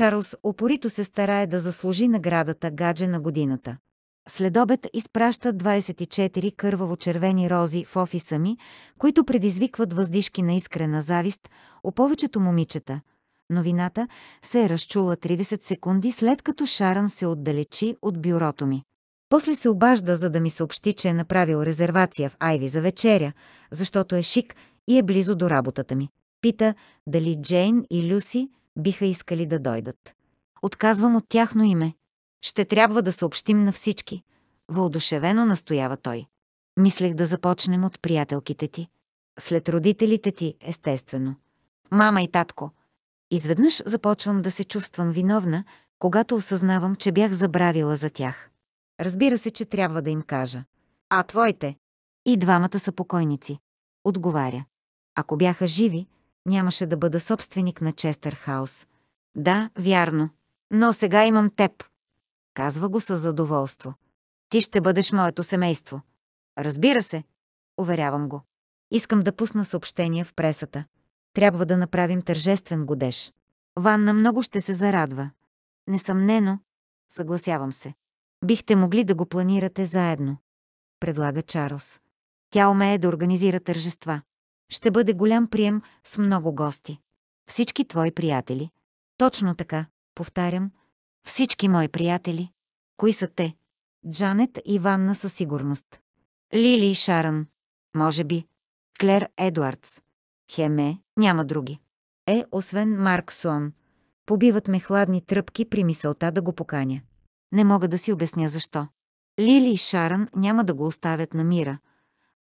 Чарлз опорито се старае да заслужи наградата гадже на годината. Следобед изпраща 24 кърваво-червени рози в офиса ми, които предизвикват въздишки на искрена завист у повечето момичета. Новината се е разчула 30 секунди след като Шаран се отдалечи от бюрото ми. После се обажда, за да ми съобщи, че е направил резервация в Айви за вечеря, защото е шик и е близо до работата ми. Пита дали Джейн и Люси биха искали да дойдат. Отказвам от тяхно име. Ще трябва да съобщим на всички. Въодушевено настоява той. Мислех да започнем от приятелките ти. След родителите ти, естествено. Мама и татко. Изведнъж започвам да се чувствам виновна, когато осъзнавам, че бях забравила за тях. Разбира се, че трябва да им кажа. А твоите? И двамата са покойници. Отговаря. Ако бяха живи, нямаше да бъда собственик на Честър Хаус. Да, вярно. Но сега имам теб. Казва го със задоволство. Ти ще бъдеш моето семейство. Разбира се. Уверявам го. Искам да пусна съобщение в пресата. Трябва да направим тържествен годеж. Ванна много ще се зарадва. Несъмнено, съгласявам се. Бихте могли да го планирате заедно, предлага Чарлз. Тя умее да организира тържества. Ще бъде голям прием с много гости. Всички твои приятели. Точно така, повтарям. Всички мои приятели. Кои са те? Джанет и Ванна със сигурност. Лили и Шаран. Може би. Клер Едуардс. Хеме, няма други. Е, освен Марк Сон. Побиват ме хладни тръпки при мисълта да го поканя. Не мога да си обясня защо. Лили и Шаран няма да го оставят на мира –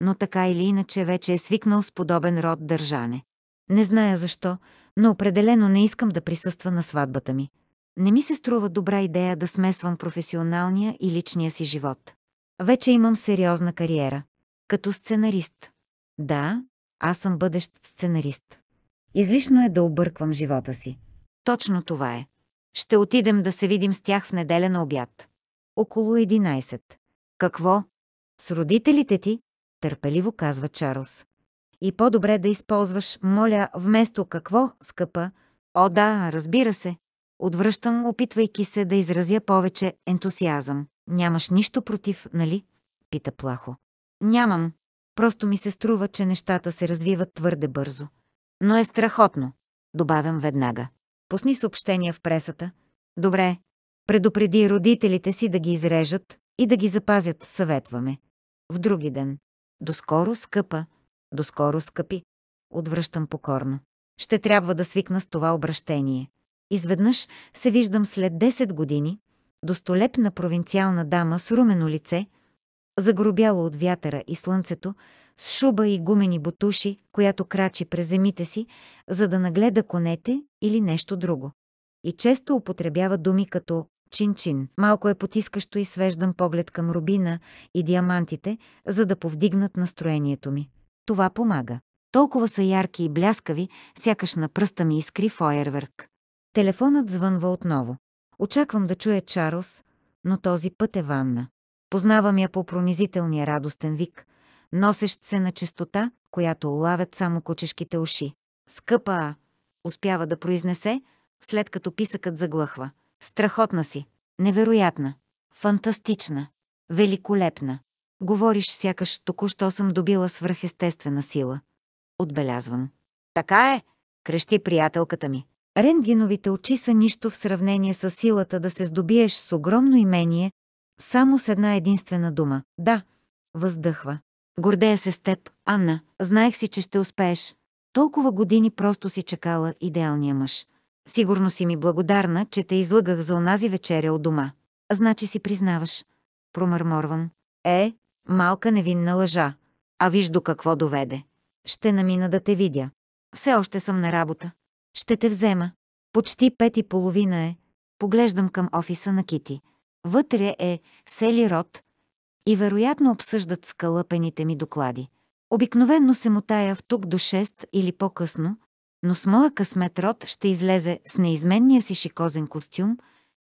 но така или иначе вече е свикнал с подобен род държане. Не зная защо, но определено не искам да присъства на сватбата ми. Не ми се струва добра идея да смесвам професионалния и личния си живот. Вече имам сериозна кариера. Като сценарист. Да, аз съм бъдещ сценарист. Излишно е да обърквам живота си. Точно това е. Ще отидем да се видим с тях в неделя на обяд. Около 11. Какво? С родителите ти? търпеливо казва Чарлз. И по-добре да използваш, моля, вместо какво, скъпа? О да, разбира се. Отвръщам, опитвайки се да изразя повече ентусиазъм. Нямаш нищо против, нали? Пита плахо. Нямам. Просто ми се струва, че нещата се развиват твърде бързо. Но е страхотно. Добавям веднага. Пусни съобщения в пресата. Добре. Предупреди родителите си да ги изрежат и да ги запазят, съветваме. В други ден. Доскоро, скъпа. Доскоро, скъпи. Отвръщам покорно. Ще трябва да свикна с това обращение. Изведнъж се виждам след 10 години, достолепна провинциална дама с румено лице, загробяло от вятъра и слънцето, с шуба и гумени бутуши, която крачи през земите си, за да нагледа конете или нещо друго. И често употребява думи като Чин-чин, малко е потискащо и свеждам поглед към рубина и диамантите, за да повдигнат настроението ми. Това помага. Толкова са ярки и бляскави, сякаш на пръста ми искри фойерверк. Телефонът звънва отново. Очаквам да чуя Чарлз, но този път е ванна. Познавам я по пронизителния радостен вик, носещ се на чистота, която улавят само кучешките уши. Скъпа! Успява да произнесе, след като писъкът заглъхва. Страхотна си. Невероятна. Фантастична. Великолепна. Говориш сякаш току-що съм добила свръхестествена сила. Отбелязвам. Така е, крещи приятелката ми. Рентгеновите очи са нищо в сравнение с силата да се здобиеш с огромно имение, само с една единствена дума. Да, въздъхва. Гордея се с теб, Анна. Знаех си, че ще успееш. Толкова години просто си чакала идеалния мъж. Сигурно си ми благодарна, че те излъгах за онази вечеря от дома. Значи си признаваш. Промърморвам. Е, малка невинна лъжа. А виж до какво доведе. Ще намина да те видя. Все още съм на работа. Ще те взема. Почти пет и половина е. Поглеждам към офиса на Кити. Вътре е Сели Рот и вероятно обсъждат скалъпените ми доклади. Обикновенно се мотая в тук до 6 или по-късно, но с моя късмет род ще излезе с неизменния си шикозен костюм,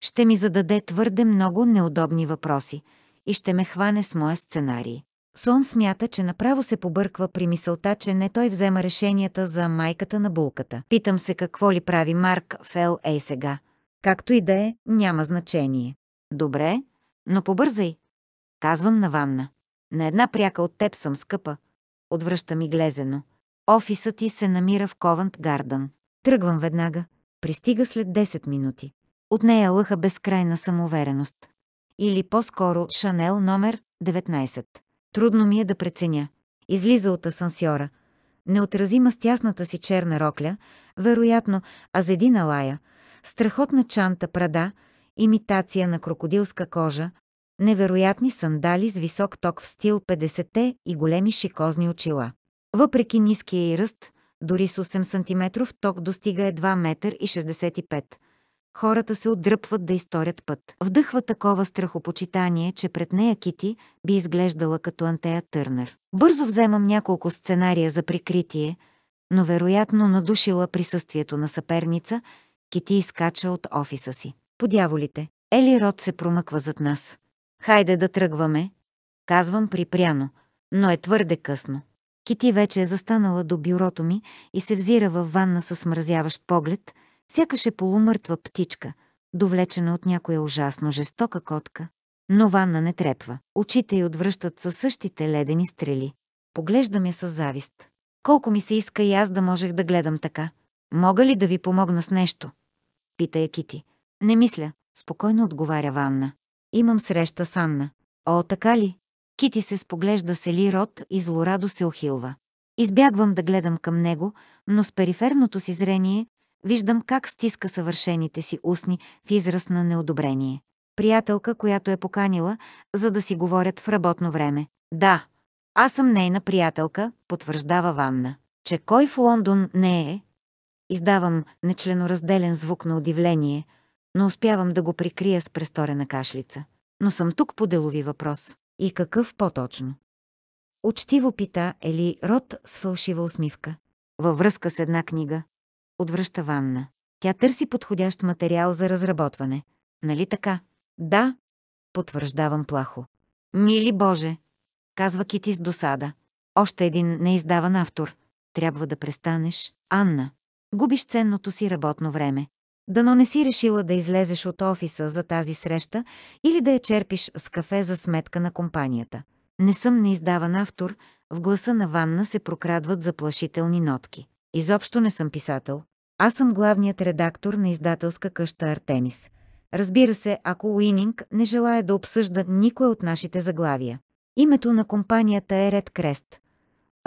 ще ми зададе твърде много неудобни въпроси и ще ме хване с моя сценарий. Сон смята, че направо се побърква при мисълта, че не той взема решенията за майката на булката. Питам се какво ли прави Марк в Ей сега. Както и да е, няма значение. Добре, но побързай. Казвам на ванна. На една пряка от теб съм скъпа. Отвръща ми глезено. Офисът ти се намира в Ковант Гардън. Тръгвам веднага. Пристига след 10 минути. От нея лъха безкрайна самоувереност. Или по-скоро Шанел номер 19. Трудно ми е да преценя. Излиза от асансьора. Неотразима с тясната си черна рокля, вероятно, а за един алая, страхотна чанта прада, имитация на крокодилска кожа, невероятни сандали с висок ток в стил 50-те и големи шикозни очила. Въпреки ниския и ръст, дори с 8 см ток достига едва 1,65 м. Хората се отдръпват да изторят път. Вдъхва такова страхопочитание, че пред нея Кити би изглеждала като Антея Търнер. Бързо вземам няколко сценария за прикритие, но вероятно надушила присъствието на съперница, Кити изкача от офиса си. Подяволите, Ели Род се промъква зад нас. Хайде да тръгваме, казвам припряно, но е твърде късно. Кити вече е застанала до бюрото ми и се взира във ванна с смразяващ поглед, сякаш е полумъртва птичка, довлечена от някоя ужасно жестока котка. Но ванна не трепва. Очите й отвръщат със същите ледени стрели. Поглеждам я с завист. Колко ми се иска и аз да можех да гледам така. Мога ли да ви помогна с нещо? Пита я Кити. Не мисля, спокойно отговаря Ванна. Имам среща с Анна. О, така ли? Кити се споглежда с Ели Рот и злорадо се охилва. Избягвам да гледам към него, но с периферното си зрение виждам как стиска съвършените си устни в израз на неодобрение. Приятелка, която е поканила, за да си говорят в работно време. Да, аз съм нейна приятелка, потвърждава Ванна. Че кой в Лондон не е? Издавам нечленоразделен звук на удивление, но успявам да го прикрия с престорена кашлица. Но съм тук по делови въпрос. И какъв по-точно? Учтиво пита Ели Рот с фалшива усмивка. Във връзка с една книга. Отвръща Ванна. Тя търси подходящ материал за разработване. Нали така? Да, потвърждавам плахо. Мили Боже, казва Кити с досада. Още един неиздаван автор. Трябва да престанеш, Анна. Губиш ценното си работно време. Дано не си решила да излезеш от офиса за тази среща или да я черпиш с кафе за сметка на компанията. Не съм неиздаван автор, в гласа на Ванна се прокрадват заплашителни нотки. Изобщо не съм писател. Аз съм главният редактор на издателска къща Артемис. Разбира се, ако Уининг не желая да обсъжда никой от нашите заглавия. Името на компанията е Ред Крест.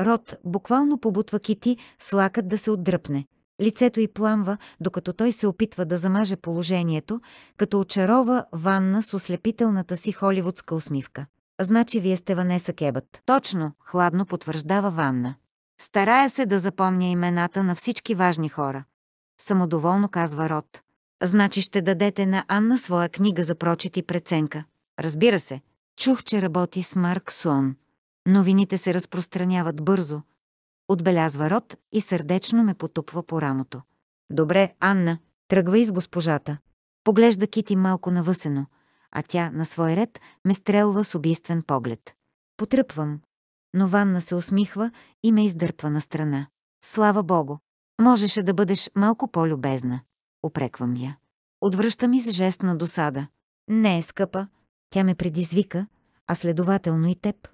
Род буквално побутва Кити с лакът да се отдръпне. Лицето й пламва, докато той се опитва да замаже положението, като очарова ванна с ослепителната си холивудска усмивка. Значи вие сте Ванеса Кебът. Точно, хладно потвърждава Ванна. Старая се да запомня имената на всички важни хора. Самодоволно казва Рот. Значи ще дадете на Анна своя книга за прочит и преценка. Разбира се. Чух, че работи с Марк Сон. Новините се разпространяват бързо – отбелязва Рот и сърдечно ме потупва по рамото. Добре, Анна, тръгвай с госпожата. Поглежда Кити малко навъсено, а тя на свой ред ме стрелва с убийствен поглед. Потръпвам, но Ванна се усмихва и ме издърпва на страна. Слава богу! Можеше да бъдеш малко по-любезна. Опреквам я. Отвръща ми с жест на досада. Не е скъпа. Тя ме предизвика, а следователно и теб.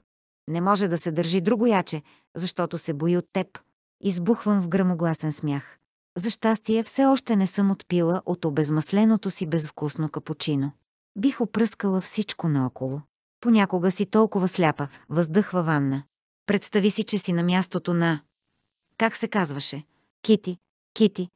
Не може да се държи другояче, защото се бои от теб. Избухвам в грамогласен смях. За щастие все още не съм отпила от обезмасленото си безвкусно капучино. Бих опръскала всичко наоколо. Понякога си толкова сляпа, въздъхва ванна. Представи си, че си на мястото на... Как се казваше? Кити. Кити.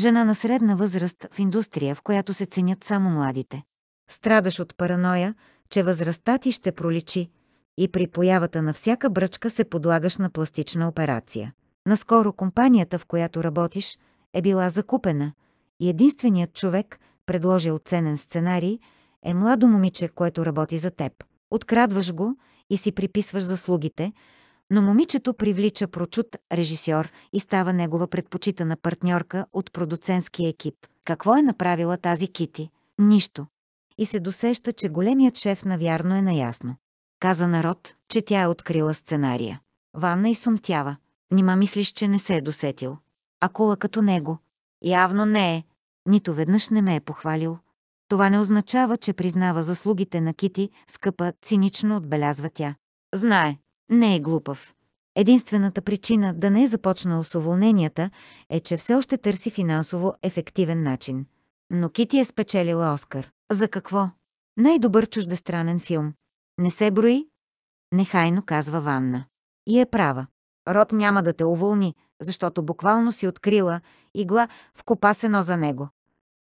Жена на средна възраст в индустрия, в която се ценят само младите. Страдаш от параноя, че възрастта ти ще проличи, и при появата на всяка бръчка се подлагаш на пластична операция. Наскоро компанията, в която работиш, е била закупена и единственият човек, предложил ценен сценарий, е младо момиче, което работи за теб. Открадваш го и си приписваш заслугите, но момичето привлича прочут режисьор и става негова предпочитана партньорка от продуцентския екип. Какво е направила тази Кити? Нищо. И се досеща, че големият шеф навярно е наясно. Каза народ, че тя е открила сценария. Ванна и сумтява. Нима мислиш, че не се е досетил. Акула като него. Явно не е. Нито веднъж не ме е похвалил. Това не означава, че признава заслугите на Кити, скъпа, цинично отбелязва тя. Знае, не е глупав. Единствената причина да не е започнал с уволненията е, че все още търси финансово ефективен начин. Но Кити е спечелила Оскар. За какво? Най-добър чуждестранен филм. Не се брои? Нехайно казва Ванна. И е права. Род няма да те уволни, защото буквално си открила игла в сено за него.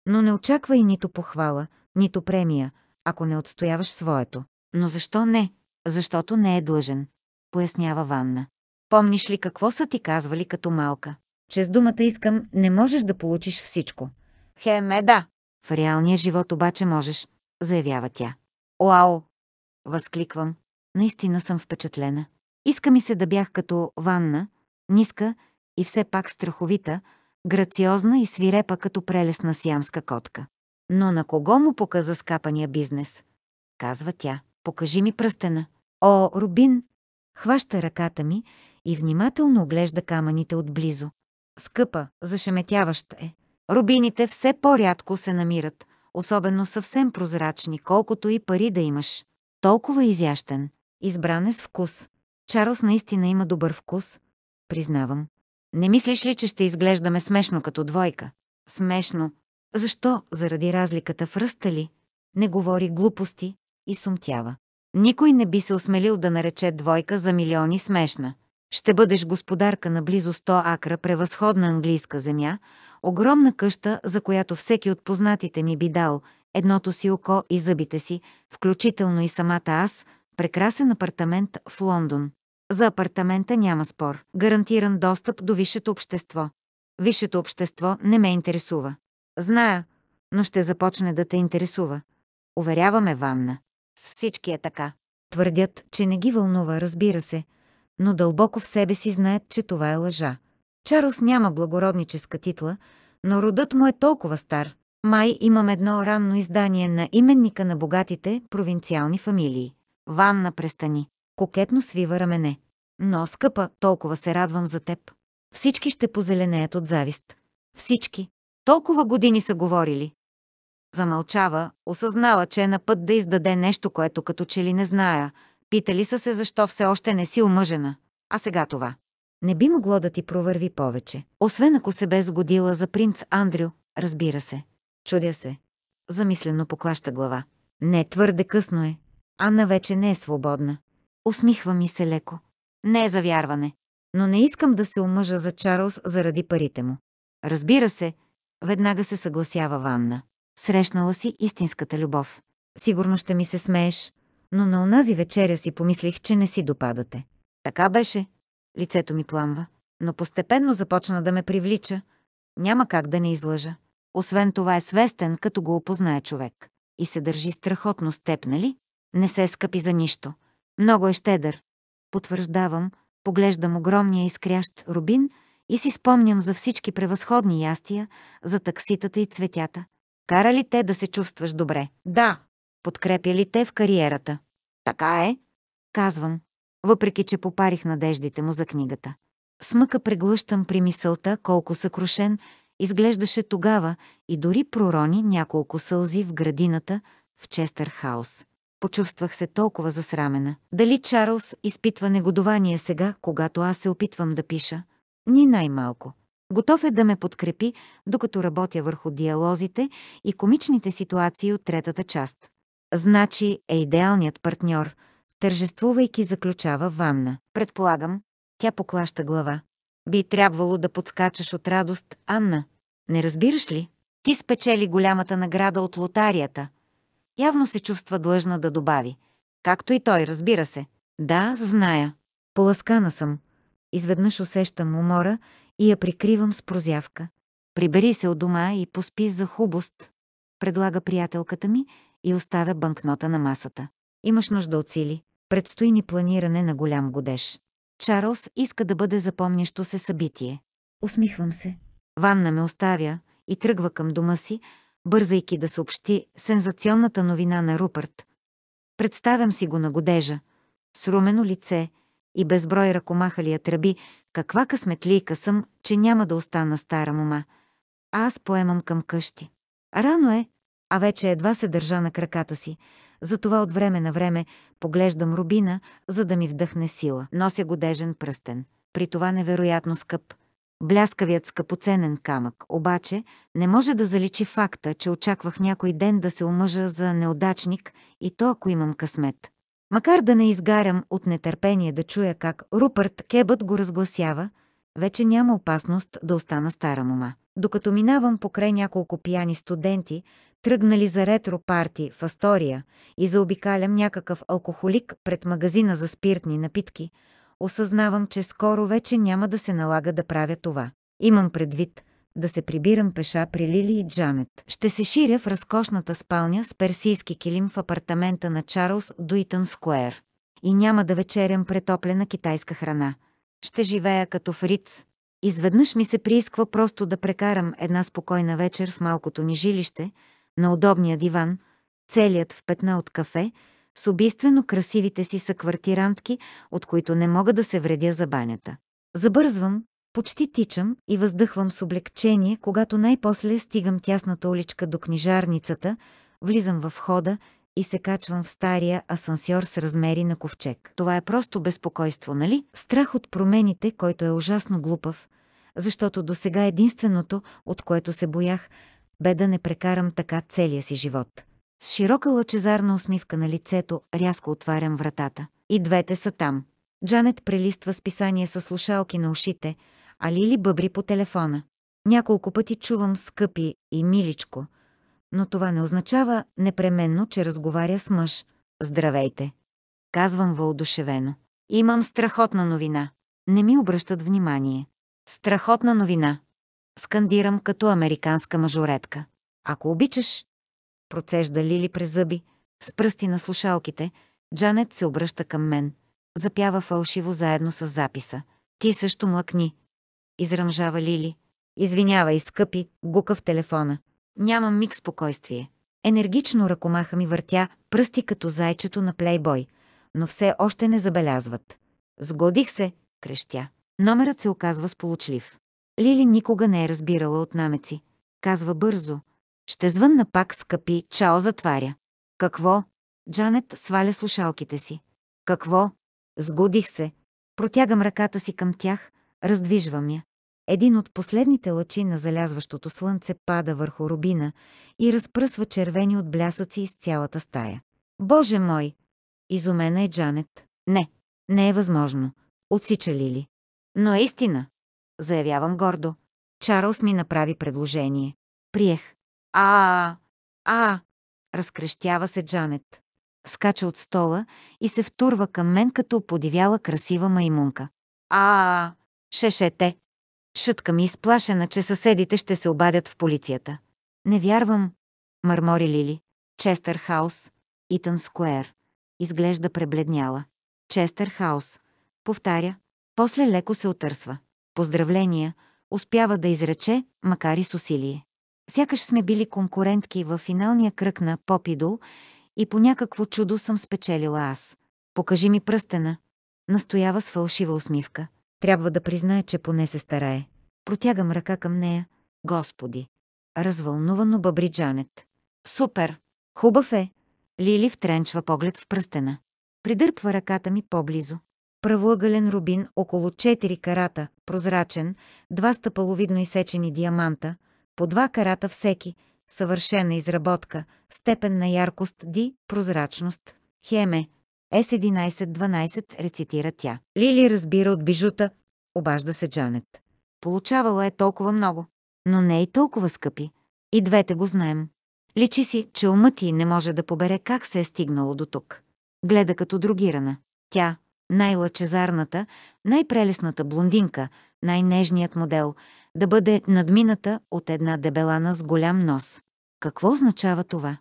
Но не очаквай нито похвала, нито премия, ако не отстояваш своето. Но защо не? Защото не е длъжен, пояснява Ванна. Помниш ли какво са ти казвали като малка? Че с думата искам не можеш да получиш всичко. Хеме да. В реалния живот обаче можеш, заявява тя. Оао, Възкликвам. Наистина съм впечатлена. Иска ми се да бях като ванна, ниска и все пак страховита, грациозна и свирепа като прелесна сиамска котка. Но на кого му показа скапания бизнес? Казва тя. Покажи ми пръстена. О, Рубин! Хваща ръката ми и внимателно оглежда камъните отблизо. Скъпа, зашеметяваща е. Рубините все по-рядко се намират, особено съвсем прозрачни, колкото и пари да имаш. Толкова изящен, избран е с вкус. Чарлз наистина има добър вкус, признавам. Не мислиш ли, че ще изглеждаме смешно като двойка? Смешно. Защо, заради разликата в ръста ли? Не говори глупости и сумтява. Никой не би се осмелил да нарече двойка за милиони смешна. Ще бъдеш господарка на близо 100 акра превъзходна английска земя, огромна къща, за която всеки от познатите ми би дал едното си око и зъбите си, включително и самата аз, прекрасен апартамент в Лондон. За апартамента няма спор. Гарантиран достъп до висшето общество. Висшето общество не ме интересува. Зная, но ще започне да те интересува. Уверяваме Ванна. С всички е така. Твърдят, че не ги вълнува, разбира се, но дълбоко в себе си знаят, че това е лъжа. Чарлз няма благородническа титла, но родът му е толкова стар, май имам едно ранно издание на именника на богатите провинциални фамилии. Ванна престани. Кокетно свива рамене. Но, скъпа, толкова се радвам за теб. Всички ще позеленеят от завист. Всички. Толкова години са говорили. Замълчава, осъзнала, че е на път да издаде нещо, което като че ли не зная. Питали са се защо все още не си омъжена. А сега това. Не би могло да ти провърви повече. Освен ако се бе сгодила за принц Андрю, разбира се. Чудя се. Замислено поклаща глава. Не, твърде късно е. Анна вече не е свободна. Усмихва ми се леко. Не е за вярване. Но не искам да се омъжа за Чарлз заради парите му. Разбира се, веднага се съгласява Ванна. Срещнала си истинската любов. Сигурно ще ми се смееш, но на онази вечеря си помислих, че не си допадате. Така беше. Лицето ми пламва, но постепенно започна да ме привлича. Няма как да не излъжа. Освен това е свестен, като го опознае човек. И се държи страхотно нали, Не се е скъпи за нищо. Много е щедър. Потвърждавам, поглеждам огромния изкрящ рубин и си спомням за всички превъзходни ястия, за такситата и цветята. Кара ли те да се чувстваш добре? Да. Подкрепя ли те в кариерата? Така е. Казвам, въпреки че попарих надеждите му за книгата. Смъка преглъщам при мисълта колко съкрушен Изглеждаше тогава и дори пророни няколко сълзи в градината в Честър Хаус. Почувствах се толкова засрамена. Дали Чарлз изпитва негодование сега, когато аз се опитвам да пиша? Ни най-малко. Готов е да ме подкрепи, докато работя върху диалозите и комичните ситуации от третата част. Значи е идеалният партньор, тържествувайки заключава Ванна. Предполагам, тя поклаща глава. Би трябвало да подскачаш от радост, Анна. Не разбираш ли? Ти спечели голямата награда от лотарията. Явно се чувства длъжна да добави. Както и той, разбира се. Да, зная. Поласкана съм. Изведнъж усещам умора и я прикривам с прозявка. Прибери се от дома и поспи за хубост, предлага приятелката ми и оставя банкнота на масата. Имаш нужда от сили. Предстои ни планиране на голям годеж. Чарлз иска да бъде запомнящо се събитие. Усмихвам се. Ванна ме оставя и тръгва към дома си, бързайки да съобщи сензационната новина на Рупърт. Представям си го на годежа, с румено лице и безброй ръкомахалия тръби, каква късметлийка съм, че няма да остана стара мома. аз поемам към къщи. Рано е, а вече едва се държа на краката си, затова от време на време поглеждам рубина, за да ми вдъхне сила. Нося годежен пръстен. При това невероятно скъп. Бляскавият скъпоценен камък, обаче, не може да заличи факта, че очаквах някой ден да се омъжа за неудачник и то ако имам късмет. Макар да не изгарям от нетърпение да чуя как Рупърт Кебът го разгласява, вече няма опасност да остана стара мома. Докато минавам покрай няколко пияни студенти, тръгнали за ретро парти в Астория и заобикалям някакъв алкохолик пред магазина за спиртни напитки, осъзнавам, че скоро вече няма да се налага да правя това. Имам предвид да се прибирам пеша при Лили и Джанет. Ще се ширя в разкошната спалня с персийски килим в апартамента на Чарлз Дуитън Скуер. И няма да вечерям претоплена китайска храна. Ще живея като фриц. Изведнъж ми се приисква просто да прекарам една спокойна вечер в малкото ни жилище – на удобния диван, целият в петна от кафе, с убийствено красивите си съквартирантки, от които не мога да се вредя за банята. Забързвам, почти тичам и въздъхвам с облегчение, когато най-после стигам тясната уличка до книжарницата, влизам във входа и се качвам в стария асансьор с размери на ковчег. Това е просто безпокойство, нали? Страх от промените, който е ужасно глупав, защото до сега единственото, от което се боях, бе да не прекарам така целия си живот. С широка лъчезарна усмивка на лицето рязко отварям вратата. И двете са там. Джанет прелиства списание с слушалки на ушите, а Лили бъбри по телефона. Няколко пъти чувам скъпи и миличко, но това не означава непременно, че разговаря с мъж. Здравейте! Казвам въодушевено. Имам страхотна новина. Не ми обръщат внимание. Страхотна новина! скандирам като американска мажоретка. Ако обичаш, процежда Лили през зъби, с пръсти на слушалките, Джанет се обръща към мен. Запява фалшиво заедно с записа. Ти също млъкни. Израмжава Лили. Извинявай, скъпи, гука в телефона. Нямам миг спокойствие. Енергично ръкомаха ми въртя, пръсти като зайчето на плейбой, но все още не забелязват. Сгодих се, крещя. Номерът се оказва сполучлив. Лили никога не е разбирала от намеци. Казва бързо. Ще звънна пак, скъпи, чао затваря. Какво? Джанет сваля слушалките си. Какво? Сгодих се. Протягам ръката си към тях, раздвижвам я. Един от последните лъчи на залязващото слънце пада върху рубина и разпръсва червени от блясъци из цялата стая. Боже мой! Изумена е Джанет. Не, не е възможно. Отсича Лили. Но е истина заявявам гордо. Чарлз ми направи предложение. Приех. А, а, разкрещява се Джанет. Скача от стола и се втурва към мен като подивяла красива маймунка. А, шешете. Шътка ми изплашена, че съседите ще се обадят в полицията. Не вярвам, мърмори Лили. Честър Хаус, Итън Скуер. Изглежда пребледняла. Честър Хаус. Повтаря. После леко се отърсва поздравления, успява да изрече, макар и с усилие. Сякаш сме били конкурентки в финалния кръг на Попидол и по някакво чудо съм спечелила аз. Покажи ми пръстена. Настоява с фалшива усмивка. Трябва да признае, че поне се старае. Протягам ръка към нея. Господи! Развълнувано бъбри Джанет. Супер! Хубав е! Лили втренчва поглед в пръстена. Придърпва ръката ми по-близо правоъгълен рубин около 4 карата, прозрачен, два стъпаловидно изсечени диаманта, по два карата всеки, съвършена изработка, степен на яркост Ди, прозрачност, Хеме, С11-12, рецитира тя. Лили разбира от бижута, обажда се Джанет. Получавала е толкова много, но не е и толкова скъпи. И двете го знаем. Личи си, че умът й не може да побере как се е стигнало до тук. Гледа като другирана. Тя, най-лъчезарната, най-прелесната блондинка, най-нежният модел, да бъде надмината от една дебелана с голям нос. Какво означава това?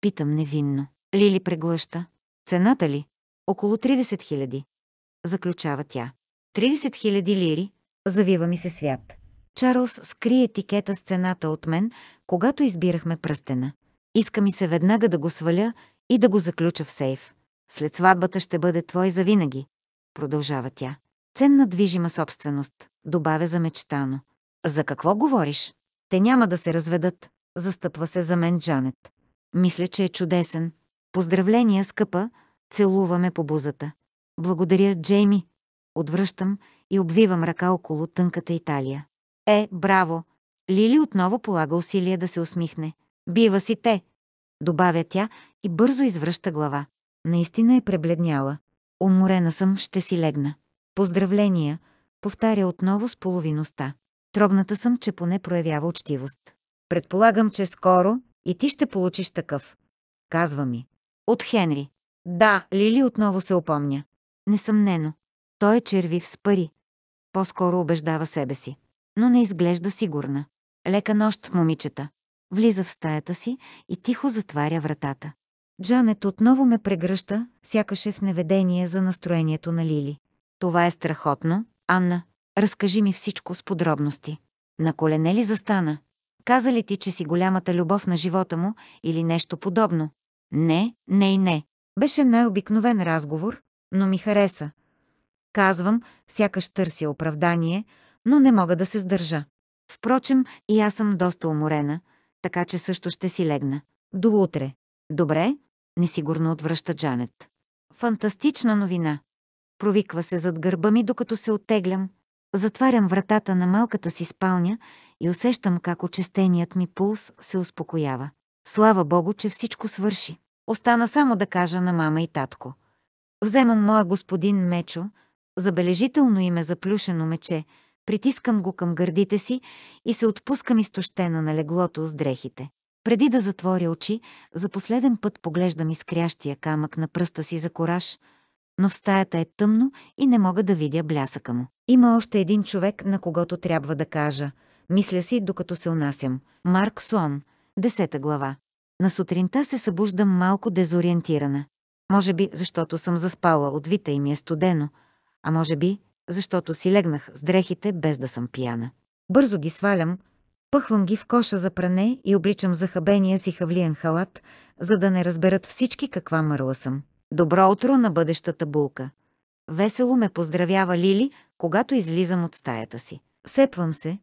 Питам невинно. Лили преглъща. Цената ли? Около 30 хиляди. Заключава тя. 30 хиляди лири. Завива ми се свят. Чарлз скри етикета с цената от мен, когато избирахме пръстена. Иска ми се веднага да го сваля и да го заключа в сейф. След сватбата ще бъде твой завинаги, продължава тя. Ценна движима собственост, добавя за мечтано. За какво говориш? Те няма да се разведат, застъпва се за мен Джанет. Мисля, че е чудесен. Поздравления, скъпа, целуваме по бузата. Благодаря, Джейми. Отвръщам и обвивам ръка около тънката Италия. Е, браво! Лили отново полага усилия да се усмихне. Бива си те, добавя тя и бързо извръща глава. Наистина е пребледняла. Уморена съм, ще си легна. Поздравления, повтаря отново с половиността. Трогната съм, че поне проявява учтивост. Предполагам, че скоро и ти ще получиш такъв. Казва ми. От Хенри. Да, Лили отново се опомня. Несъмнено. Той е червив с пари. По-скоро убеждава себе си. Но не изглежда сигурна. Лека нощ, момичета. Влиза в стаята си и тихо затваря вратата. Джанет отново ме прегръща, сякаше в неведение за настроението на Лили. Това е страхотно, Анна. Разкажи ми всичко с подробности. На колене ли застана? Каза ли ти, че си голямата любов на живота му или нещо подобно? Не, не и не. Беше най-обикновен разговор, но ми хареса. Казвам, сякаш търся оправдание, но не мога да се сдържа. Впрочем, и аз съм доста уморена, така че също ще си легна. До утре. Добре, несигурно отвръща Джанет. Фантастична новина! Провиква се зад гърба ми, докато се оттеглям. Затварям вратата на малката си спалня и усещам как очестеният ми пулс се успокоява. Слава Богу, че всичко свърши. Остана само да кажа на мама и татко. Вземам моя господин Мечо, забележително име за плюшено мече, притискам го към гърдите си и се отпускам изтощена на леглото с дрехите. Преди да затворя очи, за последен път поглеждам изкрящия камък на пръста си за кораж, но в стаята е тъмно и не мога да видя блясъка му. Има още един човек, на когото трябва да кажа. Мисля си, докато се унасям. Марк Суон, 10 глава. На сутринта се събуждам малко дезориентирана. Може би, защото съм заспала от вита и ми е студено, а може би, защото си легнах с дрехите без да съм пияна. Бързо ги свалям, Пъхвам ги в коша за пране и обличам захабения си хавлиен халат, за да не разберат всички каква мърла съм. Добро утро на бъдещата булка. Весело ме поздравява Лили, когато излизам от стаята си. Сепвам се,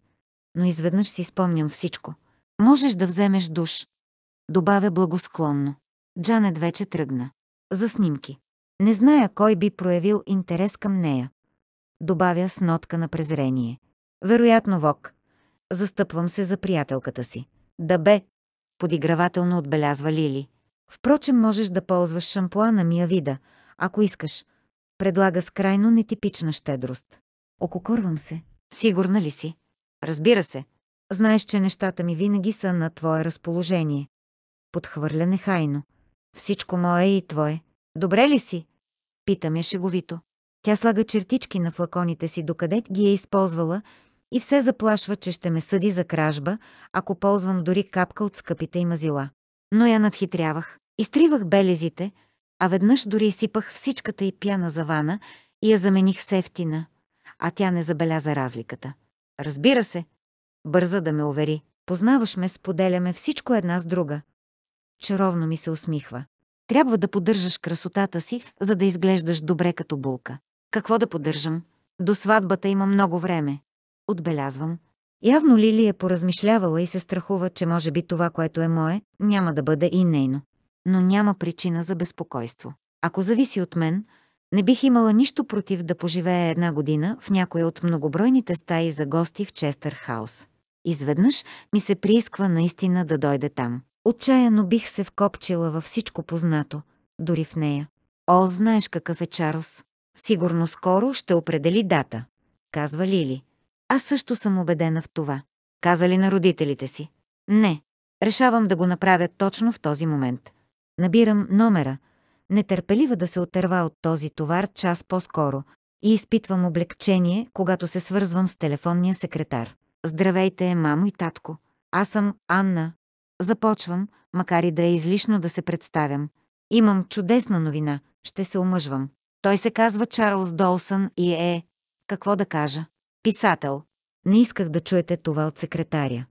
но изведнъж си спомням всичко. Можеш да вземеш душ. Добавя благосклонно. Джанет вече тръгна. За снимки. Не зная кой би проявил интерес към нея. Добавя с нотка на презрение. Вероятно Вок. Застъпвам се за приятелката си. Да бе, подигравателно отбелязва Лили. Впрочем, можеш да ползваш шампуа на мия вида, ако искаш. Предлага с крайно нетипична щедрост. Ококорвам се. Сигурна ли си? Разбира се. Знаеш, че нещата ми винаги са на твое разположение. Подхвърля нехайно. Всичко мое е и твое. Добре ли си? Питам я шеговито. Тя слага чертички на флаконите си, докъде ги е използвала и все заплашва, че ще ме съди за кражба, ако ползвам дори капка от скъпите и мазила. Но я надхитрявах. Изтривах белезите, а веднъж дори изсипах всичката и пяна за вана и я замених с ефтина, а тя не забеляза разликата. Разбира се, бърза да ме увери. Познаваш ме, споделяме всичко една с друга. Чаровно ми се усмихва. Трябва да поддържаш красотата си, за да изглеждаш добре като булка. Какво да поддържам? До сватбата има много време отбелязвам. Явно Лили е поразмишлявала и се страхува, че може би това, което е мое, няма да бъде и нейно. Но няма причина за безпокойство. Ако зависи от мен, не бих имала нищо против да поживея една година в някоя от многобройните стаи за гости в Честър Хаус. Изведнъж ми се приисква наистина да дойде там. Отчаяно бих се вкопчила във всичко познато, дори в нея. О, знаеш какъв е Чарлз. Сигурно скоро ще определи дата, казва Лили. Аз също съм убедена в това. Каза ли на родителите си. Не. Решавам да го направя точно в този момент. Набирам номера, нетърпелива да се отърва от този товар час по-скоро и изпитвам облегчение, когато се свързвам с телефонния секретар. Здравейте, мамо и татко. Аз съм Анна. Започвам, макар и да е излишно да се представям. Имам чудесна новина. Ще се омъжвам. Той се казва Чарлз Долсън и е... Какво да кажа? Писател. Не исках да чуете това от секретаря.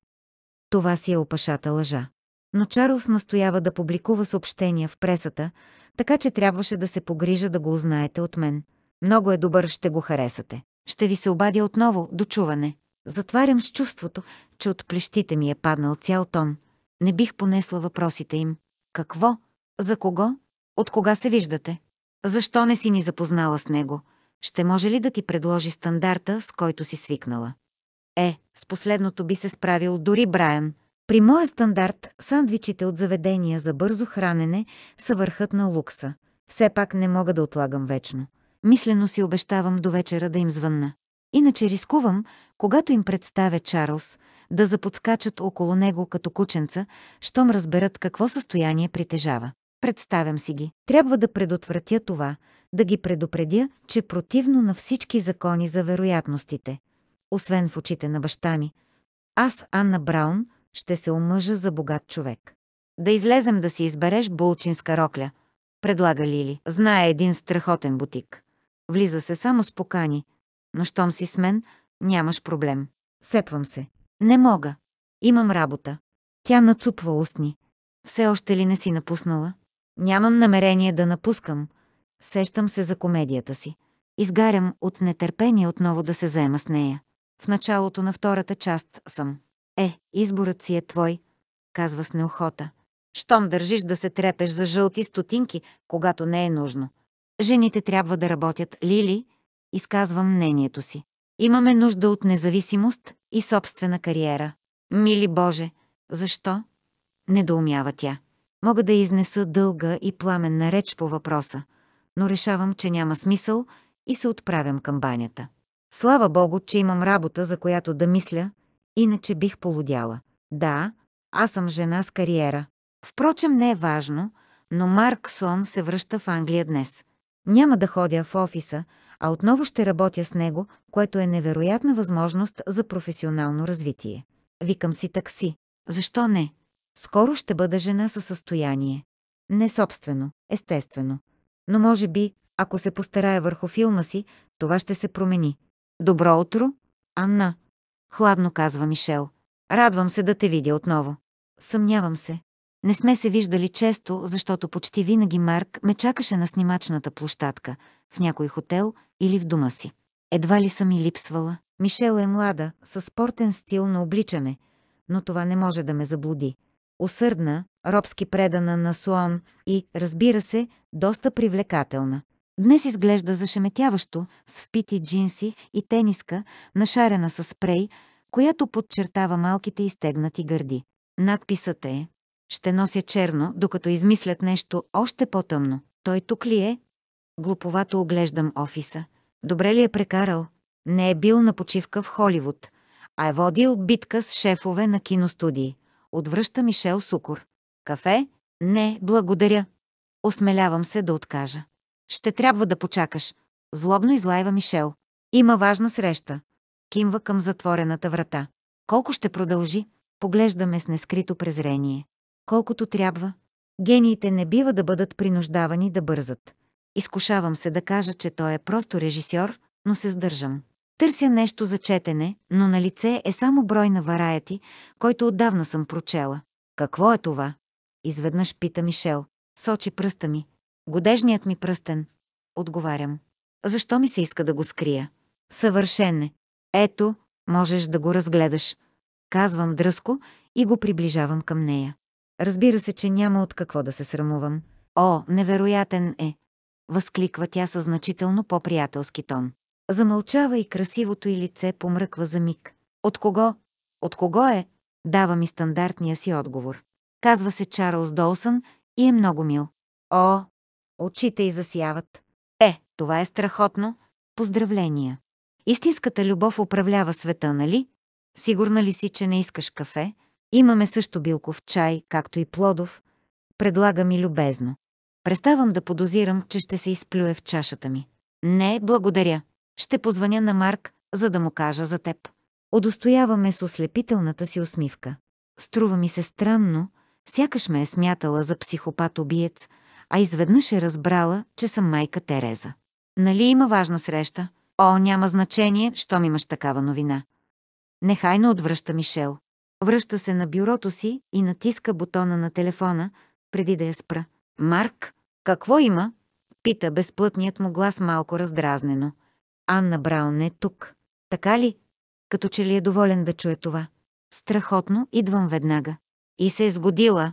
Това си е опашата лъжа. Но Чарлз настоява да публикува съобщения в пресата, така че трябваше да се погрижа да го узнаете от мен. Много е добър, ще го харесате. Ще ви се обадя отново, до чуване. Затварям с чувството, че от плещите ми е паднал цял тон. Не бих понесла въпросите им. Какво? За кого? От кога се виждате? Защо не си ни запознала с него? ще може ли да ти предложи стандарта, с който си свикнала? Е, с последното би се справил дори Брайан. При моя стандарт, сандвичите от заведения за бързо хранене са върхът на лукса. Все пак не мога да отлагам вечно. Мислено си обещавам до вечера да им звънна. Иначе рискувам, когато им представя Чарлз, да заподскачат около него като кученца, щом разберат какво състояние притежава. Представям си ги. Трябва да предотвратя това, да ги предупредя, че противно на всички закони за вероятностите, освен в очите на баща ми, аз, Анна Браун, ще се омъжа за богат човек. Да излезем да си избереш булчинска рокля, предлага Лили. Знае един страхотен бутик. Влиза се само с покани, но щом си с мен, нямаш проблем. Сепвам се. Не мога. Имам работа. Тя нацупва устни. Все още ли не си напуснала? Нямам намерение да напускам, Сещам се за комедията си. Изгарям от нетърпение отново да се заема с нея. В началото на втората част съм. Е, изборът си е твой, казва с неохота. Щом държиш да се трепеш за жълти стотинки, когато не е нужно. Жените трябва да работят, Лили, изказвам мнението си. Имаме нужда от независимост и собствена кариера. Мили Боже, защо? Недоумява тя. Мога да изнеса дълга и пламенна реч по въпроса но решавам, че няма смисъл и се отправям към банята. Слава Богу, че имам работа, за която да мисля, иначе бих полудяла. Да, аз съм жена с кариера. Впрочем, не е важно, но Марк Сон се връща в Англия днес. Няма да ходя в офиса, а отново ще работя с него, което е невероятна възможност за професионално развитие. Викам си такси. Защо не? Скоро ще бъда жена със състояние. Не собствено, естествено но може би, ако се постарая върху филма си, това ще се промени. Добро утро, Анна. Хладно казва Мишел. Радвам се да те видя отново. Съмнявам се. Не сме се виждали често, защото почти винаги Марк ме чакаше на снимачната площадка, в някой хотел или в дома си. Едва ли съм и липсвала. Мишел е млада, със спортен стил на обличане, но това не може да ме заблуди усърдна, робски предана на Суон и, разбира се, доста привлекателна. Днес изглежда зашеметяващо, с впити джинси и тениска, нашарена с спрей, която подчертава малките изтегнати гърди. Надписът е «Ще нося черно, докато измислят нещо още по-тъмно. Той тук ли е?» Глуповато оглеждам офиса. Добре ли е прекарал? Не е бил на почивка в Холивуд, а е водил битка с шефове на киностудии. Отвръща Мишел Сукор. Кафе? Не, благодаря. Осмелявам се да откажа. Ще трябва да почакаш. Злобно излайва Мишел. Има важна среща. Кимва към затворената врата. Колко ще продължи? Поглеждаме с нескрито презрение. Колкото трябва. Гениите не бива да бъдат принуждавани да бързат. Изкушавам се да кажа, че той е просто режисьор, но се сдържам. Търся нещо за четене, но на лице е само брой на вараяти, който отдавна съм прочела. Какво е това? Изведнъж пита Мишел. Сочи пръста ми. Годежният ми пръстен. Отговарям. Защо ми се иска да го скрия? Съвършен е. Ето, можеш да го разгледаш. Казвам дръско и го приближавам към нея. Разбира се, че няма от какво да се срамувам. О, невероятен е! Възкликва тя със значително по-приятелски тон. Замълчава и красивото й лице помръква за миг. От кого? От кого е? Дава ми стандартния си отговор. Казва се Чарлз Долсън и е много мил. О, очите й засяват. Е, това е страхотно. Поздравления. Истинската любов управлява света, нали? Сигурна ли си, че не искаш кафе? Имаме също билков чай, както и плодов. Предлага ми любезно. Преставам да подозирам, че ще се изплюе в чашата ми. Не, благодаря. Ще позвъня на Марк, за да му кажа за теб. Одостояваме с ослепителната си усмивка. Струва ми се странно, сякаш ме е смятала за психопат-убиец, а изведнъж е разбрала, че съм майка Тереза. Нали има важна среща? О, няма значение, щом имаш такава новина. Нехайно отвръща Мишел. Връща се на бюрото си и натиска бутона на телефона, преди да я спра. Марк, какво има? Пита безплътният му глас малко раздразнено. Анна Браун е тук. Така ли? Като че ли е доволен да чуе това. Страхотно, идвам веднага. И се е сгодила.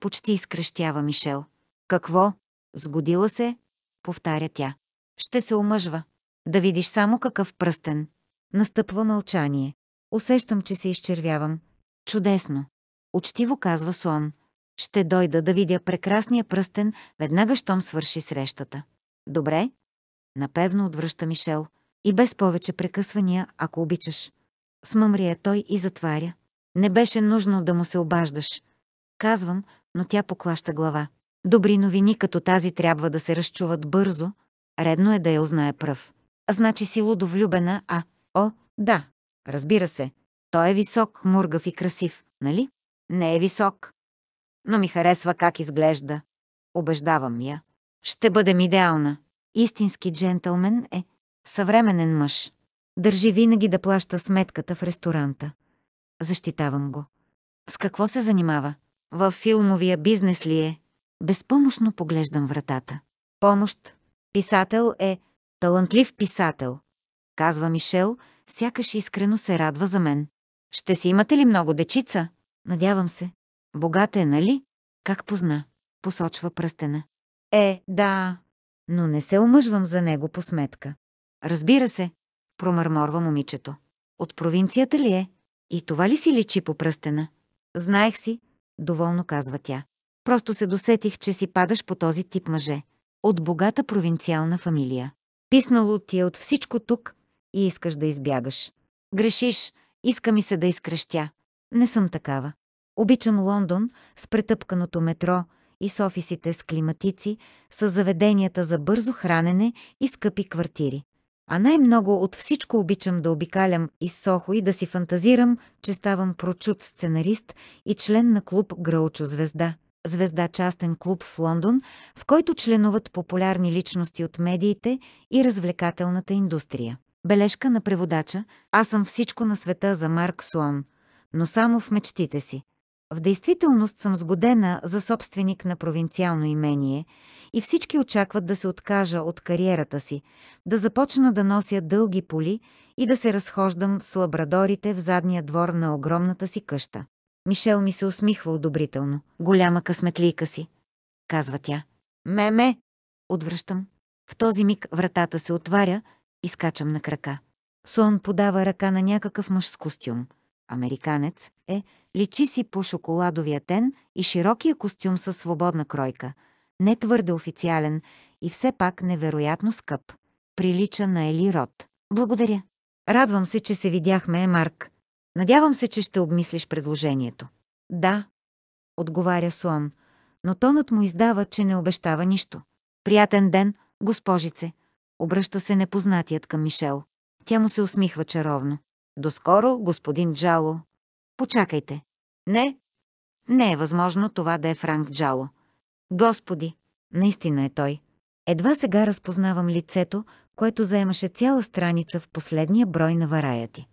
Почти изкръщява Мишел. Какво? Сгодила се? Повтаря тя. Ще се омъжва. Да видиш само какъв пръстен. Настъпва мълчание. Усещам, че се изчервявам. Чудесно. Учтиво казва Сон. Ще дойда да видя прекрасния пръстен, веднага щом свърши срещата. Добре, напевно отвръща Мишел. И без повече прекъсвания, ако обичаш. Смъмрия той и затваря. Не беше нужно да му се обаждаш. Казвам, но тя поклаща глава. Добри новини като тази трябва да се разчуват бързо. Редно е да я узнае пръв. Значи си лудовлюбена, а... О, да, разбира се. Той е висок, мургав и красив, нали? Не е висок. Но ми харесва как изглежда. Обеждавам я. Ще бъдем идеална. Истински джентълмен е съвременен мъж. Държи винаги да плаща сметката в ресторанта. Защитавам го. С какво се занимава? Във филмовия бизнес ли е? Безпомощно поглеждам вратата. Помощ. Писател е талантлив писател. Казва Мишел, сякаш искрено се радва за мен. Ще си имате ли много дечица? Надявам се. Богата е, нали? Как позна? Посочва пръстена. Е, да, но не се омъжвам за него по сметка. Разбира се, промърморва момичето. От провинцията ли е? И това ли си личи по пръстена? Знаех си, доволно казва тя. Просто се досетих, че си падаш по този тип мъже. От богата провинциална фамилия. Писнало ти е от всичко тук и искаш да избягаш. Грешиш, иска ми се да изкрещя. Не съм такава. Обичам Лондон с претъпканото метро и с офисите с климатици, с заведенията за бързо хранене и скъпи квартири. А най-много от всичко обичам да обикалям из Сохо и да си фантазирам, че ставам прочут сценарист и член на клуб Граучо Звезда. Звезда частен клуб в Лондон, в който членуват популярни личности от медиите и развлекателната индустрия. Бележка на преводача Аз съм всичко на света за Марк Суон, но само в мечтите си. В действителност съм сгодена за собственик на провинциално имение и всички очакват да се откажа от кариерата си, да започна да нося дълги поли и да се разхождам с лабрадорите в задния двор на огромната си къща. Мишел ми се усмихва одобрително. Голяма късметлийка си, казва тя. Ме-ме! Отвръщам. В този миг вратата се отваря и скачам на крака. Сон подава ръка на някакъв мъж с костюм. Американец е, личи си по шоколадовия тен и широкия костюм със свободна кройка, не твърде официален и все пак невероятно скъп. Прилича на Ели Рот. Благодаря. Радвам се, че се видяхме, Марк. Надявам се, че ще обмислиш предложението. Да, отговаря Суан, но тонът му издава, че не обещава нищо. Приятен ден, госпожице. Обръща се непознатият към Мишел. Тя му се усмихва чаровно. Доскоро, господин Джало. Почакайте. Не, не е възможно това да е Франк Джало. Господи, наистина е той. Едва сега разпознавам лицето, което заемаше цяла страница в последния брой на варая ти.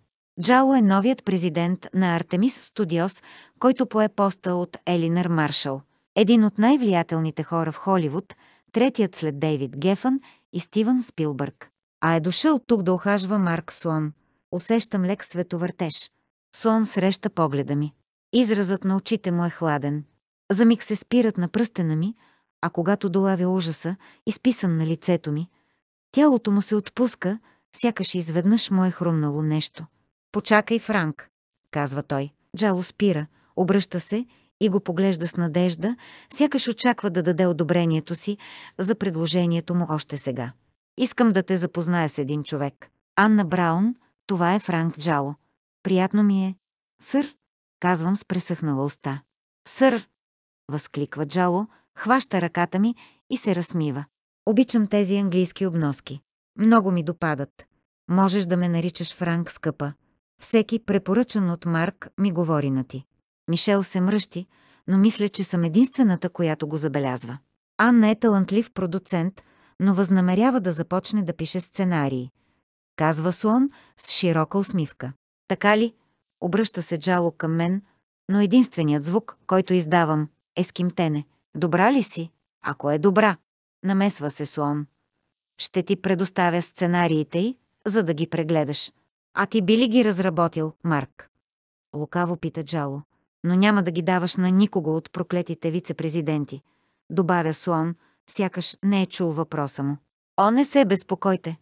Джало е новият президент на Артемис Студиос, който пое поста от Елинър Маршал, един от най-влиятелните хора в Холивуд, третият след Дейвид Гефън и Стивън Спилбърг. А е дошъл тук да охажва Марк Суан. Усещам лек световъртеж. Суан среща погледа ми. Изразът на очите му е хладен. За миг се спират на пръстена ми, а когато долавя ужаса, изписан на лицето ми, тялото му се отпуска, сякаш изведнъж му е хрумнало нещо. «Почакай, Франк», казва той. Джало спира, обръща се и го поглежда с надежда, сякаш очаква да даде одобрението си за предложението му още сега. Искам да те запозная с един човек. Анна Браун, това е Франк Джало. Приятно ми е. Сър, казвам с пресъхнала уста. Сър! възкликва Джало, хваща ръката ми и се разсмива. Обичам тези английски обноски. Много ми допадат. Можеш да ме наричаш Франк скъпа. Всеки препоръчан от Марк ми говори на ти. Мишел се мръщи, но мисля, че съм единствената, която го забелязва. Анна е талантлив продуцент, но възнамерява да започне да пише сценарии. Казва Слон с широка усмивка. Така ли? обръща се Джало към мен, но единственият звук, който издавам, е скимтене. Добра ли си? Ако е добра, намесва се Суон. Ще ти предоставя сценариите й, за да ги прегледаш. А ти би ли ги разработил, Марк? Лукаво пита Джало. Но няма да ги даваш на никого от проклетите вице-президенти. Добавя Суон, сякаш не е чул въпроса му. О, не се безпокойте.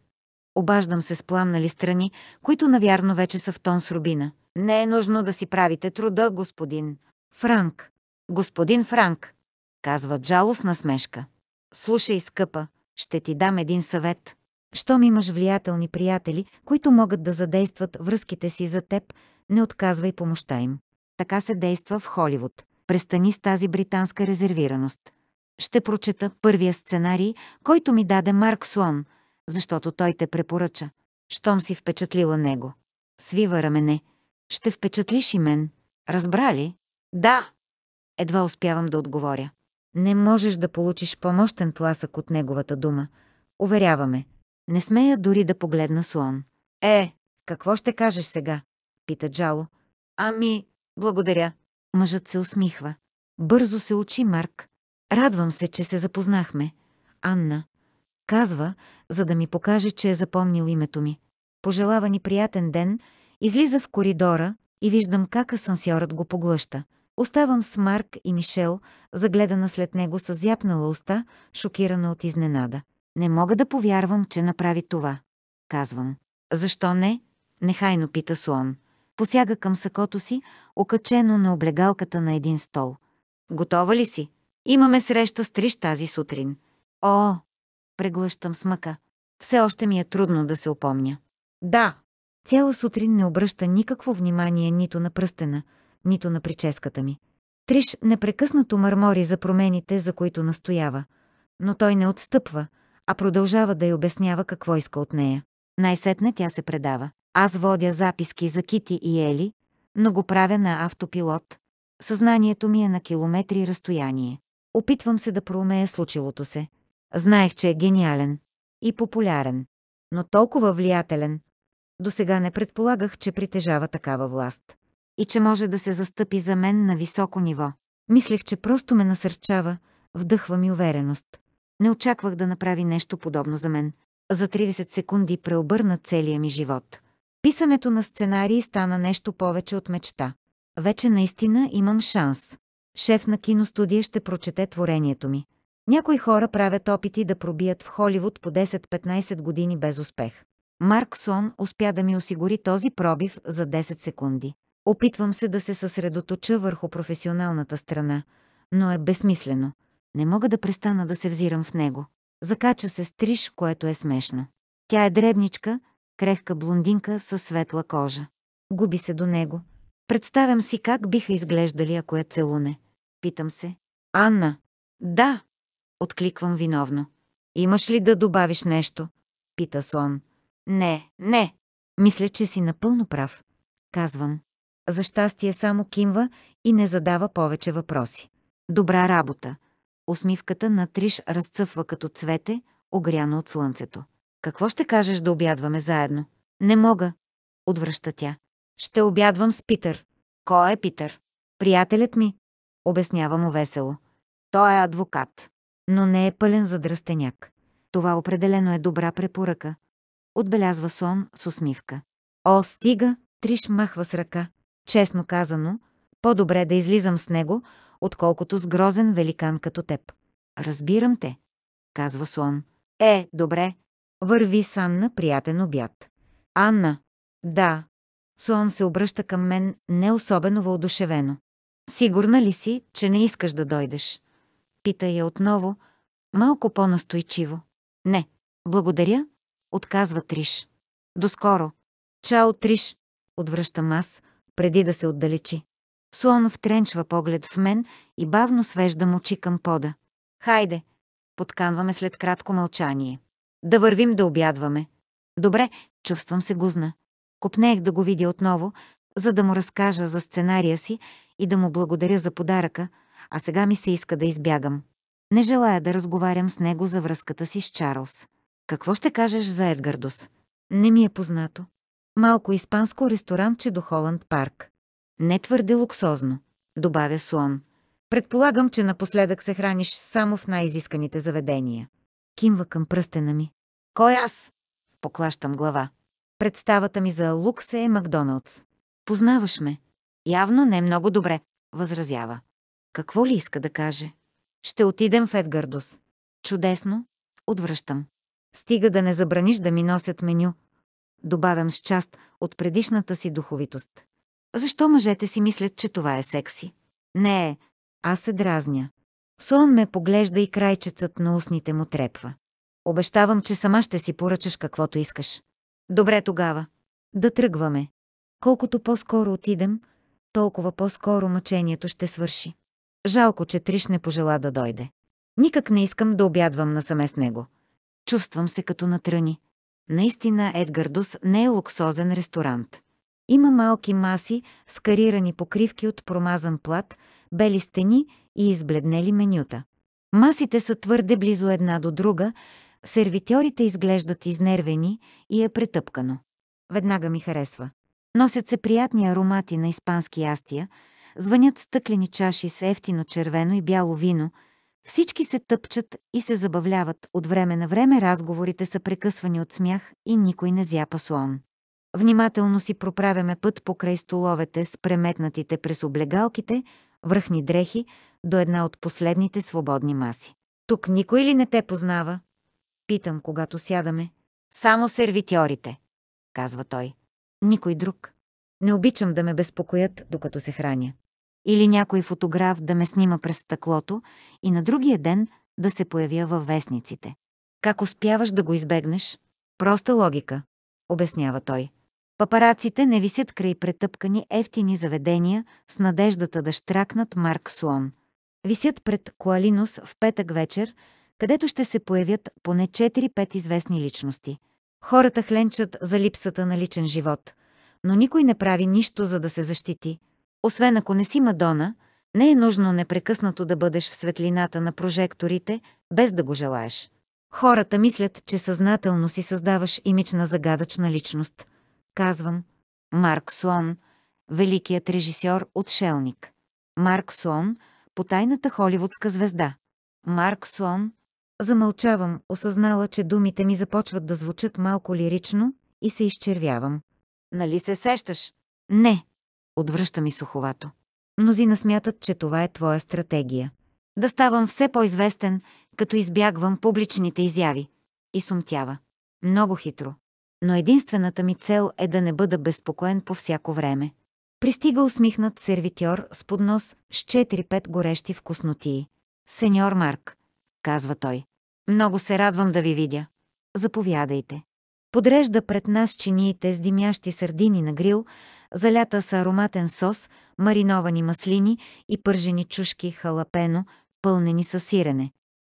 Обаждам се с пламнали страни, които навярно вече са в тон с рубина – не е нужно да си правите труда, господин. Франк. Господин Франк, казва Джалос на смешка. Слушай, скъпа, ще ти дам един съвет. Щом имаш влиятелни приятели, които могат да задействат връзките си за теб, не отказвай помощта им. Така се действа в Холивуд. Престани с тази британска резервираност. Ще прочета първия сценарий, който ми даде Марк Слон, защото той те препоръча. Щом си впечатлила него. Свива рамене – ще впечатлиш и мен. Разбра ли? Да. Едва успявам да отговоря. Не можеш да получиш помощен пласък тласък от неговата дума. Уверяваме. Не смея дори да погледна слон. Е, какво ще кажеш сега? Пита Джало. Ами, благодаря. Мъжът се усмихва. Бързо се учи Марк. Радвам се, че се запознахме. Анна. Казва, за да ми покаже, че е запомнил името ми. Пожелава ни приятен ден – Излиза в коридора и виждам как асансьорът го поглъща. Оставам с Марк и Мишел, загледана след него с зяпнала уста, шокирана от изненада. Не мога да повярвам, че направи това. Казвам. Защо не? Нехайно пита Суон. Посяга към сакото си, окачено на облегалката на един стол. Готова ли си? Имаме среща с Триш тази сутрин. О, преглъщам смъка. Все още ми е трудно да се опомня. Да, Цяла сутрин не обръща никакво внимание нито на пръстена, нито на прическата ми. Триш непрекъснато мърмори за промените, за които настоява, но той не отстъпва, а продължава да й обяснява какво иска от нея. Най-сетне тя се предава. Аз водя записки за Кити и Ели, но го правя на автопилот. Съзнанието ми е на километри разстояние. Опитвам се да проумея случилото се. Знаех, че е гениален и популярен, но толкова влиятелен, до сега не предполагах, че притежава такава власт. И че може да се застъпи за мен на високо ниво. Мислех, че просто ме насърчава, вдъхва ми увереност. Не очаквах да направи нещо подобно за мен. За 30 секунди преобърна целия ми живот. Писането на сценарии стана нещо повече от мечта. Вече наистина имам шанс. Шеф на киностудия ще прочете творението ми. Някои хора правят опити да пробият в Холивуд по 10-15 години без успех. Марк Сон успя да ми осигури този пробив за 10 секунди. Опитвам се да се съсредоточа върху професионалната страна, но е безсмислено. Не мога да престана да се взирам в него. Закача се стриж, което е смешно. Тя е дребничка, крехка блондинка със светла кожа. Губи се до него. Представям си как биха изглеждали, ако я целуне. Питам се. Анна. Да. Откликвам виновно. Имаш ли да добавиш нещо? Пита Сон. Не, не. Мисля, че си напълно прав. Казвам. За щастие само кимва и не задава повече въпроси. Добра работа. Усмивката на Триш разцъфва като цвете, огряно от слънцето. Какво ще кажеш да обядваме заедно? Не мога. Отвръща тя. Ще обядвам с Питър. Кой е Питър? Приятелят ми. Обяснява му весело. Той е адвокат. Но не е пълен задръстеняк. Това определено е добра препоръка отбелязва Сон с усмивка. О, стига, Триш махва с ръка. Честно казано, по-добре да излизам с него, отколкото с грозен великан като теб. Разбирам те, казва Слон. Е, добре. Върви с Анна приятен обяд. Анна. Да. Слон се обръща към мен не особено въодушевено. Сигурна ли си, че не искаш да дойдеш? Пита я отново, малко по-настойчиво. Не. Благодаря, отказва Триш. Доскоро. Чао, Триш, отвръщам аз, преди да се отдалечи. Слон втренчва поглед в мен и бавно свежда очи към пода. Хайде, подканваме след кратко мълчание. Да вървим да обядваме. Добре, чувствам се гузна. Копнех да го видя отново, за да му разкажа за сценария си и да му благодаря за подаръка, а сега ми се иска да избягам. Не желая да разговарям с него за връзката си с Чарлз. Какво ще кажеш за Едгардус? Не ми е познато. Малко испанско ресторанче до Холанд парк. Не твърде луксозно, добавя Слон. Предполагам, че напоследък се храниш само в най-изисканите заведения. Кимва към пръстена ми. Кой аз? Поклащам глава. Представата ми за лукс е Макдоналдс. Познаваш ме. Явно не много добре, възразява. Какво ли иска да каже? Ще отидем в Едгардус. Чудесно. Отвръщам. Стига да не забраниш да ми носят меню. Добавям с част от предишната си духовитост. Защо мъжете си мислят, че това е секси? Не е. Аз се дразня. Сон ме поглежда и крайчецът на устните му трепва. Обещавам, че сама ще си поръчаш каквото искаш. Добре тогава. Да тръгваме. Колкото по-скоро отидем, толкова по-скоро мъчението ще свърши. Жалко, че Триш не пожела да дойде. Никак не искам да обядвам насаме с него. Чувствам се като на тръни. Наистина Едгардус не е луксозен ресторант. Има малки маси с карирани покривки от промазан плат, бели стени и избледнели менюта. Масите са твърде близо една до друга, сервитьорите изглеждат изнервени и е претъпкано. Веднага ми харесва. Носят се приятни аромати на испански ястия, звънят стъклени чаши с ефтино червено и бяло вино – всички се тъпчат и се забавляват. От време на време разговорите са прекъсвани от смях и никой не зяпа слон. Внимателно си проправяме път покрай столовете с преметнатите през облегалките, връхни дрехи, до една от последните свободни маси. Тук никой ли не те познава? Питам, когато сядаме. Само сервитьорите, казва той. Никой друг. Не обичам да ме безпокоят, докато се храня или някой фотограф да ме снима през стъклото и на другия ден да се появя във вестниците. Как успяваш да го избегнеш? Проста логика, обяснява той. Папараците не висят край претъпкани ефтини заведения с надеждата да штракнат Марк Слон. Висят пред Коалинус в петък вечер, където ще се появят поне 4-5 известни личности. Хората хленчат за липсата на личен живот, но никой не прави нищо за да се защити – освен ако не си Мадона, не е нужно непрекъснато да бъдеш в светлината на прожекторите, без да го желаеш. Хората мислят, че съзнателно си създаваш имидж на загадъчна личност. Казвам Марк Суон, великият режисьор от Шелник. Марк Суон, потайната холивудска звезда. Марк Суон, Замълчавам, осъзнала, че думите ми започват да звучат малко лирично и се изчервявам. Нали се сещаш? Не, отвръща ми суховато. Мнозина смятат, че това е твоя стратегия. Да ставам все по-известен, като избягвам публичните изяви. И сумтява. Много хитро. Но единствената ми цел е да не бъда безпокоен по всяко време. Пристига усмихнат сервитьор с поднос с 4-5 горещи вкуснотии. Сеньор Марк, казва той. Много се радвам да ви видя. Заповядайте. Подрежда пред нас чиниите с димящи сърдини на грил, залята с ароматен сос, мариновани маслини и пържени чушки халапено, пълнени със сирене.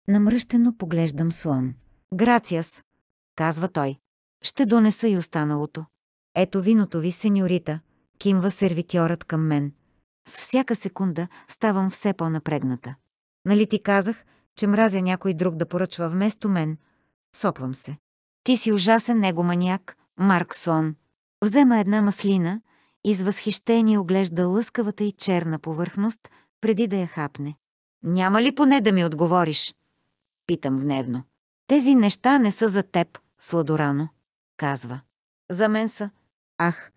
Намръщено поглеждам слон. «Грациас!» – казва той. «Ще донеса и останалото. Ето виното ви, сеньорита!» – кимва сервитьорът към мен. С всяка секунда ставам все по-напрегната. Нали ти казах, че мразя някой друг да поръчва вместо мен? Сопвам се. Ти си ужасен него маняк, Сон. Взема една маслина и с възхищение оглежда лъскавата и черна повърхност, преди да я хапне. Няма ли поне да ми отговориш? Питам гневно. Тези неща не са за теб, сладорано, казва. За мен са. Ах,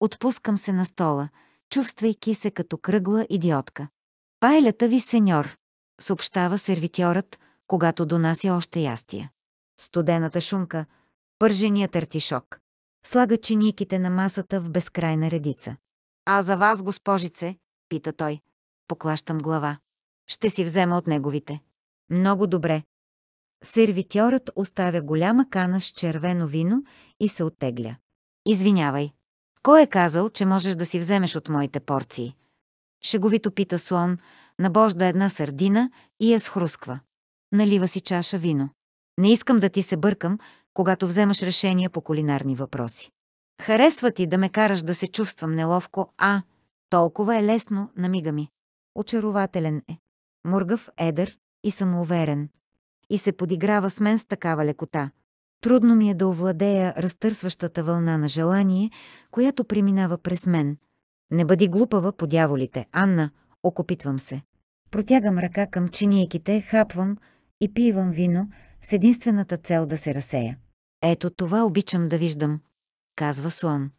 отпускам се на стола, чувствайки се като кръгла идиотка. Пайлята ви, сеньор, съобщава сервитьорът, когато донася още ястия студената шунка, пърженият артишок. Слага чиниките на масата в безкрайна редица. А за вас, госпожице, пита той. Поклащам глава. Ще си взема от неговите. Много добре. Сервитьорът оставя голяма кана с червено вино и се оттегля. Извинявай. Кой е казал, че можеш да си вземеш от моите порции? Шеговито пита слон, набожда една сардина и я схрусква. Налива си чаша вино. Не искам да ти се бъркам, когато вземаш решения по кулинарни въпроси. Харесва ти да ме караш да се чувствам неловко, а толкова е лесно, намига ми. Очарователен е. Мургав, едър и самоуверен. И се подиграва с мен с такава лекота. Трудно ми е да овладея разтърсващата вълна на желание, която преминава през мен. Не бъди глупава по дяволите, Анна, окопитвам се. Протягам ръка към чиниеките, хапвам и пивам вино, с единствената цел да се разсея. Ето това обичам да виждам, казва Суан.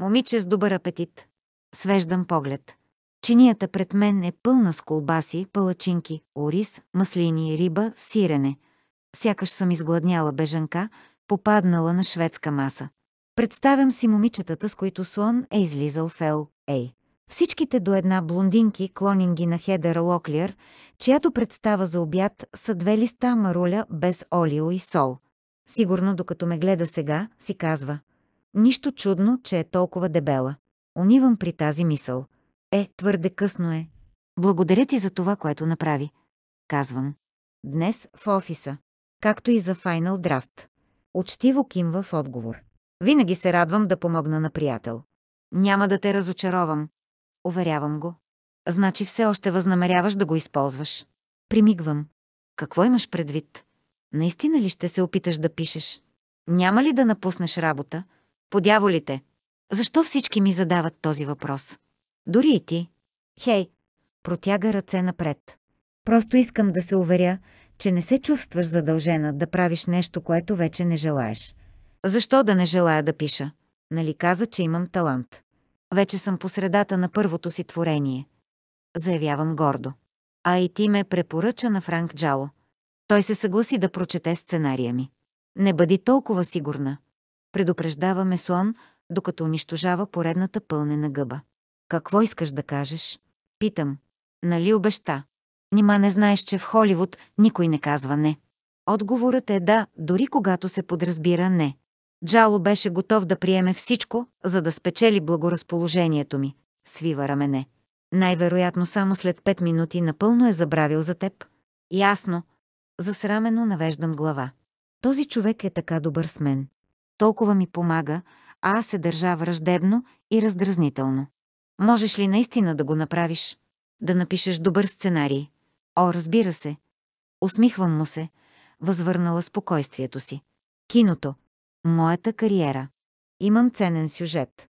Момиче с добър апетит. Свеждам поглед. Чинията пред мен е пълна с колбаси, палачинки, ориз, маслини, риба, сирене. Сякаш съм изгладняла бежанка, попаднала на шведска маса. Представям си момичетата, с които Суан е излизал в Ел. Ей. Всичките до една блондинки клонинги на Хедър Локлиер, чиято представа за обяд са две листа маруля без олио и сол. Сигурно, докато ме гледа сега, си казва. Нищо чудно, че е толкова дебела. Унивам при тази мисъл. Е, твърде късно е. Благодаря ти за това, което направи. Казвам. Днес в офиса. Както и за Final Draft. Учтиво кимва в отговор. Винаги се радвам да помогна на приятел. Няма да те разочаровам. Уверявам го. Значи все още възнамеряваш да го използваш. Примигвам. Какво имаш предвид? Наистина ли ще се опиташ да пишеш? Няма ли да напуснеш работа? Подяволите! Защо всички ми задават този въпрос? Дори и ти. Хей! Протяга ръце напред. Просто искам да се уверя, че не се чувстваш задължена да правиш нещо, което вече не желаеш. Защо да не желая да пиша? Нали каза, че имам талант? Вече съм по средата на първото си творение. Заявявам гордо. А и ти ме препоръча на Франк Джало. Той се съгласи да прочете сценария ми. Не бъди толкова сигурна. Предупреждава ме докато унищожава поредната пълнена гъба. Какво искаш да кажеш? Питам. Нали обеща? Нима не знаеш, че в Холивуд никой не казва не. Отговорът е да, дори когато се подразбира не. Джало беше готов да приеме всичко, за да спечели благоразположението ми. Свива рамене. Най-вероятно само след пет минути напълно е забравил за теб. Ясно. Засрамено навеждам глава. Този човек е така добър с мен. Толкова ми помага, а аз се държа враждебно и раздразнително. Можеш ли наистина да го направиш? Да напишеш добър сценарий. О, разбира се. Усмихвам му се, възвърнала спокойствието си. Киното, Моята кариера. Имам ценен сюжет.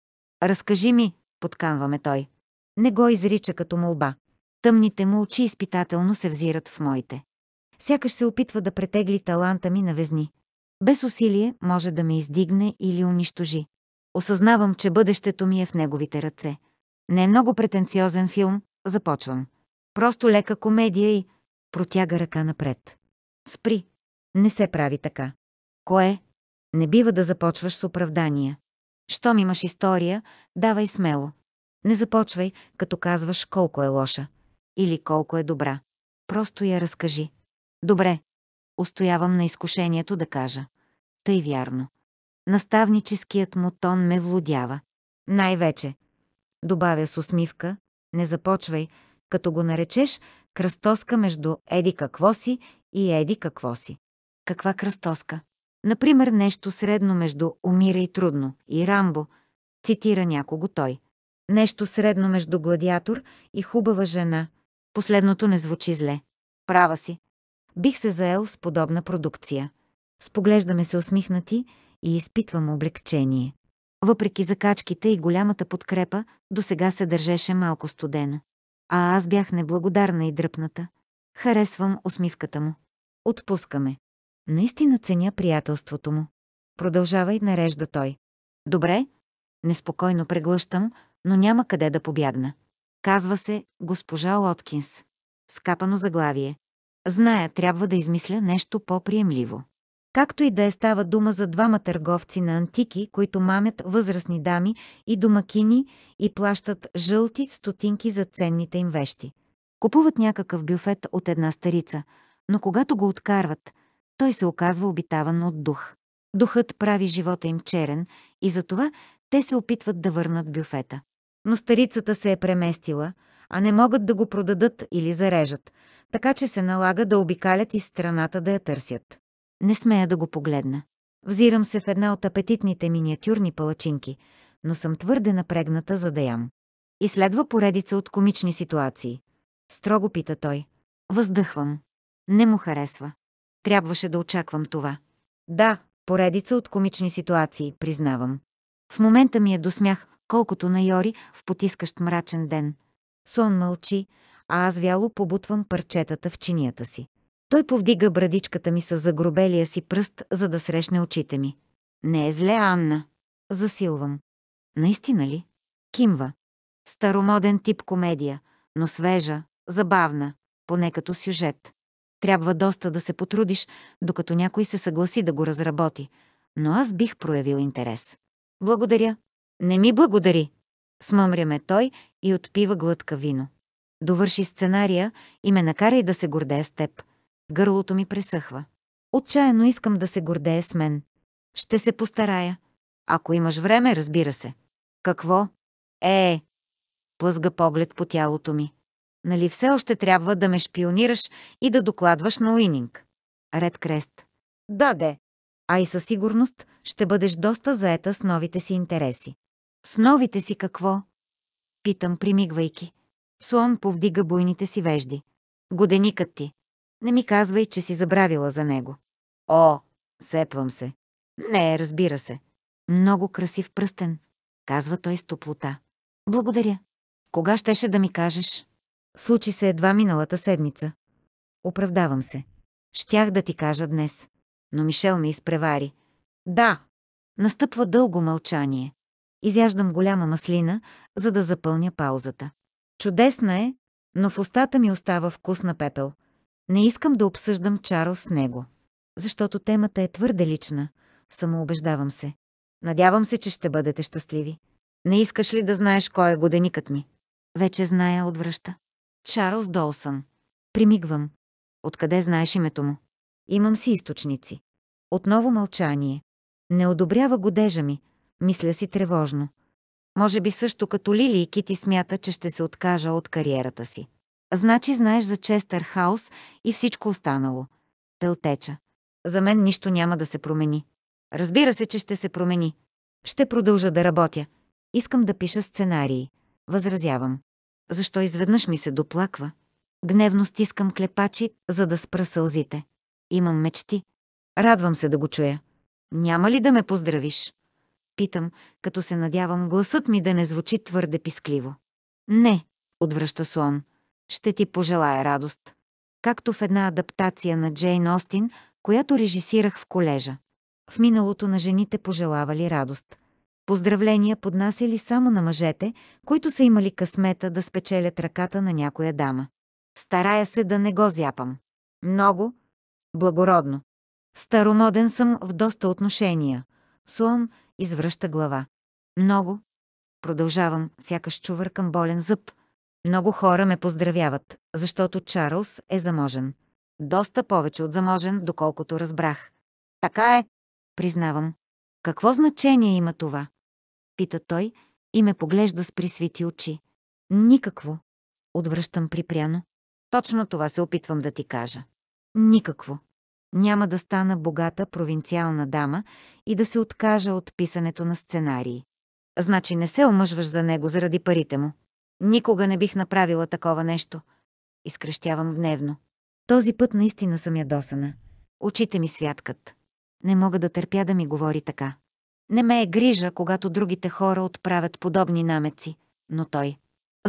Разкажи ми, подканваме той. Не го изрича като молба. Тъмните му очи изпитателно се взират в моите. Сякаш се опитва да претегли таланта ми на везни. Без усилие може да ме издигне или унищожи. Осъзнавам, че бъдещето ми е в неговите ръце. Не е много претенциозен филм, започвам. Просто лека комедия и протяга ръка напред. Спри. Не се прави така. Кое? Не бива да започваш с оправдания. Щом имаш история, давай смело. Не започвай, като казваш колко е лоша или колко е добра. Просто я разкажи. Добре. Устоявам на изкушението да кажа. Тъй вярно. Наставническият му тон ме владява. Най-вече. Добавя с усмивка. Не започвай, като го наречеш кръстоска между еди какво си и еди какво си. Каква кръстоска? Например, нещо средно между «Умира и трудно» и «Рамбо», цитира някого той. Нещо средно между гладиатор и хубава жена. Последното не звучи зле. Права си. Бих се заел с подобна продукция. Споглеждаме се усмихнати и изпитвам облегчение. Въпреки закачките и голямата подкрепа, до сега се държеше малко студено. А аз бях неблагодарна и дръпната. Харесвам усмивката му. Отпускаме. Наистина ценя приятелството му. Продължавай, нарежда той. Добре, неспокойно преглъщам, но няма къде да побягна. Казва се госпожа Лоткинс. Скапано заглавие. Зная, трябва да измисля нещо по-приемливо. Както и да е става дума за двама търговци на антики, които мамят възрастни дами и домакини и плащат жълти стотинки за ценните им вещи. Купуват някакъв бюфет от една старица, но когато го откарват – той се оказва обитаван от дух. Духът прави живота им черен и затова те се опитват да върнат бюфета. Но старицата се е преместила, а не могат да го продадат или зарежат, така че се налага да обикалят из страната да я търсят. Не смея да го погледна. Взирам се в една от апетитните миниатюрни палачинки, но съм твърде напрегната за да ям. И следва поредица от комични ситуации. Строго пита той. Въздъхвам. Не му харесва. Трябваше да очаквам това. Да, поредица от комични ситуации, признавам. В момента ми е до смях, колкото на Йори в потискащ мрачен ден. Сон мълчи, а аз вяло побутвам парчетата в чинията си. Той повдига брадичката ми с загробелия си пръст, за да срещне очите ми. Не е зле, Анна. Засилвам. Наистина ли? Кимва. Старомоден тип комедия, но свежа, забавна, поне като сюжет. Трябва доста да се потрудиш, докато някой се съгласи да го разработи, но аз бих проявил интерес. Благодаря. Не ми благодари. Смъмряме той и отпива глътка вино. Довърши сценария и ме накарай да се гордея с теб. Гърлото ми пресъхва. Отчаяно искам да се гордее с мен. Ще се постарая. Ако имаш време, разбира се. Какво? Е, е. плъзга поглед по тялото ми. Нали все още трябва да ме шпионираш и да докладваш на Уининг? Ред Крест. Да, де. А и със сигурност ще бъдеш доста заета с новите си интереси. С новите си какво? Питам, примигвайки. Слон повдига буйните си вежди. Годеникът ти. Не ми казвай, че си забравила за него. О, сепвам се. Не, разбира се. Много красив пръстен, казва той с топлота. Благодаря. Кога щеше да ми кажеш? Случи се едва миналата седмица. Оправдавам се. Щях да ти кажа днес. Но Мишел ме изпревари. Да. Настъпва дълго мълчание. Изяждам голяма маслина, за да запълня паузата. Чудесна е, но в устата ми остава вкус на пепел. Не искам да обсъждам Чарлз с него. Защото темата е твърде лична. Самоубеждавам се. Надявам се, че ще бъдете щастливи. Не искаш ли да знаеш кой е годеникът ми? Вече зная, отвръща. Чарлз Долсън. Примигвам. Откъде знаеш името му? Имам си източници. Отново мълчание. Не одобрява годежа ми. Мисля си тревожно. Може би също като Лили и Кити смята, че ще се откажа от кариерата си. Значи знаеш за Честър Хаус и всичко останало. Пелтеча. За мен нищо няма да се промени. Разбира се, че ще се промени. Ще продължа да работя. Искам да пиша сценарии. Възразявам защо изведнъж ми се доплаква. Гневно стискам клепачи, за да спра сълзите. Имам мечти. Радвам се да го чуя. Няма ли да ме поздравиш? Питам, като се надявам гласът ми да не звучи твърде пискливо. Не, отвръща Слон. Ще ти пожелая радост. Както в една адаптация на Джейн Остин, която режисирах в колежа. В миналото на жените пожелавали радост – Поздравления поднасяли само на мъжете, които са имали късмета да спечелят ръката на някоя дама. Старая се да не го зяпам. Много. Благородно. Старомоден съм в доста отношения. Суон извръща глава. Много. Продължавам, сякаш чувъркам болен зъб. Много хора ме поздравяват, защото Чарлз е заможен. Доста повече от заможен, доколкото разбрах. Така е, признавам. Какво значение има това? Пита той и ме поглежда с присвити очи. Никакво. Отвръщам припряно. Точно това се опитвам да ти кажа. Никакво. Няма да стана богата провинциална дама и да се откажа от писането на сценарии. Значи не се омъжваш за него заради парите му. Никога не бих направила такова нещо. Изкръщявам гневно. Този път наистина съм ядосана. Очите ми святкат. Не мога да търпя да ми говори така. Не ме е грижа, когато другите хора отправят подобни намеци, но той.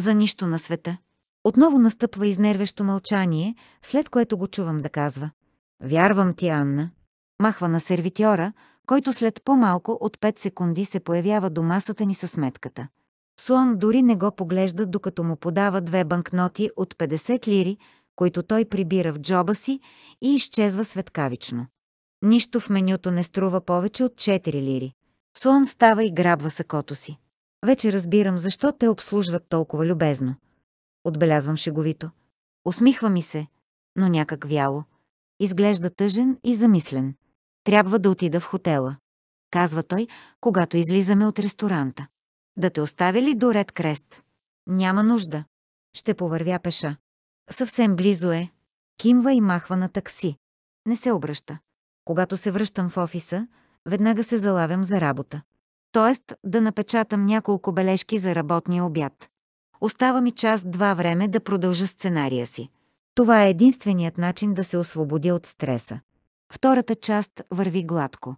За нищо на света. Отново настъпва изнервещо мълчание, след което го чувам да казва. Вярвам ти, Анна. Махва на сервитьора, който след по-малко от 5 секунди се появява до масата ни със сметката. Суан дори не го поглежда, докато му подава две банкноти от 50 лири, които той прибира в джоба си и изчезва светкавично. Нищо в менюто не струва повече от 4 лири. Слон става и грабва сакото си. Вече разбирам защо те обслужват толкова любезно. Отбелязвам шеговито. Усмихва ми се, но някак вяло. Изглежда тъжен и замислен. Трябва да отида в хотела. Казва той, когато излизаме от ресторанта. Да те оставя ли до Ред Крест? Няма нужда. Ще повървя пеша. Съвсем близо е. Кимва и махва на такси. Не се обръща. Когато се връщам в офиса, веднага се залавям за работа. Тоест, да напечатам няколко бележки за работния обяд. Остава ми час-два време да продължа сценария си. Това е единственият начин да се освободя от стреса. Втората част върви гладко.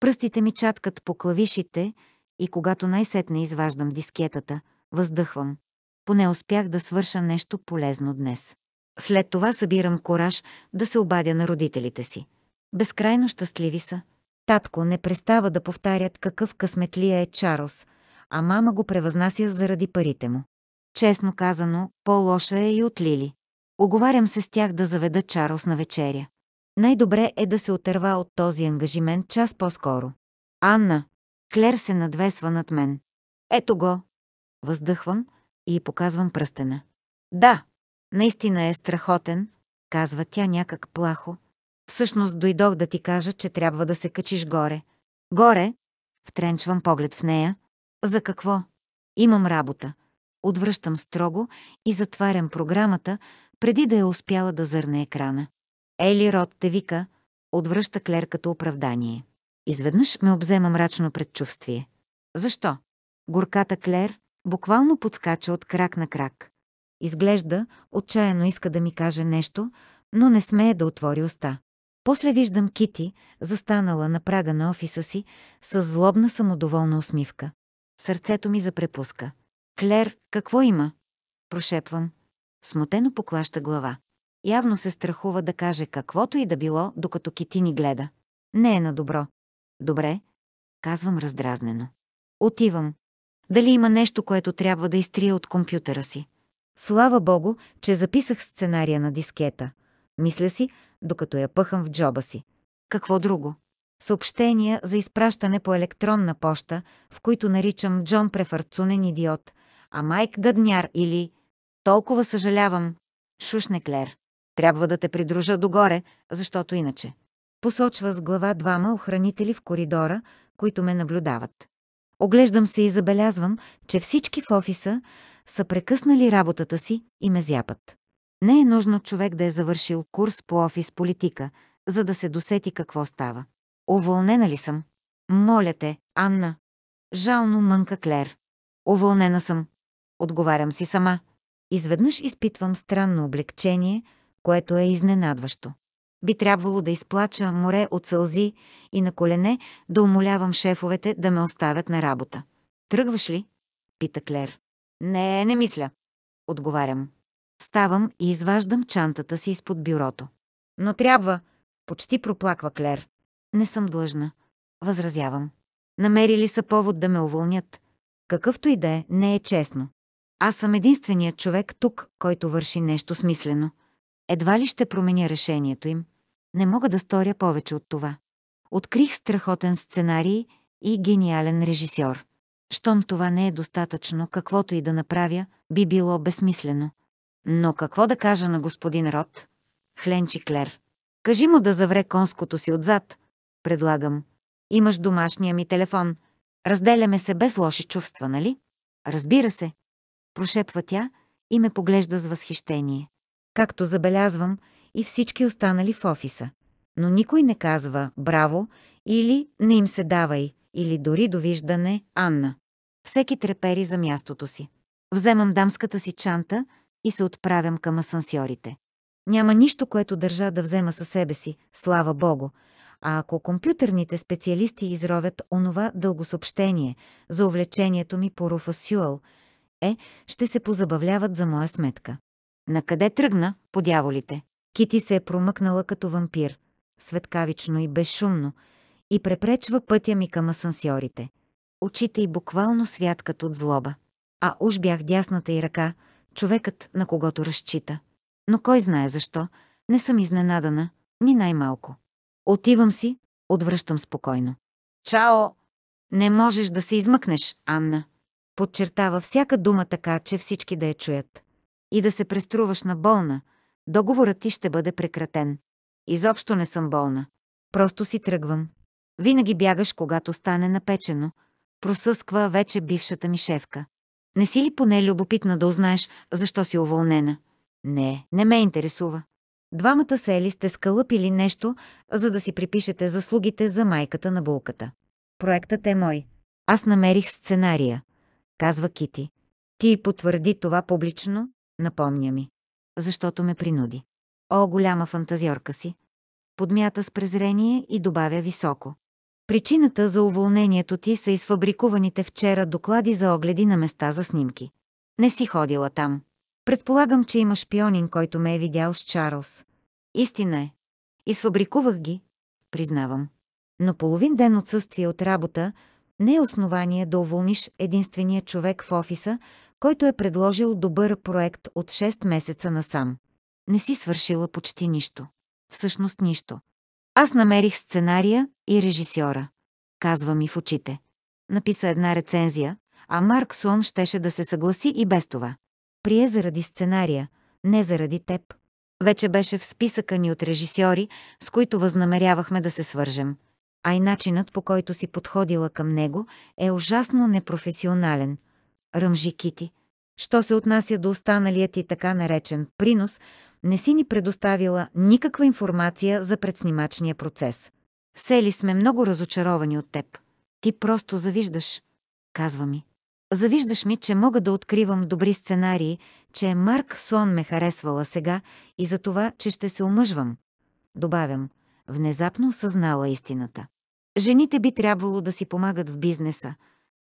Пръстите ми чаткат по клавишите и когато най-сетне изваждам дискетата, въздъхвам. Поне успях да свърша нещо полезно днес. След това събирам кораж да се обадя на родителите си. Безкрайно щастливи са, Татко не престава да повтарят какъв късметлия е Чарлз, а мама го превъзнася заради парите му. Честно казано, по-лоша е и от Лили. Оговарям се с тях да заведа Чарлз на вечеря. Най-добре е да се отърва от този ангажимент час по-скоро. Анна, Клер се надвесва над мен. Ето го. Въздъхвам и показвам пръстена. Да, наистина е страхотен, казва тя някак плахо, Всъщност дойдох да ти кажа, че трябва да се качиш горе. Горе? Втренчвам поглед в нея. За какво? Имам работа. Отвръщам строго и затварям програмата, преди да е успяла да зърне екрана. Ейли Род те вика, отвръща Клер като оправдание. Изведнъж ме обзема мрачно предчувствие. Защо? Горката Клер буквално подскача от крак на крак. Изглежда, отчаяно иска да ми каже нещо, но не смее да отвори уста. После виждам Кити, застанала на прага на офиса си, с злобна самодоволна усмивка. Сърцето ми запрепуска. «Клер, какво има?» Прошепвам. Смутено поклаща глава. Явно се страхува да каже каквото и да било, докато Кити ни гледа. Не е на добро. Добре, казвам раздразнено. Отивам. Дали има нещо, което трябва да изтрия от компютъра си? Слава богу, че записах сценария на дискета. Мисля си, докато я пъхам в джоба си. Какво друго? Съобщения за изпращане по електронна поща, в които наричам Джон префарцунен идиот, а Майк гъдняр или Толкова съжалявам, шушне Клер. Трябва да те придружа догоре, защото иначе. Посочва с глава двама охранители в коридора, които ме наблюдават. Оглеждам се и забелязвам, че всички в офиса са прекъснали работата си и ме зяпат. Не е нужно човек да е завършил курс по офис политика, за да се досети какво става. Уволнена ли съм? Моля те, Анна. Жално мънка Клер. Уволнена съм. Отговарям си сама. Изведнъж изпитвам странно облегчение, което е изненадващо. Би трябвало да изплача море от сълзи и на колене да умолявам шефовете да ме оставят на работа. Тръгваш ли? Пита Клер. Не, не мисля. Отговарям. Ставам и изваждам чантата си изпод бюрото. Но трябва, почти проплаква Клер. Не съм длъжна. Възразявам. Намерили са повод да ме уволнят. Какъвто и да е, не е честно. Аз съм единственият човек тук, който върши нещо смислено. Едва ли ще променя решението им. Не мога да сторя повече от това. Открих страхотен сценарий и гениален режисьор. Щом това не е достатъчно, каквото и да направя, би било безсмислено. Но какво да кажа на господин Рот? Хленчи Клер. Кажи му да завре конското си отзад. Предлагам. Имаш домашния ми телефон. Разделяме се без лоши чувства, нали? Разбира се. Прошепва тя и ме поглежда с възхищение. Както забелязвам и всички останали в офиса. Но никой не казва «Браво» или «Не им се давай» или дори «Довиждане, Анна». Всеки трепери за мястото си. Вземам дамската си чанта – и се отправям към асансьорите. Няма нищо, което държа да взема със себе си, слава богу, а ако компютърните специалисти изровят онова дългосъобщение за увлечението ми по Руфа Сюъл, е, ще се позабавляват за моя сметка. Накъде тръгна, подяволите? Кити се е промъкнала като вампир, светкавично и безшумно, и препречва пътя ми към асансьорите. Очите й буквално святкат от злоба. А уж бях дясната й ръка – човекът, на когото разчита. Но кой знае защо, не съм изненадана, ни най-малко. Отивам си, отвръщам спокойно. Чао! Не можеш да се измъкнеш, Анна. Подчертава всяка дума така, че всички да я чуят. И да се преструваш на болна, договорът ти ще бъде прекратен. Изобщо не съм болна. Просто си тръгвам. Винаги бягаш, когато стане напечено. Просъсква вече бившата ми шефка. Не си ли поне любопитна да узнаеш, защо си уволнена? Не, не ме интересува. Двамата сели сте скалъпили нещо, за да си припишете заслугите за майката на булката. Проектът е мой. Аз намерих сценария, казва Кити. Ти потвърди това публично, напомня ми. Защото ме принуди. О, голяма фантазиорка си. Подмята с презрение и добавя високо. Причината за уволнението ти са изфабрикуваните вчера доклади за огледи на места за снимки. Не си ходила там. Предполагам, че има шпионин, който ме е видял с Чарлз. Истина е. Изфабрикувах ги, признавам. Но половин ден отсъствие от работа не е основание да уволниш единствения човек в офиса, който е предложил добър проект от 6 месеца насам. Не си свършила почти нищо. Всъщност нищо. Аз намерих сценария и режисьора. Казва ми в очите. Написа една рецензия, а Марк Сон щеше да се съгласи и без това. Прие заради сценария, не заради теб. Вече беше в списъка ни от режисьори, с които възнамерявахме да се свържем. А и начинът, по който си подходила към него, е ужасно непрофесионален. Ръмжи Кити. Що се отнася до останалият и така наречен принос, не си ни предоставила никаква информация за предснимачния процес. Сели сме много разочаровани от теб. Ти просто завиждаш, казва ми. Завиждаш ми, че мога да откривам добри сценарии, че Марк Сон ме харесвала сега и за това, че ще се омъжвам. Добавям, внезапно осъзнала истината. Жените би трябвало да си помагат в бизнеса,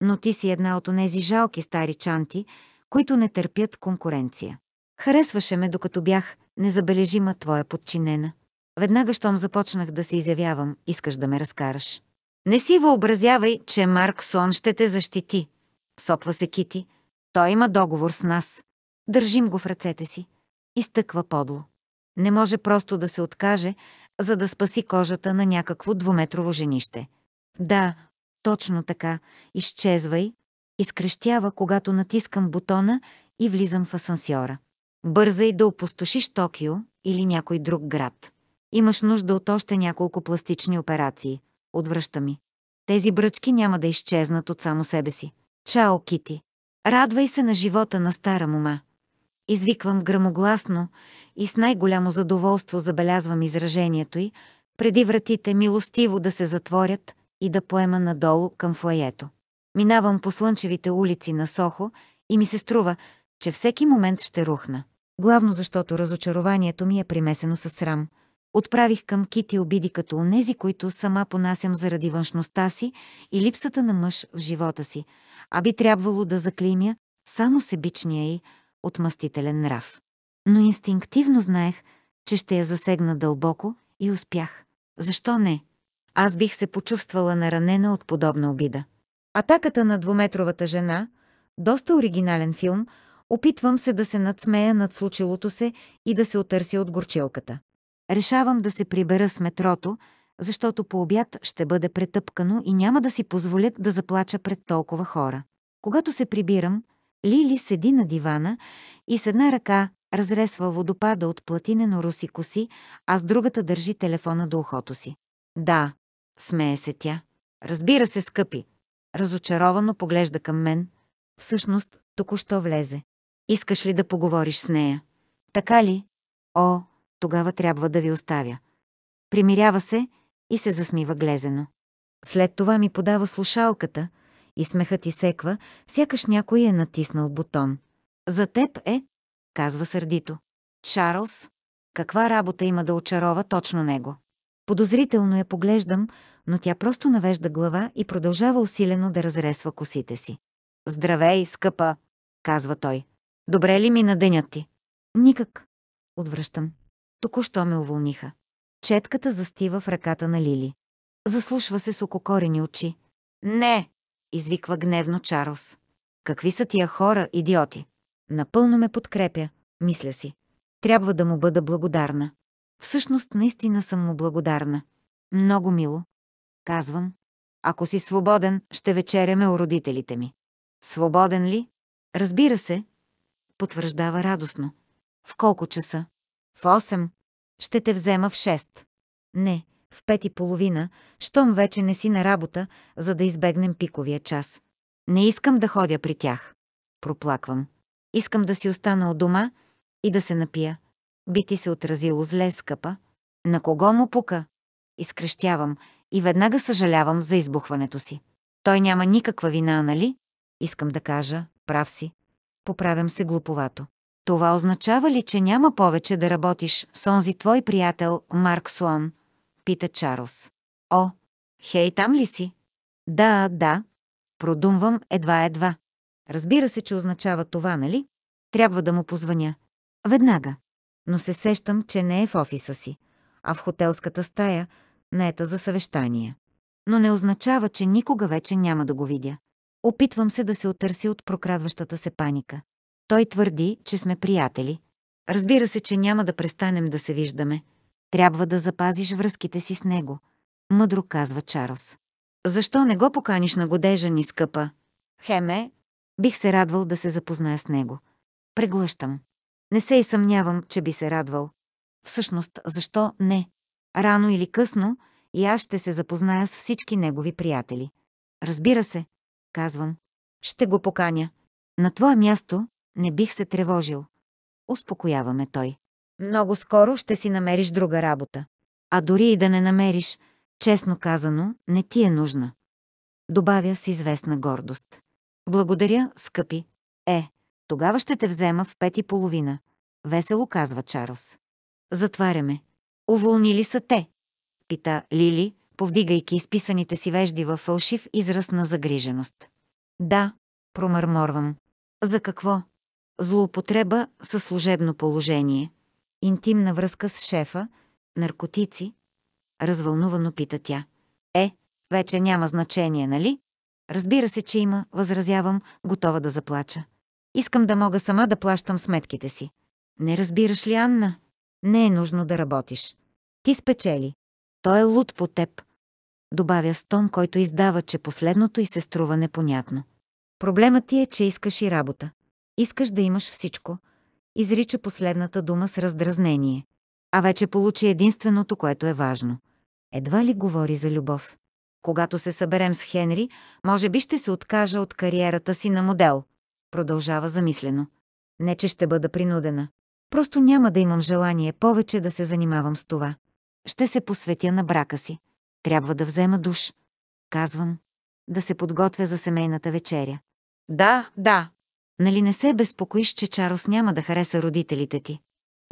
но ти си една от онези жалки стари чанти, които не търпят конкуренция. Харесваше ме, докато бях незабележима твоя подчинена. Веднага, щом започнах да се изявявам, искаш да ме разкараш. Не си въобразявай, че Марк Сон ще те защити. Сопва се Кити. Той има договор с нас. Държим го в ръцете си. Изтъква подло. Не може просто да се откаже, за да спаси кожата на някакво двуметрово женище. Да, точно така. Изчезвай. Изкрещява, когато натискам бутона и влизам в асансьора. Бързай да опустошиш Токио или някой друг град. Имаш нужда от още няколко пластични операции. Отвръща ми. Тези бръчки няма да изчезнат от само себе си. Чао, Кити! Радвай се на живота на стара мума. Извиквам грамогласно и с най-голямо задоволство забелязвам изражението й, преди вратите милостиво да се затворят и да поема надолу към флаето. Минавам по слънчевите улици на Сохо и ми се струва, че всеки момент ще рухна главно защото разочарованието ми е примесено със срам. Отправих към Кити обиди като онези, които сама понасям заради външността си и липсата на мъж в живота си, а би трябвало да заклимя само себичния й отмъстителен нрав. Но инстинктивно знаех, че ще я засегна дълбоко и успях. Защо не? Аз бих се почувствала наранена от подобна обида. Атаката на двуметровата жена, доста оригинален филм, Опитвам се да се надсмея над случилото се и да се отърся от горчилката. Решавам да се прибера с метрото, защото по обяд ще бъде претъпкано и няма да си позволят да заплача пред толкова хора. Когато се прибирам, Лили седи на дивана и с една ръка разресва водопада от платинено руси коси, а с другата държи телефона до ухото си. Да, смее се тя. Разбира се, скъпи. Разочаровано поглежда към мен. Всъщност, току-що влезе. Искаш ли да поговориш с нея? Така ли? О, тогава трябва да ви оставя. Примирява се и се засмива глезено. След това ми подава слушалката и смехът изсеква, сякаш някой е натиснал бутон. За теб е, казва сърдито. Чарлз, каква работа има да очарова точно него? Подозрително я поглеждам, но тя просто навежда глава и продължава усилено да разресва косите си. Здравей, скъпа, казва той. Добре ли ми на денят ти? Никак. Отвръщам. Току-що ме уволниха. Четката застива в ръката на Лили. Заслушва се с ококорени очи. Не! извиква гневно Чарлз. Какви са тия хора, идиоти? Напълно ме подкрепя, мисля си. Трябва да му бъда благодарна. Всъщност наистина съм му благодарна. Много мило. Казвам. Ако си свободен, ще вечеряме у родителите ми. Свободен ли? Разбира се, потвърждава радостно. В колко часа? В 8. Ще те взема в 6. Не, в пет и половина, щом вече не си на работа, за да избегнем пиковия час. Не искам да ходя при тях. Проплаквам. Искам да си остана от дома и да се напия. Би ти се отразило зле, скъпа. На кого му пука? Изкрещявам и веднага съжалявам за избухването си. Той няма никаква вина, нали? Искам да кажа, прав си. Поправям се глуповато. Това означава ли, че няма повече да работиш с онзи твой приятел Марк Суон? Пита Чарлз. О, хей, там ли си? Да, да. Продумвам едва-едва. Разбира се, че означава това, нали? Трябва да му позвъня. Веднага. Но се сещам, че не е в офиса си, а в хотелската стая, наета за съвещания. Но не означава, че никога вече няма да го видя. Опитвам се да се отърси от прокрадващата се паника. Той твърди, че сме приятели. Разбира се, че няма да престанем да се виждаме. Трябва да запазиш връзките си с него. Мъдро казва Чарлз. Защо не го поканиш на годежа ни, скъпа? Хеме, бих се радвал да се запозная с него. Преглъщам. Не се и съмнявам, че би се радвал. Всъщност, защо не? Рано или късно и аз ще се запозная с всички негови приятели. Разбира се, казвам. Ще го поканя. На твое място не бих се тревожил. Успокояваме той. Много скоро ще си намериш друга работа. А дори и да не намериш, честно казано, не ти е нужна. Добавя с известна гордост. Благодаря, скъпи. Е, тогава ще те взема в пет и половина. Весело казва Чарлз. Затваряме. Уволнили са те? Пита Лили, повдигайки изписаните си вежди във фалшив израз на загриженост. Да, промърморвам. За какво? Злоупотреба със служебно положение. Интимна връзка с шефа, наркотици. Развълнувано пита тя. Е, вече няма значение, нали? Разбира се, че има, възразявам, готова да заплача. Искам да мога сама да плащам сметките си. Не разбираш ли, Анна? Не е нужно да работиш. Ти спечели. Той е луд по теб добавя с тон, който издава, че последното и се струва непонятно. Проблемът ти е, че искаш и работа. Искаш да имаш всичко. Изрича последната дума с раздразнение. А вече получи единственото, което е важно. Едва ли говори за любов. Когато се съберем с Хенри, може би ще се откажа от кариерата си на модел. Продължава замислено. Не, че ще бъда принудена. Просто няма да имам желание повече да се занимавам с това. Ще се посветя на брака си. Трябва да взема душ. Казвам. Да се подготвя за семейната вечеря. Да, да. Нали не се безпокоиш, че Чарлз няма да хареса родителите ти?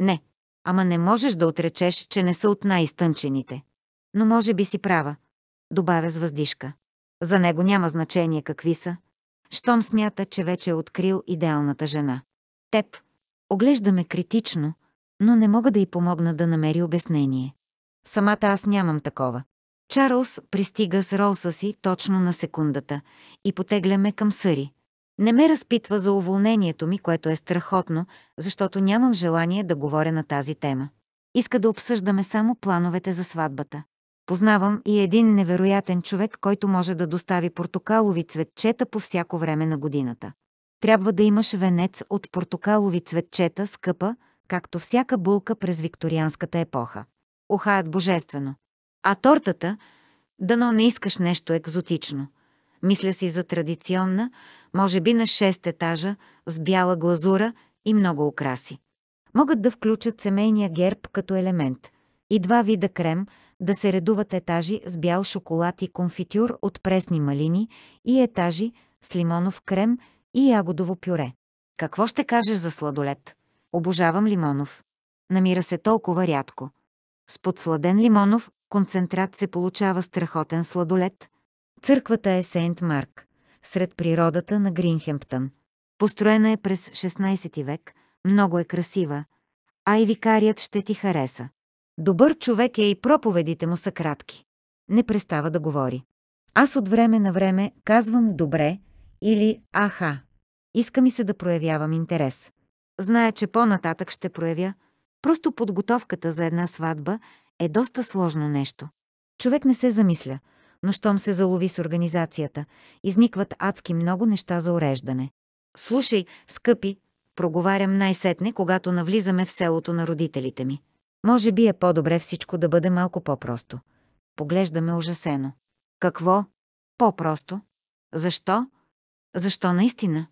Не. Ама не можеш да отречеш, че не са от най-изтънчените. Но може би си права. Добавя с въздишка. За него няма значение какви са. Щом смята, че вече е открил идеалната жена. Теп. Оглеждаме критично, но не мога да й помогна да намери обяснение. Самата аз нямам такова. Чарлз пристига с Ролса си точно на секундата и потегляме към Съри. Не ме разпитва за уволнението ми, което е страхотно, защото нямам желание да говоря на тази тема. Иска да обсъждаме само плановете за сватбата. Познавам и един невероятен човек, който може да достави портокалови цветчета по всяко време на годината. Трябва да имаш венец от портокалови цветчета, скъпа, както всяка булка през викторианската епоха. Охаят божествено. А тортата, дано не искаш нещо екзотично. Мисля си за традиционна, може би на 6 етажа, с бяла глазура и много украси. Могат да включат семейния герб като елемент и два вида крем, да се редуват етажи с бял шоколад и конфитюр от пресни малини и етажи с лимонов крем и ягодово пюре. Какво ще кажеш за сладолет? Обожавам лимонов. Намира се толкова рядко. С подсладен лимонов концентрат се получава страхотен сладолет. Църквата е Сейнт Марк, сред природата на Гринхемптън. Построена е през 16 век, много е красива, а и викарият ще ти хареса. Добър човек е и проповедите му са кратки. Не престава да говори. Аз от време на време казвам «добре» или «аха». Иска ми се да проявявам интерес. Зная, че по-нататък ще проявя. Просто подготовката за една сватба е доста сложно нещо. Човек не се замисля, но щом се залови с организацията, изникват адски много неща за уреждане. Слушай, скъпи, проговарям най-сетне, когато навлизаме в селото на родителите ми. Може би е по-добре всичко да бъде малко по-просто. Поглеждаме ужасено. Какво? По-просто? Защо? Защо наистина?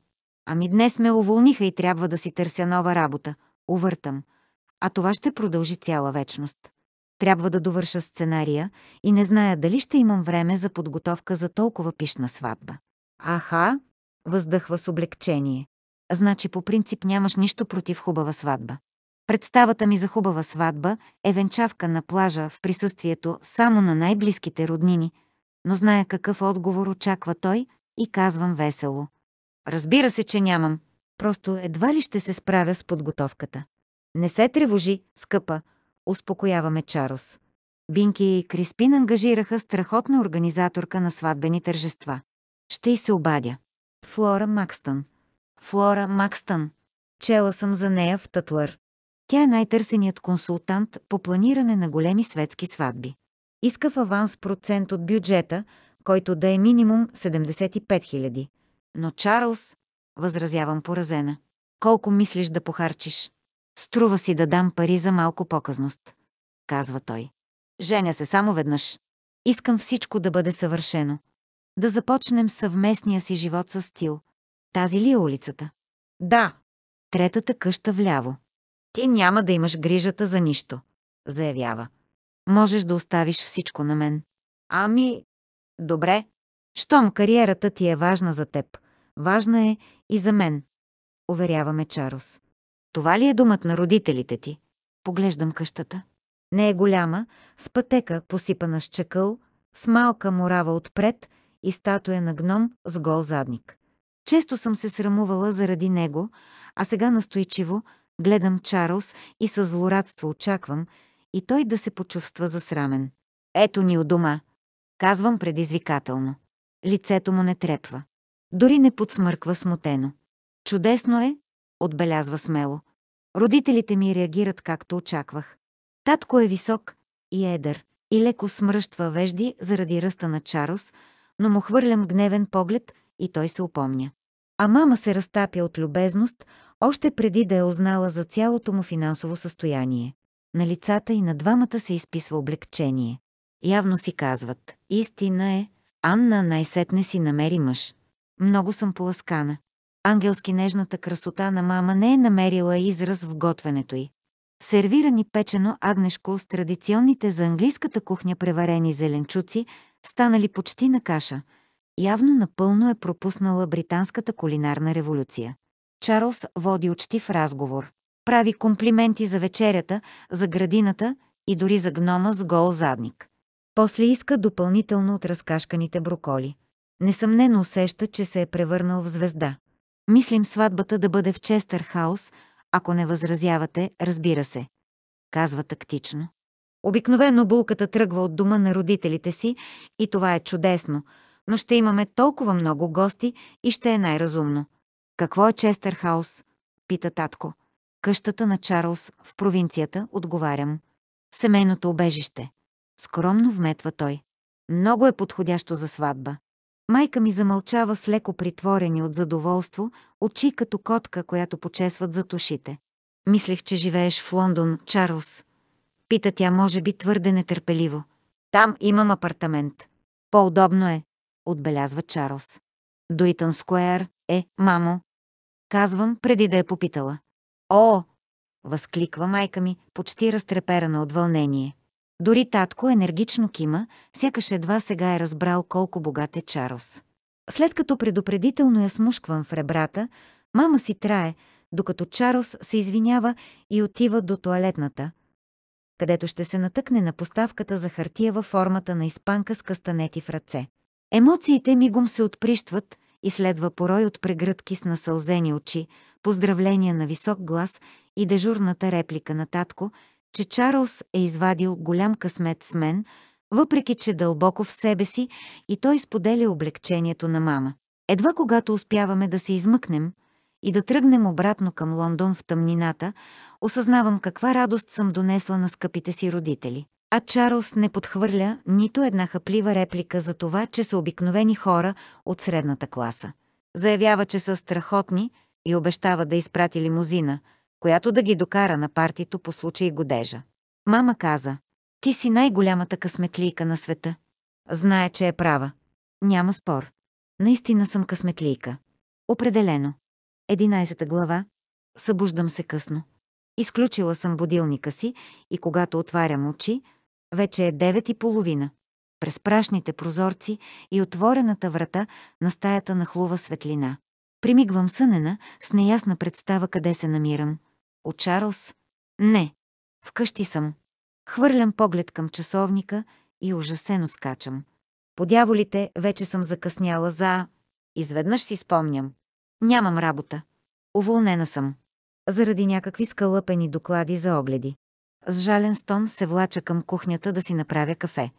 Ами днес ме уволниха и трябва да си търся нова работа. Увъртам. А това ще продължи цяла вечност. Трябва да довърша сценария и не зная дали ще имам време за подготовка за толкова пишна сватба. Аха, въздъхва с облегчение. Значи по принцип нямаш нищо против хубава сватба. Представата ми за хубава сватба е венчавка на плажа в присъствието само на най-близките роднини, но зная какъв отговор очаква той и казвам весело. Разбира се, че нямам. Просто едва ли ще се справя с подготовката. Не се тревожи, скъпа, успокояваме Чарлз. Бинки и Криспин ангажираха страхотна организаторка на сватбени тържества. Ще й се обадя. Флора Макстън. Флора Макстън. Чела съм за нея в Тътлър. Тя е най-търсеният консултант по планиране на големи светски сватби. Иска в аванс процент от бюджета, който да е минимум 75 000. Но Чарлз, възразявам поразена. Колко мислиш да похарчиш? Струва си да дам пари за малко показност, казва той. Женя се само веднъж. Искам всичко да бъде съвършено. Да започнем съвместния си живот с стил. Тази ли е улицата? Да. Третата къща вляво. Ти няма да имаш грижата за нищо, заявява. Можеш да оставиш всичко на мен. Ами, добре. Щом кариерата ти е важна за теб, важна е и за мен, уверяваме Чарос. Това ли е думът на родителите ти? Поглеждам къщата. Не е голяма, с пътека, посипана с чакъл, с малка морава отпред и статуя на гном с гол задник. Често съм се срамувала заради него, а сега настойчиво гледам Чарлз и със злорадство очаквам и той да се почувства засрамен. Ето ни у дома, казвам предизвикателно. Лицето му не трепва. Дори не подсмърква смутено. Чудесно е, отбелязва смело. Родителите ми реагират както очаквах. Татко е висок и едър и леко смръщва вежди заради ръста на Чарлз, но му хвърлям гневен поглед и той се упомня. А мама се разтапя от любезност, още преди да е узнала за цялото му финансово състояние. На лицата и на двамата се изписва облегчение. Явно си казват, истина е, Анна най-сетне си намери мъж. Много съм поласкана. Ангелски нежната красота на мама не е намерила израз в готвенето й. Сервирани печено агнешко с традиционните за английската кухня преварени зеленчуци, станали почти на каша, явно напълно е пропуснала британската кулинарна революция. Чарлз води учтив разговор. Прави комплименти за вечерята, за градината и дори за гнома с гол задник. После иска допълнително от разкашканите броколи. Несъмнено усеща, че се е превърнал в звезда. Мислим сватбата да бъде в Честър Хаус, ако не възразявате, разбира се, казва тактично. Обикновено булката тръгва от дома на родителите си и това е чудесно, но ще имаме толкова много гости и ще е най-разумно. Какво е Честър Хаус? Пита татко. Къщата на Чарлз в провинцията, отговарям. Семейното обежище. Скромно вметва той. Много е подходящо за сватба. Майка ми замълчава с леко притворени от задоволство, очи като котка, която почесват зад ушите. Мислех, че живееш в Лондон, Чарлз. Пита тя, може би, твърде нетърпеливо. Там имам апартамент. По-удобно е, отбелязва Чарлз. Дуитън Скуер е, мамо. Казвам, преди да е попитала. О! възкликва майка ми, почти разтреперана от вълнение. Дори татко енергично кима, сякаш едва сега е разбрал колко богат е Чарлз. След като предупредително я смушквам в ребрата, мама си трае, докато Чарлз се извинява и отива до туалетната, където ще се натъкне на поставката за хартия във формата на испанка с кастанети в ръце. Емоциите мигом се отприщват и следва порой от прегръдки с насълзени очи, поздравления на висок глас и дежурната реплика на татко – че Чарлз е извадил голям късмет с мен, въпреки че дълбоко в себе си и той споделя облегчението на мама. Едва когато успяваме да се измъкнем и да тръгнем обратно към Лондон в тъмнината, осъзнавам каква радост съм донесла на скъпите си родители. А Чарлз не подхвърля нито една хаплива реплика за това, че са обикновени хора от средната класа. Заявява, че са страхотни и обещава да изпрати лимузина – която да ги докара на партито по случай годежа. Мама каза, ти си най-голямата късметлийка на света. Знае, че е права. Няма спор. Наистина съм късметлийка. Определено. 11 глава. Събуждам се късно. Изключила съм будилника си и когато отварям очи, вече е 9 и половина. През прашните прозорци и отворената врата на стаята нахлува светлина. Примигвам сънена с неясна представа къде се намирам – от Чарлз? Не. Вкъщи съм. Хвърлям поглед към часовника и ужасено скачам. По дяволите вече съм закъсняла за... Изведнъж си спомням. Нямам работа. Уволнена съм. Заради някакви скалъпени доклади за огледи. С жален стон се влача към кухнята да си направя кафе.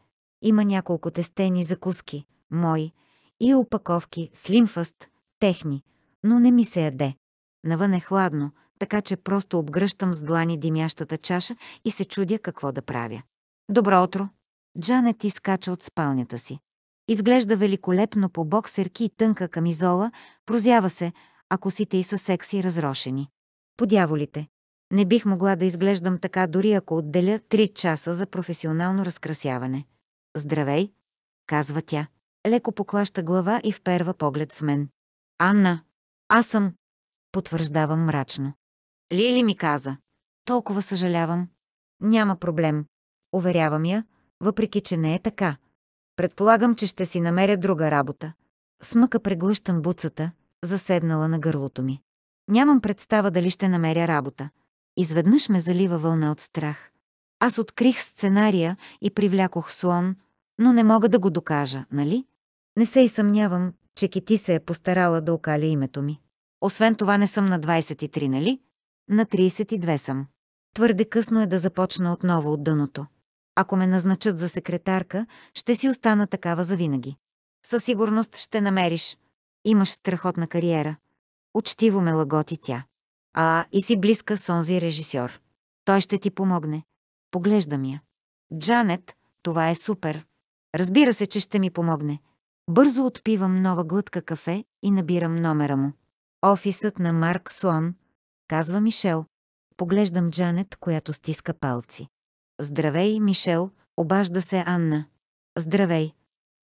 Има няколко тестени закуски, мои, и опаковки с техни, но не ми се яде. Навън е хладно – така че просто обгръщам с длани димящата чаша и се чудя какво да правя. Добро утро! Джанет изкача от спалнята си. Изглежда великолепно по боксерки и тънка камизола, прозява се, а косите й са секси разрошени. Подяволите! Не бих могла да изглеждам така дори ако отделя 3 часа за професионално разкрасяване. Здравей! казва тя. Леко поклаща глава и вперва поглед в мен. Анна! Аз съм! потвърждавам мрачно. Лили ми каза. Толкова съжалявам. Няма проблем. Уверявам я, въпреки че не е така. Предполагам, че ще си намеря друга работа. Смъка преглъщам буцата, заседнала на гърлото ми. Нямам представа дали ще намеря работа. Изведнъж ме залива вълна от страх. Аз открих сценария и привлякох слон, но не мога да го докажа, нали? Не се и съмнявам, че Кити се е постарала да окаля името ми. Освен това не съм на 23, нали? На 32 съм. Твърде късно е да започна отново от дъното. Ако ме назначат за секретарка, ще си остана такава завинаги. Със сигурност ще намериш. Имаш страхотна кариера. Учтиво ме лаготи тя. А, и си близка с онзи режисьор. Той ще ти помогне. Поглеждам я. Джанет, това е супер. Разбира се, че ще ми помогне. Бързо отпивам нова глътка кафе и набирам номера му. Офисът на Марк Слон, казва Мишел. Поглеждам Джанет, която стиска палци. Здравей, Мишел, обажда се Анна. Здравей.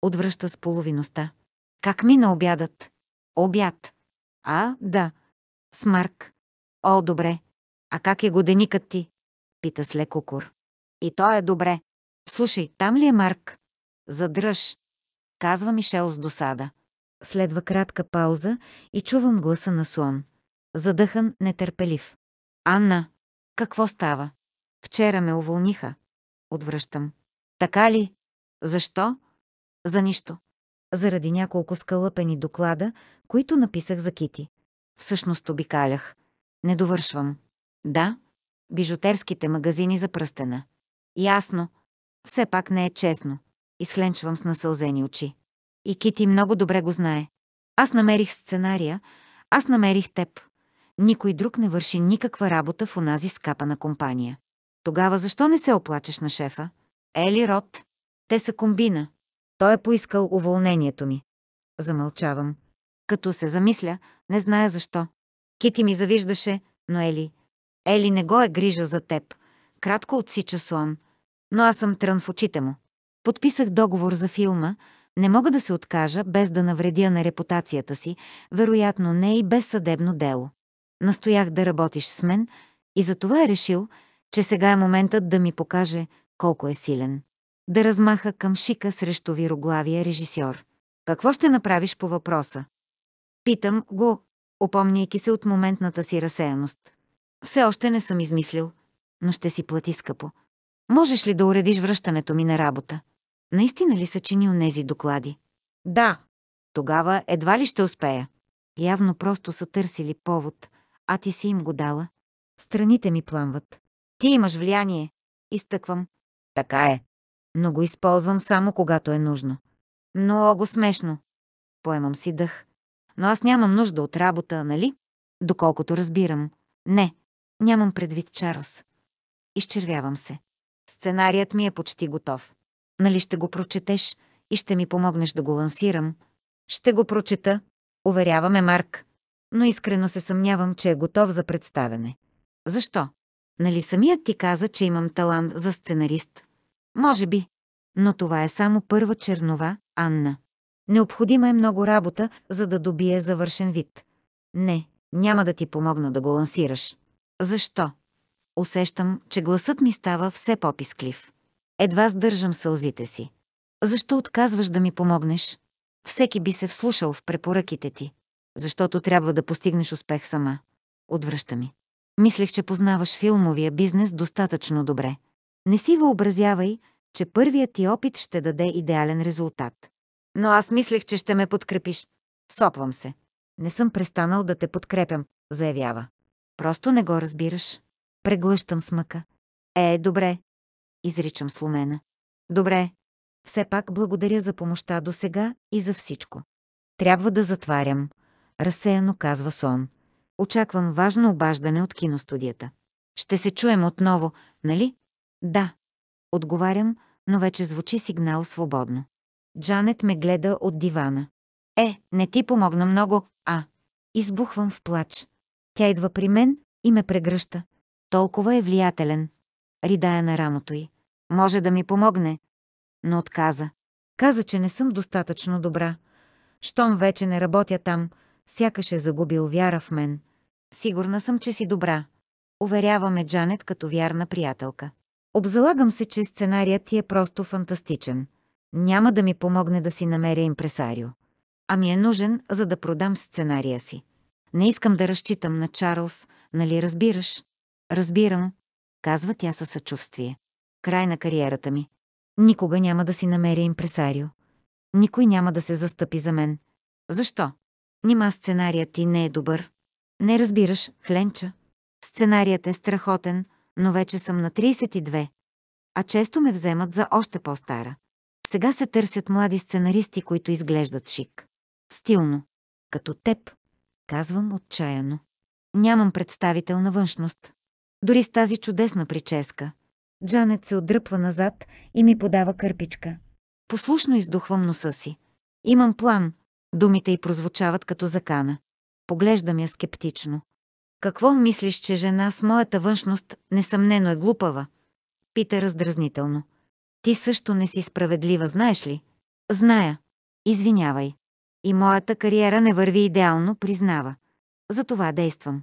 Отвръща с половиността. Как мина обядът? Обяд. А, да. С Марк. О, добре. А как е годеникът ти? Пита с леко кур. И то е добре. Слушай, там ли е Марк? Задръж. Казва Мишел с досада. Следва кратка пауза и чувам гласа на Суан. Задъхан, нетърпелив. Анна, какво става? Вчера ме уволниха. Отвръщам. Така ли? Защо? За нищо. Заради няколко скалъпени доклада, които написах за Кити. Всъщност обикалях. Не довършвам. Да, бижутерските магазини за пръстена. Ясно. Все пак не е честно. Изхленчвам с насълзени очи. И Кити много добре го знае. Аз намерих сценария, аз намерих теб никой друг не върши никаква работа в онази скапана компания. Тогава защо не се оплачеш на шефа? Ели Рот. Те са комбина. Той е поискал уволнението ми. Замълчавам. Като се замисля, не зная защо. Кити ми завиждаше, но Ели... Ели не го е грижа за теб. Кратко отсича Суан. Но аз съм трън в очите му. Подписах договор за филма, не мога да се откажа без да навредя на репутацията си, вероятно не и без съдебно дело настоях да работиш с мен и затова е решил, че сега е моментът да ми покаже колко е силен. Да размаха към шика срещу вироглавия режисьор. Какво ще направиш по въпроса? Питам го, опомняйки се от моментната си разсеяност. Все още не съм измислил, но ще си плати скъпо. Можеш ли да уредиш връщането ми на работа? Наистина ли са чини онези доклади? Да. Тогава едва ли ще успея. Явно просто са търсили повод, а ти си им го дала. Страните ми пламват. Ти имаш влияние. Изтъквам. Така е. Но го използвам само когато е нужно. Много смешно. Поемам си дъх. Но аз нямам нужда от работа, нали? Доколкото разбирам. Не, нямам предвид Чарлз. Изчервявам се. Сценарият ми е почти готов. Нали ще го прочетеш и ще ми помогнеш да го лансирам? Ще го прочета, уверяваме Марк но искрено се съмнявам, че е готов за представене. Защо? Нали самият ти каза, че имам талант за сценарист? Може би. Но това е само първа чернова, Анна. Необходима е много работа, за да добие завършен вид. Не, няма да ти помогна да го лансираш. Защо? Усещам, че гласът ми става все по-писклив. Едва сдържам сълзите си. Защо отказваш да ми помогнеш? Всеки би се вслушал в препоръките ти защото трябва да постигнеш успех сама. Отвръща ми. Мислех, че познаваш филмовия бизнес достатъчно добре. Не си въобразявай, че първият ти опит ще даде идеален резултат. Но аз мислех, че ще ме подкрепиш. Сопвам се. Не съм престанал да те подкрепям, заявява. Просто не го разбираш. Преглъщам смъка. Е, добре. Изричам сломена. Добре. Все пак благодаря за помощта до сега и за всичко. Трябва да затварям разсеяно казва Сон. Очаквам важно обаждане от киностудията. Ще се чуем отново, нали? Да. Отговарям, но вече звучи сигнал свободно. Джанет ме гледа от дивана. Е, не ти помогна много, а... Избухвам в плач. Тя идва при мен и ме прегръща. Толкова е влиятелен. Ридая на рамото й. Може да ми помогне. Но отказа. Каза, че не съм достатъчно добра. Щом вече не работя там, сякаш е загубил вяра в мен. Сигурна съм, че си добра. Уверяваме Джанет като вярна приятелка. Обзалагам се, че сценарият ти е просто фантастичен. Няма да ми помогне да си намеря импресарио. А ми е нужен, за да продам сценария си. Не искам да разчитам на Чарлз, нали разбираш? Разбирам, казва тя със съчувствие. Край на кариерата ми. Никога няма да си намеря импресарио. Никой няма да се застъпи за мен. Защо? Нима сценарият ти не е добър. Не разбираш, Хленча. Сценарият е страхотен, но вече съм на 32. А често ме вземат за още по-стара. Сега се търсят млади сценаристи, които изглеждат шик. Стилно. Като теб. Казвам отчаяно. Нямам представител на външност. Дори с тази чудесна прическа. Джанет се отдръпва назад и ми подава кърпичка. Послушно издухвам носа си. Имам план, Думите й прозвучават като закана. Поглеждам я скептично. Какво мислиш, че жена с моята външност несъмнено е глупава? Пита раздразнително. Ти също не си справедлива, знаеш ли? Зная. Извинявай. И моята кариера не върви идеално, признава. Затова действам.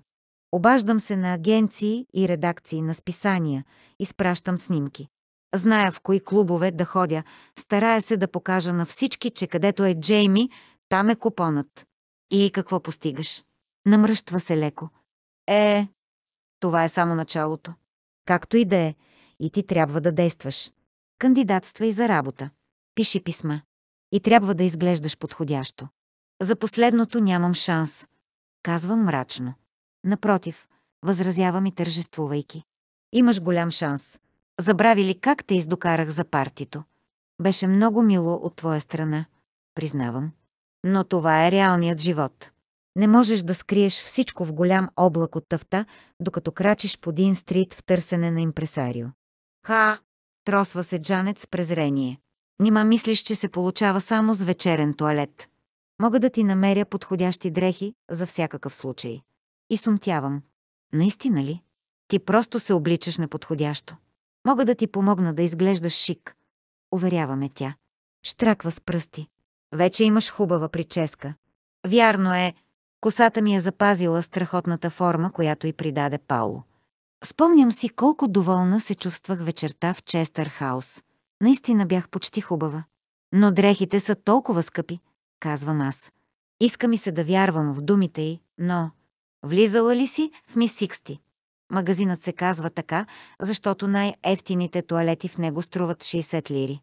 Обаждам се на агенции и редакции на списания, изпращам снимки. Зная в кои клубове да ходя, старая се да покажа на всички, че където е Джейми, там е купонът. И какво постигаш? Намръщва се леко. Е, това е само началото. Както и да е, и ти трябва да действаш. Кандидатства и за работа. Пиши писма. И трябва да изглеждаш подходящо. За последното нямам шанс. Казвам мрачно. Напротив, възразявам и тържествувайки. Имаш голям шанс. Забрави ли как те издокарах за партито? Беше много мило от твоя страна, признавам но това е реалният живот. Не можеш да скриеш всичко в голям облак от тъфта, докато крачиш по Дин стрит в търсене на импресарио. Ха! Тросва се Джанет с презрение. Нима мислиш, че се получава само с вечерен туалет. Мога да ти намеря подходящи дрехи за всякакъв случай. И сумтявам. Наистина ли? Ти просто се обличаш неподходящо. Мога да ти помогна да изглеждаш шик. Уверяваме тя. Штраква с пръсти. Вече имаш хубава прическа. Вярно е, косата ми е запазила страхотната форма, която й придаде Пауло. Спомням си колко доволна се чувствах вечерта в Честър Хаус. Наистина бях почти хубава. Но дрехите са толкова скъпи, казвам аз. Иска ми се да вярвам в думите й, но... Влизала ли си в Мис Сиксти? Магазинът се казва така, защото най-ефтините туалети в него струват 60 лири.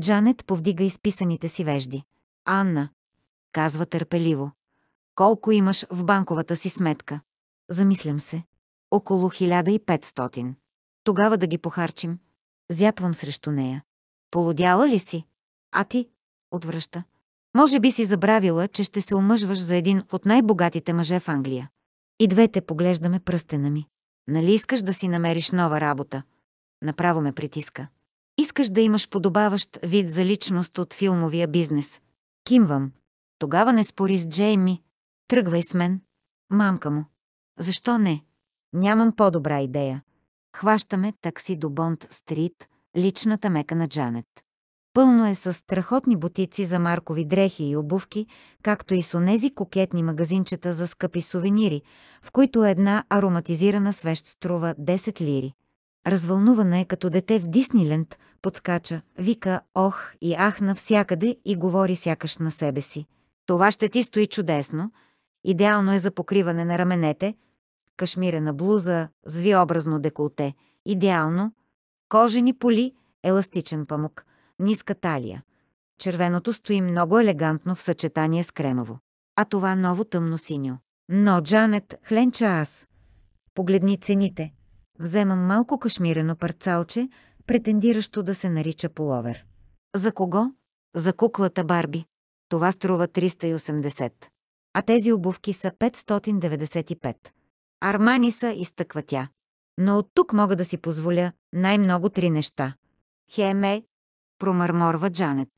Джанет повдига изписаните си вежди. Анна, казва търпеливо. Колко имаш в банковата си сметка? Замислям се. Около 1500. Тогава да ги похарчим. Зяпвам срещу нея. Полудяла ли си? А ти? Отвръща. Може би си забравила, че ще се омъжваш за един от най-богатите мъже в Англия. И двете поглеждаме пръстена ми. Нали искаш да си намериш нова работа? Направо ме притиска. Искаш да имаш подобаващ вид за личност от филмовия бизнес. Кимвам. Тогава не спори с Джейми. Тръгвай с мен. Мамка му. Защо не? Нямам по-добра идея. Хващаме такси до Бонд Стрит, личната мека на Джанет. Пълно е с страхотни бутици за маркови дрехи и обувки, както и с онези кокетни магазинчета за скъпи сувенири, в които една ароматизирана свещ струва 10 лири. Развълнувана е като дете в Дисниленд, подскача, вика ох и ах навсякъде и говори сякаш на себе си. Това ще ти стои чудесно. Идеално е за покриване на раменете, кашмирена блуза, звиобразно деколте. Идеално. Кожени поли, еластичен памук, ниска талия. Червеното стои много елегантно в съчетание с кремаво. А това ново тъмно синьо. Но, Джанет, хленча аз. Погледни цените. Вземам малко кашмирено парцалче, претендиращо да се нарича половер. За кого? За куклата Барби. Това струва 380. А тези обувки са 595. Армани са, изтъква тя. Но от тук мога да си позволя най-много три неща. Хеме, промърморва Джанет.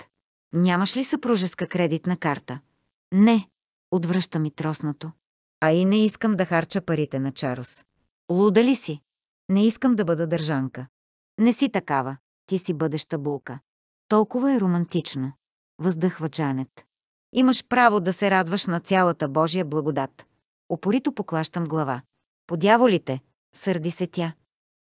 Нямаш ли съпружеска кредитна карта? Не, отвръща ми троснато. А и не искам да харча парите на Чарлз. Луда ли си? Не искам да бъда държанка. Не си такава. Ти си бъдеща булка. Толкова е романтично. Въздъхва Джанет. Имаш право да се радваш на цялата Божия благодат. Опорито поклащам глава. Подяволите, сърди се тя.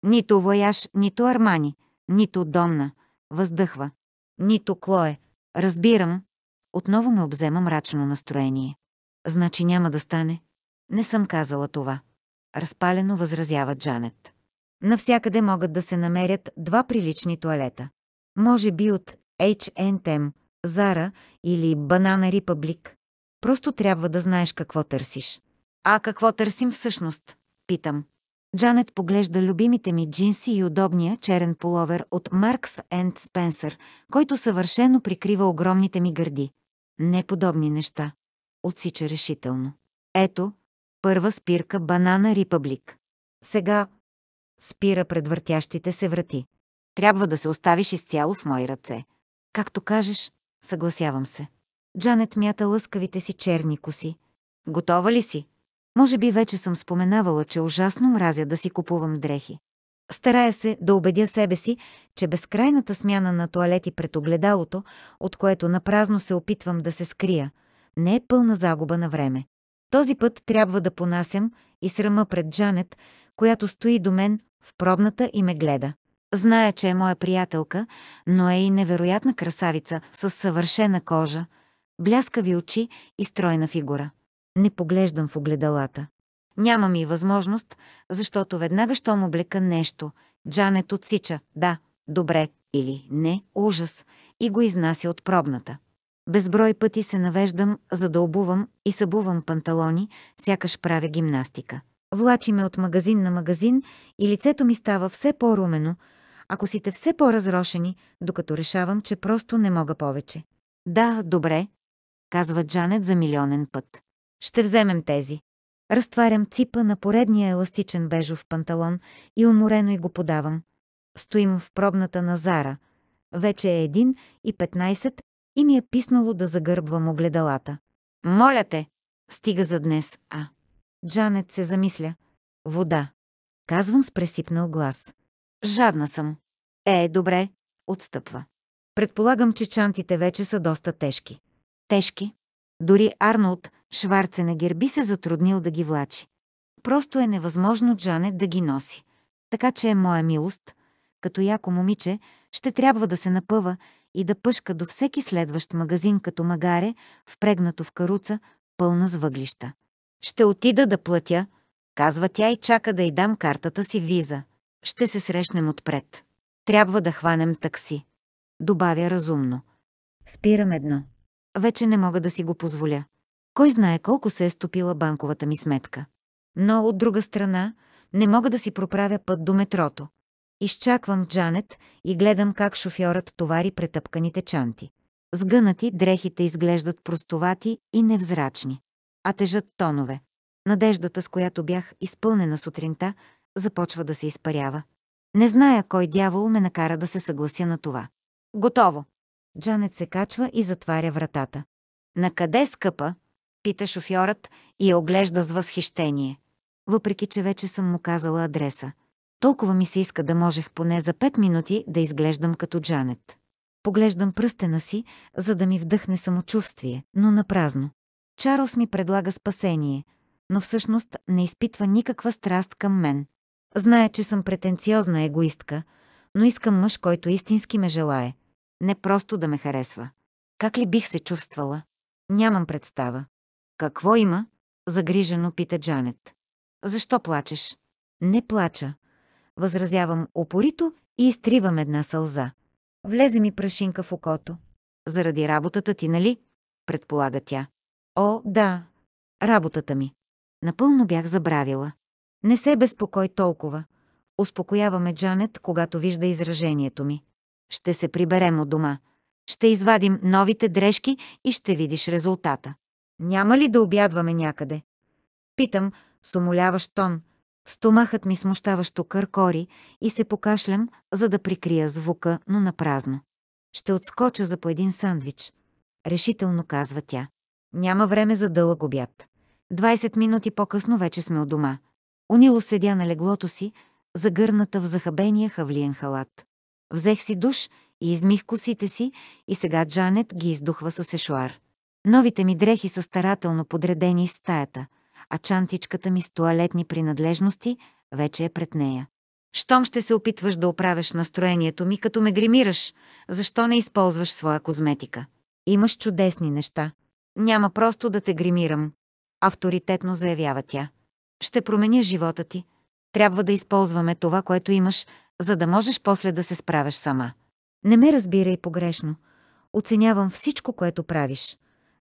Нито Вояж, нито Армани, нито Донна. Въздъхва. Нито Клое. Разбирам. Отново ме обзема мрачно настроение. Значи няма да стане. Не съм казала това. Разпалено възразява Джанет. Навсякъде могат да се намерят два прилични туалета. Може би от H&M, Zara или Banana Republic. Просто трябва да знаеш какво търсиш. А какво търсим всъщност? Питам. Джанет поглежда любимите ми джинси и удобния черен половер от Маркс енд Спенсър, който съвършено прикрива огромните ми гърди. Неподобни неща. Отсича решително. Ето, първа спирка Банана Репаблик. Сега Спира пред въртящите се врати. Трябва да се оставиш изцяло в мои ръце. Както кажеш, съгласявам се. Джанет мята лъскавите си черни коси. Готова ли си? Може би вече съм споменавала, че ужасно мразя да си купувам дрехи. Старая се да убедя себе си, че безкрайната смяна на туалети пред огледалото, от което напразно се опитвам да се скрия, не е пълна загуба на време. Този път трябва да понасям и срама пред Джанет, която стои до мен в пробната и ме гледа. Знае, че е моя приятелка, но е и невероятна красавица с съвършена кожа, бляскави очи и стройна фигура. Не поглеждам в огледалата. Нямам и възможност, защото веднага щом облека нещо, Джанет отсича «да», «добре» или «не», «ужас» и го изнася от пробната. Безброй пъти се навеждам, за да обувам и събувам панталони, сякаш правя гимнастика влачи ме от магазин на магазин и лицето ми става все по-румено, а косите все по-разрошени, докато решавам, че просто не мога повече. Да, добре, казва Джанет за милионен път. Ще вземем тези. Разтварям ципа на поредния еластичен бежов панталон и уморено и го подавам. Стоим в пробната на Зара. Вече е 1 и 15 и ми е писнало да загърбвам огледалата. Моля те, стига за днес, а. Джанет се замисля. Вода. Казвам с пресипнал глас. Жадна съм. Е, добре. Отстъпва. Предполагам, че чантите вече са доста тежки. Тежки? Дори Арнолд Шварценегер би се затруднил да ги влачи. Просто е невъзможно Джанет да ги носи. Така че е моя милост, като яко момиче, ще трябва да се напъва и да пъшка до всеки следващ магазин като магаре, впрегнато в каруца, пълна с въглища. Ще отида да платя, казва тя и чака да й дам картата си виза. Ще се срещнем отпред. Трябва да хванем такси. Добавя разумно. Спирам едно. Вече не мога да си го позволя. Кой знае колко се е стопила банковата ми сметка. Но от друга страна, не мога да си проправя път до метрото. Изчаквам Джанет и гледам как шофьорът товари претъпканите чанти. Сгънати дрехите изглеждат простовати и невзрачни а тежат тонове. Надеждата, с която бях изпълнена сутринта, започва да се изпарява. Не зная кой дявол ме накара да се съглася на това. Готово! Джанет се качва и затваря вратата. На къде скъпа? пита шофьорът и я оглежда с възхищение. Въпреки, че вече съм му казала адреса. Толкова ми се иска да можех поне за пет минути да изглеждам като Джанет. Поглеждам пръстена си, за да ми вдъхне самочувствие, но напразно. Чарлз ми предлага спасение, но всъщност не изпитва никаква страст към мен. Знае, че съм претенциозна егоистка, но искам мъж, който истински ме желае. Не просто да ме харесва. Как ли бих се чувствала? Нямам представа. Какво има? Загрижено пита Джанет. Защо плачеш? Не плача. Възразявам опорито и изтривам една сълза. Влезе ми прашинка в окото. Заради работата ти, нали? Предполага тя. О, да. Работата ми. Напълно бях забравила. Не се безпокой толкова. Успокояваме Джанет, когато вижда изражението ми. Ще се приберем от дома. Ще извадим новите дрежки и ще видиш резултата. Няма ли да обядваме някъде? Питам, с тон. Стомахът ми смущаващо къркори и се покашлям, за да прикрия звука, но напразно. Ще отскоча за по един сандвич. Решително казва тя. Няма време за дълъг обяд. 20 минути по-късно вече сме у дома. Унило седя на леглото си, загърната в захабения хавлиен халат. Взех си душ и измих косите си и сега Джанет ги издухва с ешуар. Новите ми дрехи са старателно подредени из стаята, а чантичката ми с туалетни принадлежности вече е пред нея. Щом ще се опитваш да оправиш настроението ми, като ме гримираш, защо не използваш своя козметика? Имаш чудесни неща. Няма просто да те гримирам, авторитетно заявява тя. Ще променя живота ти. Трябва да използваме това, което имаш, за да можеш после да се справяш сама. Не ме разбирай погрешно. Оценявам всичко, което правиш.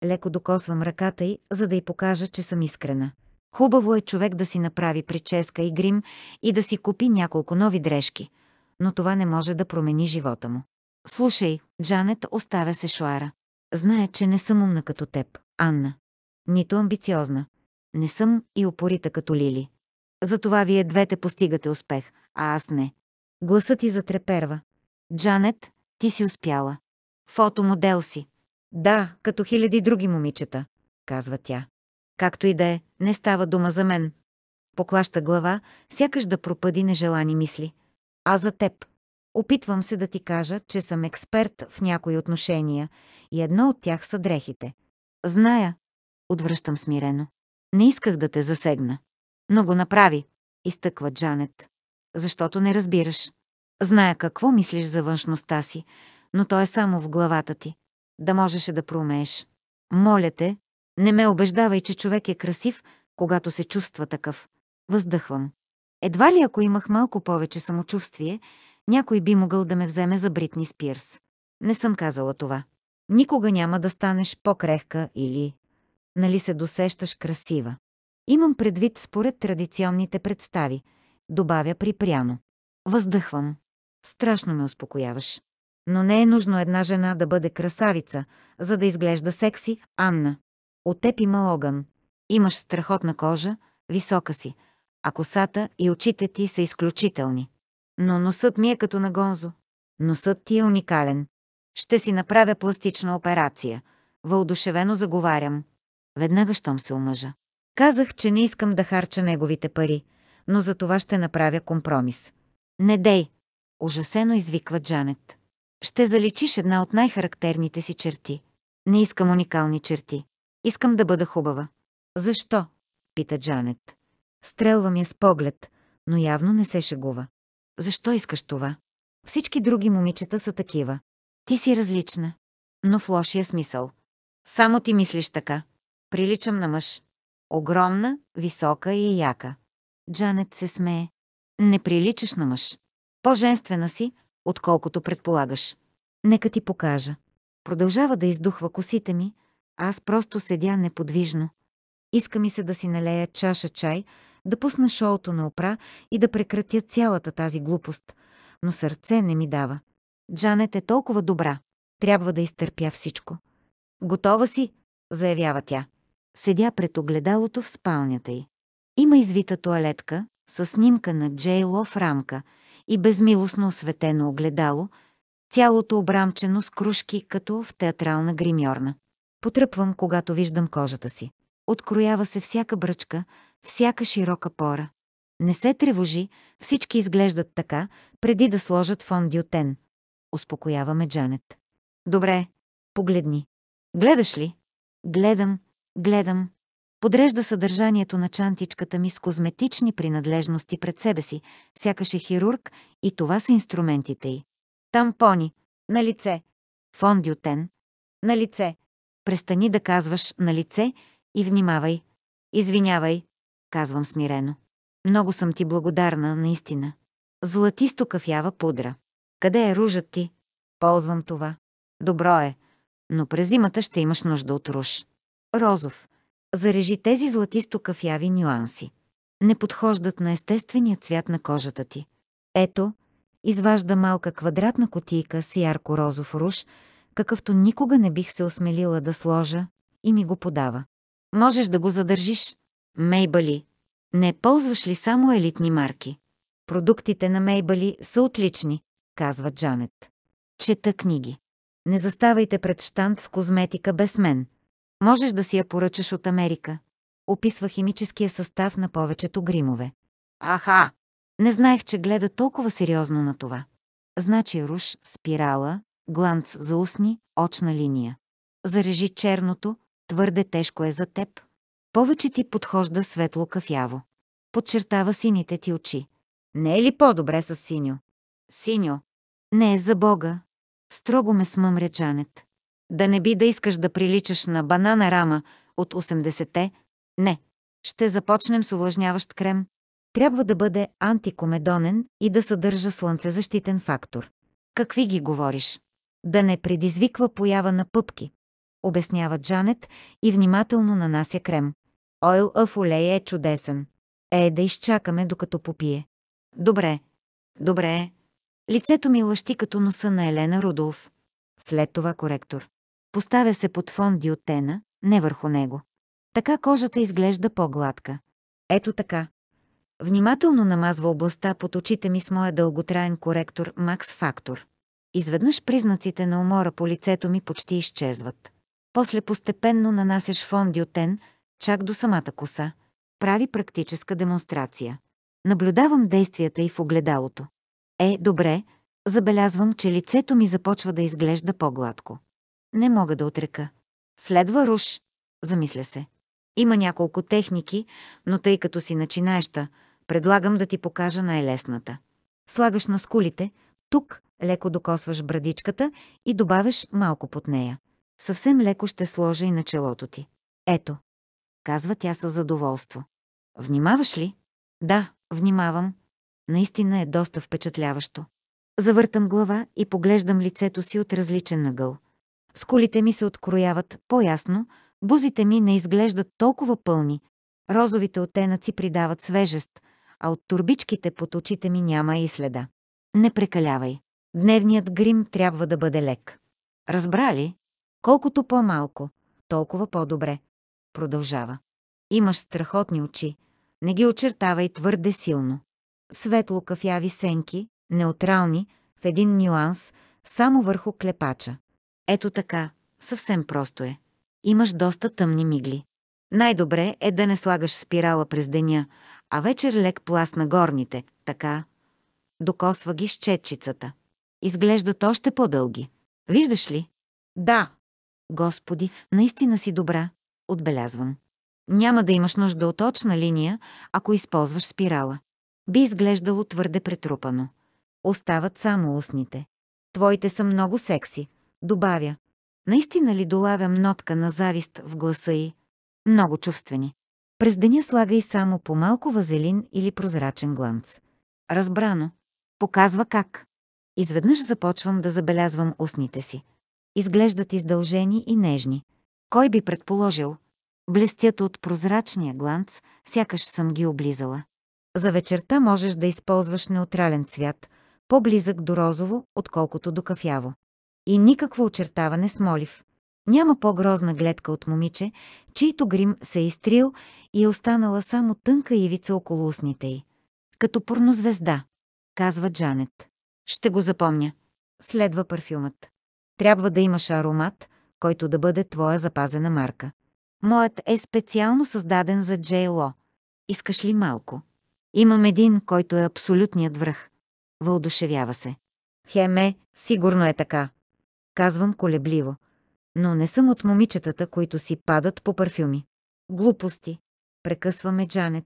Леко докосвам ръката й, за да й покажа, че съм искрена. Хубаво е човек да си направи прическа и грим и да си купи няколко нови дрежки, но това не може да промени живота му. Слушай, Джанет оставя се шуара. Знае, че не съм умна като теб, Анна. Нито амбициозна. Не съм и опорита като Лили. Затова вие двете постигате успех, а аз не. Гласът ти затреперва. Джанет, ти си успяла. Фотомодел си. Да, като хиляди други момичета, казва тя. Както и да е, не става дума за мен. Поклаща глава, сякаш да пропади нежелани мисли. А за теб? Опитвам се да ти кажа, че съм експерт в някои отношения и едно от тях са дрехите. Зная, отвръщам смирено. Не исках да те засегна. Но го направи, изтъква Джанет. Защото не разбираш. Зная какво мислиш за външността си, но то е само в главата ти. Да можеше да проумееш. Моля те, не ме убеждавай, че човек е красив, когато се чувства такъв. Въздъхвам. Едва ли ако имах малко повече самочувствие, някой би могъл да ме вземе за Бритни Спирс. Не съм казала това. Никога няма да станеш по-крехка или... Нали се досещаш красива? Имам предвид според традиционните представи, добавя припряно. Въздъхвам. Страшно ме успокояваш. Но не е нужно една жена да бъде красавица, за да изглежда секси, Анна. От теб има огън. Имаш страхотна кожа, висока си, а косата и очите ти са изключителни. Но носът ми е като на Гонзо. Носът ти е уникален. Ще си направя пластична операция. Въодушевено заговарям. Веднага щом се омъжа. Казах, че не искам да харча неговите пари, но за това ще направя компромис. Не дей! Ужасено извиква Джанет. Ще заличиш една от най-характерните си черти. Не искам уникални черти. Искам да бъда хубава. Защо? Пита Джанет. Стрелвам я с поглед, но явно не се шегува. Защо искаш това? Всички други момичета са такива. Ти си различна. Но в лошия смисъл. Само ти мислиш така. Приличам на мъж. Огромна, висока и яка. Джанет се смее. Не приличаш на мъж. По-женствена си, отколкото предполагаш. Нека ти покажа. Продължава да издухва косите ми, аз просто седя неподвижно. Иска ми се да си налея чаша чай, да пусна шоуто на опра и да прекратя цялата тази глупост, но сърце не ми дава. Джанет е толкова добра. Трябва да изтърпя всичко. Готова си, заявява тя. Седя пред огледалото в спалнята й. Има извита туалетка с снимка на Джейло в рамка и безмилостно осветено огледало, цялото обрамчено с кружки, като в театрална гримьорна. Потръпвам, когато виждам кожата си. Откроява се всяка бръчка, всяка широка пора. Не се тревожи, всички изглеждат така, преди да сложат Дютен. Успокояваме Джанет. Добре, погледни. Гледаш ли? Гледам, гледам. Подрежда съдържанието на чантичката ми с козметични принадлежности пред себе си, сякаш е хирург и това са инструментите й. Тампони. На лице. Дютен. На лице. Престани да казваш на лице и внимавай. Извинявай казвам смирено. Много съм ти благодарна, наистина. Златисто кафява пудра. Къде е ружът ти? Ползвам това. Добро е, но през зимата ще имаш нужда от руж. Розов. Зарежи тези златисто кафяви нюанси. Не подхождат на естествения цвят на кожата ти. Ето, изважда малка квадратна котийка с ярко розов руш, какъвто никога не бих се осмелила да сложа, и ми го подава. Можеш да го задържиш, Мейбали. Не ползваш ли само елитни марки? Продуктите на Мейбали са отлични, казва Джанет. Чета книги. Не заставайте пред штант с козметика без мен. Можеш да си я поръчаш от Америка. Описва химическия състав на повечето гримове. Аха! Не знаех, че гледа толкова сериозно на това. Значи руш, спирала, гланц за устни, очна линия. Зарежи черното, твърде тежко е за теб, повече ти подхожда светло кафяво. Подчертава сините ти очи. Не е ли по-добре с синьо? Синьо. Не е за Бога. Строго ме смъмря Джанет. Да не би да искаш да приличаш на банана рама от 80-те. Не. Ще започнем с увлажняващ крем. Трябва да бъде антикомедонен и да съдържа слънцезащитен фактор. Какви ги говориш? Да не предизвиква поява на пъпки, обяснява Джанет и внимателно нанася крем. Ойл в олей е чудесен. Е, да изчакаме, докато попие. Добре. Добре. Лицето ми лъщи като носа на Елена Рудолф. След това коректор. Поставя се под фон диотена, не върху него. Така кожата изглежда по-гладка. Ето така. Внимателно намазва областта под очите ми с моя дълготраен коректор Макс Фактор. Изведнъж признаците на умора по лицето ми почти изчезват. После постепенно нанасяш фон диотен – чак до самата коса, прави практическа демонстрация. Наблюдавам действията й в огледалото. Е, добре, забелязвам, че лицето ми започва да изглежда по-гладко. Не мога да отрека. Следва руш, замисля се. Има няколко техники, но тъй като си начинаеща, предлагам да ти покажа най-лесната. Слагаш на скулите, тук леко докосваш брадичката и добавяш малко под нея. Съвсем леко ще сложа и на челото ти. Ето, казва тя със задоволство. Внимаваш ли? Да, внимавам. Наистина е доста впечатляващо. Завъртам глава и поглеждам лицето си от различен нагъл. Скулите ми се открояват по-ясно, бузите ми не изглеждат толкова пълни, розовите оттенъци придават свежест, а от турбичките под очите ми няма и следа. Не прекалявай. Дневният грим трябва да бъде лек. Разбрали? Колкото по-малко, толкова по-добре продължава. Имаш страхотни очи, не ги очертавай твърде силно. Светло кафяви сенки, неутрални, в един нюанс, само върху клепача. Ето така, съвсем просто е. Имаш доста тъмни мигли. Най-добре е да не слагаш спирала през деня, а вечер лек пласт на горните, така. Докосва ги с четчицата. Изглеждат още по-дълги. Виждаш ли? Да. Господи, наистина си добра отбелязвам. Няма да имаш нужда от точна линия, ако използваш спирала. Би изглеждало твърде претрупано. Остават само устните. Твоите са много секси, добавя. Наистина ли долавям нотка на завист в гласа й? Много чувствени. През деня слага и само по малко вазелин или прозрачен гланц. Разбрано. Показва как. Изведнъж започвам да забелязвам устните си. Изглеждат издължени и нежни. Кой би предположил? Блестят от прозрачния гланц, сякаш съм ги облизала. За вечерта можеш да използваш неутрален цвят, по-близък до розово, отколкото до кафяво. И никакво очертаване с молив. Няма по-грозна гледка от момиче, чийто грим се е изтрил и е останала само тънка ивица около устните й. Като порнозвезда, казва Джанет. Ще го запомня. Следва парфюмът. Трябва да имаш аромат, който да бъде твоя запазена марка. Моят е специално създаден за Джей Ло. Искаш ли малко? Имам един, който е абсолютният връх. Въодушевява се. Хеме, сигурно е така. Казвам колебливо. Но не съм от момичетата, които си падат по парфюми. Глупости. Прекъсваме Джанет.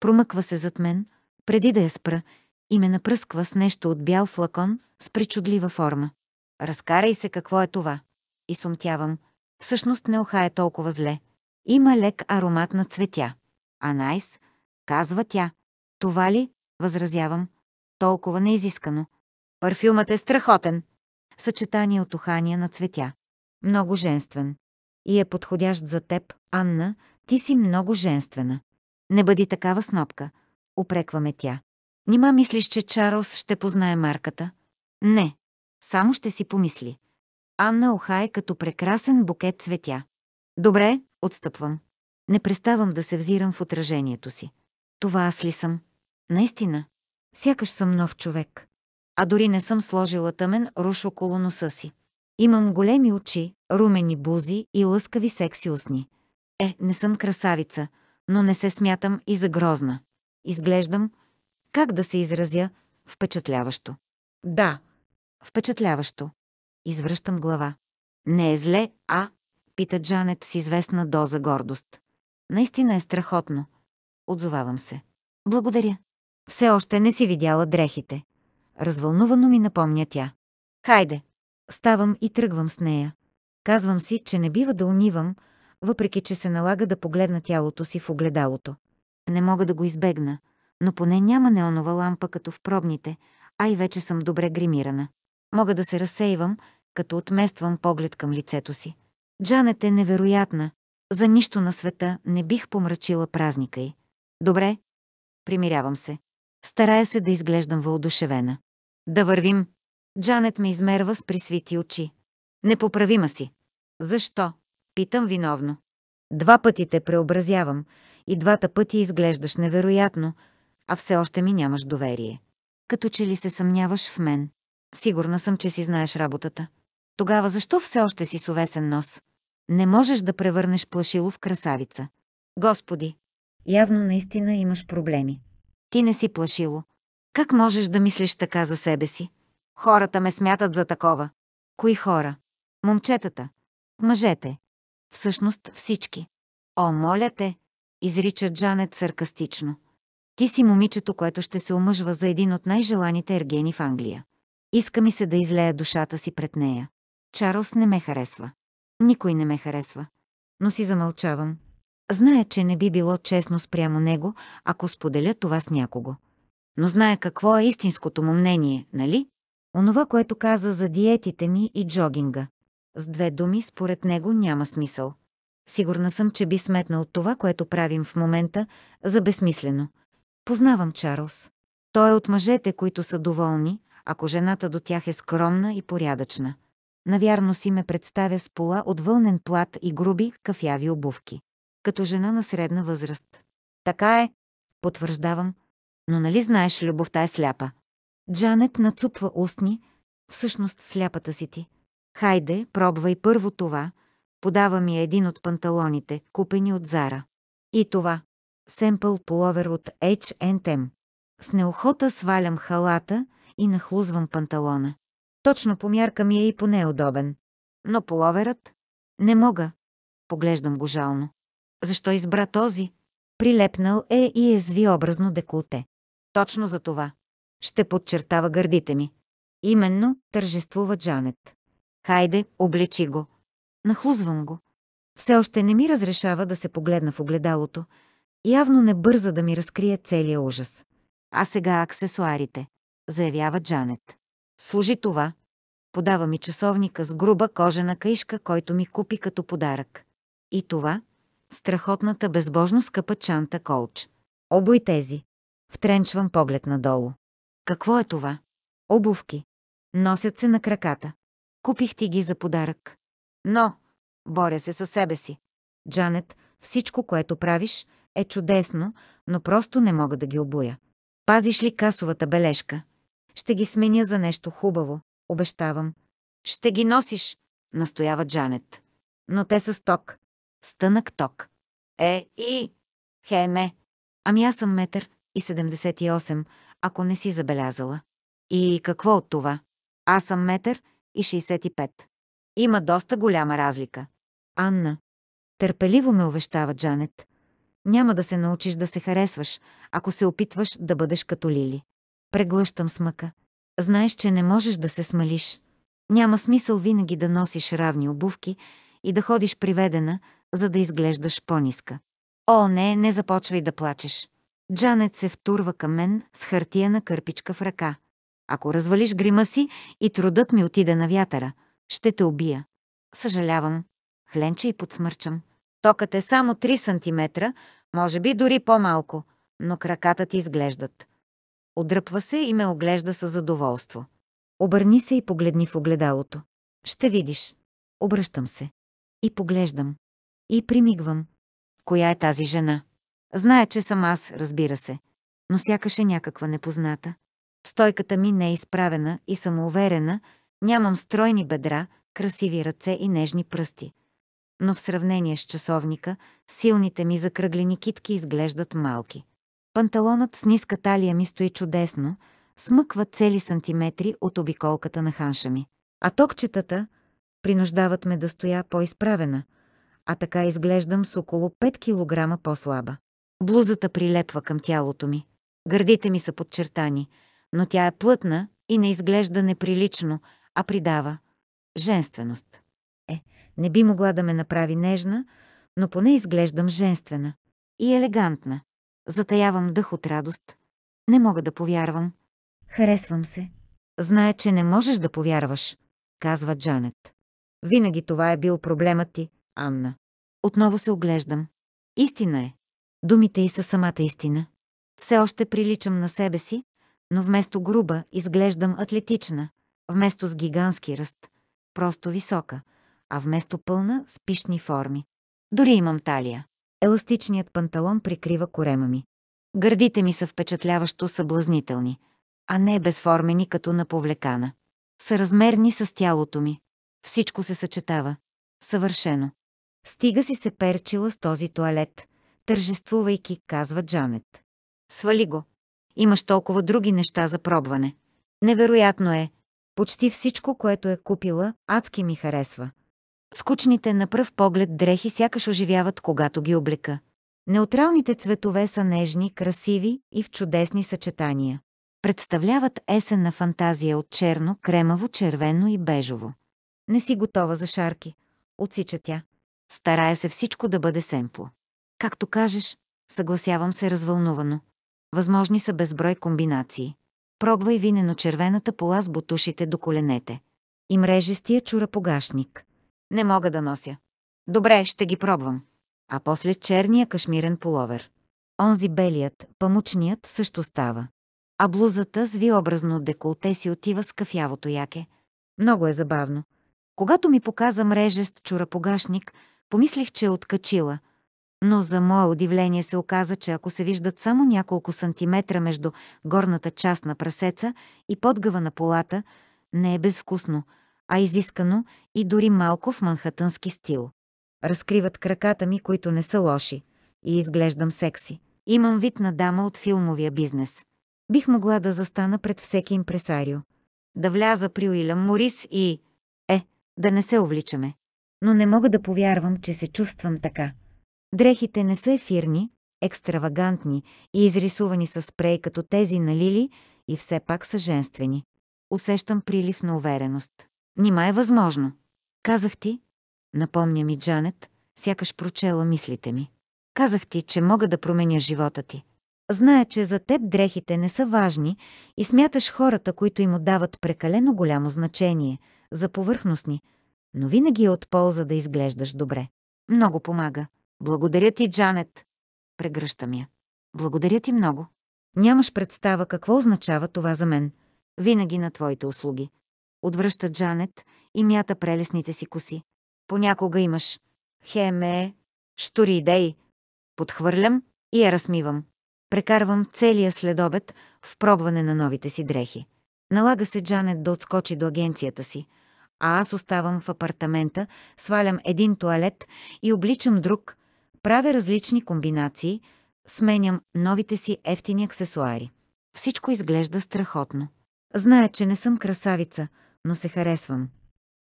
Промъква се зад мен, преди да я спра, и ме напръсква с нещо от бял флакон с причудлива форма. Разкарай се какво е това и сумтявам. Всъщност не уха е толкова зле. Има лек аромат на цветя. А найс, казва тя. Това ли? Възразявам. Толкова неизискано. Парфюмът е страхотен. Съчетание от ухания на цветя. Много женствен. И е подходящ за теб, Анна, ти си много женствена. Не бъди такава снопка. упрекваме тя. Нима мислиш, че Чарлз ще познае марката? Не. Само ще си помисли. Анна охае като прекрасен букет цветя. Добре, отстъпвам. Не преставам да се взирам в отражението си. Това аз ли съм? Наистина. Сякаш съм нов човек. А дори не съм сложила тъмен руш около носа си. Имам големи очи, румени бузи и лъскави секси усни. Е, не съм красавица, но не се смятам и за грозна. Изглеждам, как да се изразя, впечатляващо. Да, впечатляващо. Извръщам глава. Не е зле, а? Пита Джанет с известна доза гордост. Наистина е страхотно. Отзовавам се. Благодаря. Все още не си видяла дрехите. Развълнувано ми напомня тя. Хайде. Ставам и тръгвам с нея. Казвам си, че не бива да унивам, въпреки че се налага да погледна тялото си в огледалото. Не мога да го избегна, но поне няма неонова лампа като в пробните, а и вече съм добре гримирана. Мога да се разсеивам като отмествам поглед към лицето си. Джанет е невероятна. За нищо на света не бих помрачила празника й. Добре, примирявам се. Старая се да изглеждам въодушевена. Да вървим. Джанет ме измерва с присвити очи. Непоправима си. Защо? Питам виновно. Два пъти те преобразявам и двата пъти изглеждаш невероятно, а все още ми нямаш доверие. Като че ли се съмняваш в мен. Сигурна съм, че си знаеш работата. Тогава защо все още си совесен нос? Не можеш да превърнеш плашило в красавица. Господи, явно наистина имаш проблеми. Ти не си плашило. Как можеш да мислиш така за себе си? Хората ме смятат за такова. Кои хора? Момчетата. Мъжете. Всъщност всички. О, моля те, изрича Джанет саркастично. Ти си момичето, което ще се омъжва за един от най-желаните ергени в Англия. Иска ми се да излея душата си пред нея. Чарлз не ме харесва. Никой не ме харесва. Но си замълчавам. Зная, че не би било честно спрямо него, ако споделя това с някого. Но зная какво е истинското му мнение, нали? Онова, което каза за диетите ми и джогинга. С две думи, според него няма смисъл. Сигурна съм, че би сметнал това, което правим в момента, за безсмислено. Познавам Чарлз. Той е от мъжете, които са доволни, ако жената до тях е скромна и порядъчна. Навярно си ме представя с пола от вълнен плат и груби, кафяви обувки. Като жена на средна възраст. Така е, потвърждавам. Но нали знаеш, любовта е сляпа. Джанет нацупва устни, всъщност сляпата си ти. Хайде, пробвай първо това. Подава ми един от панталоните, купени от Зара. И това. Семпъл половер от H&M. С неохота свалям халата и нахлузвам панталона. Точно по мярка ми е и поне удобен. Но половерът? Не мога. Поглеждам го жално. Защо избра този? Прилепнал е и езви образно деколте. Точно за това. Ще подчертава гърдите ми. Именно тържествува Джанет. Хайде, обличи го. Нахлузвам го. Все още не ми разрешава да се погледна в огледалото. Явно не бърза да ми разкрие целия ужас. А сега аксесуарите, заявява Джанет. Служи това. Подава ми часовника с груба кожена каишка, който ми купи като подарък. И това – страхотната безбожно скъпа чанта колч. Обой тези. Втренчвам поглед надолу. Какво е това? Обувки. Носят се на краката. Купих ти ги за подарък. Но, боря се със себе си. Джанет, всичко, което правиш, е чудесно, но просто не мога да ги обуя. Пазиш ли касовата бележка? Ще ги сменя за нещо хубаво, обещавам. Ще ги носиш, настоява Джанет. Но те са с ток. ток. Е, и... Хеме. Ами аз съм метър и 78, ако не си забелязала. И какво от това? Аз съм метър и 65. Има доста голяма разлика. Анна. Търпеливо ме увещава Джанет. Няма да се научиш да се харесваш, ако се опитваш да бъдеш като Лили. Преглъщам с мъка. Знаеш, че не можеш да се смалиш. Няма смисъл винаги да носиш равни обувки и да ходиш приведена, за да изглеждаш по-ниска. О, не, не започвай да плачеш. Джанет се втурва към мен с хартия на кърпичка в ръка. Ако развалиш грима си и трудът ми отиде на вятъра, ще те убия. Съжалявам. Хленче и подсмърчам. Токът е само 3 см, може би дори по-малко, но краката ти изглеждат. Отдръпва се и ме оглежда с задоволство. Обърни се и погледни в огледалото. Ще видиш. Обръщам се. И поглеждам. И примигвам. Коя е тази жена? Знае, че съм аз, разбира се. Но сякаш е някаква непозната. Стойката ми не е изправена и самоуверена, нямам стройни бедра, красиви ръце и нежни пръсти. Но в сравнение с часовника, силните ми закръглени китки изглеждат малки. Панталонът с ниска талия ми стои чудесно, смъква цели сантиметри от обиколката на ханша ми. А токчетата принуждават ме да стоя по-изправена, а така изглеждам с около 5 кг по-слаба. Блузата прилепва към тялото ми. Гърдите ми са подчертани, но тя е плътна и не изглежда неприлично, а придава женственост. Е, не би могла да ме направи нежна, но поне изглеждам женствена и елегантна. Затаявам дъх от радост. Не мога да повярвам. Харесвам се. Знае, че не можеш да повярваш, казва Джанет. Винаги това е бил проблемът ти, Анна. Отново се оглеждам. Истина е. Думите й са самата истина. Все още приличам на себе си, но вместо груба изглеждам атлетична, вместо с гигантски ръст, просто висока, а вместо пълна с пишни форми. Дори имам талия. Еластичният панталон прикрива корема ми. Гърдите ми са впечатляващо съблазнителни, а не безформени като на повлекана. Съразмерни с тялото ми. Всичко се съчетава. Съвършено. Стига си се перчила с този туалет, тържествувайки, казва Джанет. Свали го. Имаш толкова други неща за пробване. Невероятно е. Почти всичко, което е купила, адски ми харесва. Скучните на пръв поглед дрехи сякаш оживяват, когато ги облека. Неутралните цветове са нежни, красиви и в чудесни съчетания. Представляват есенна фантазия от черно, кремаво, червено и бежово. Не си готова за шарки. Отсича тя. Старая се всичко да бъде семпло. Както кажеш, съгласявам се развълнувано. Възможни са безброй комбинации. Пробвай винено червената пола с бутушите до коленете. И мрежестия чурапогашник. Не мога да нося. Добре, ще ги пробвам. А после черния кашмирен половер. Онзи белият, памучният също става. А блузата с виобразно деколте си отива с кафявото яке. Много е забавно. Когато ми показа мрежест чурапогашник, помислих, че е откачила. Но за мое удивление се оказа, че ако се виждат само няколко сантиметра между горната част на прасеца и подгъва на полата, не е безвкусно, а изискано и дори малко в манхатънски стил. Разкриват краката ми, които не са лоши, и изглеждам секси. Имам вид на дама от филмовия бизнес. Бих могла да застана пред всеки импресарио. Да вляза при Уилям Морис и... Е, да не се увличаме. Но не мога да повярвам, че се чувствам така. Дрехите не са ефирни, екстравагантни и изрисувани с спрей като тези на Лили и все пак са женствени. Усещам прилив на увереност. Нима е възможно. Казах ти, напомня ми Джанет, сякаш прочела мислите ми. Казах ти, че мога да променя живота ти. Зная, че за теб дрехите не са важни и смяташ хората, които им отдават прекалено голямо значение, за повърхностни, но винаги е от полза да изглеждаш добре. Много помага. Благодаря ти, Джанет. Прегръщам я. Благодаря ти много. Нямаш представа какво означава това за мен. Винаги на твоите услуги отвръща Джанет и мята прелесните си коси. Понякога имаш. Хеме, штори идеи. Подхвърлям и я размивам. Прекарвам целия следобед в пробване на новите си дрехи. Налага се Джанет да отскочи до агенцията си, а аз оставам в апартамента, свалям един туалет и обличам друг, правя различни комбинации, сменям новите си ефтини аксесуари. Всичко изглежда страхотно. Зная, че не съм красавица – но се харесвам.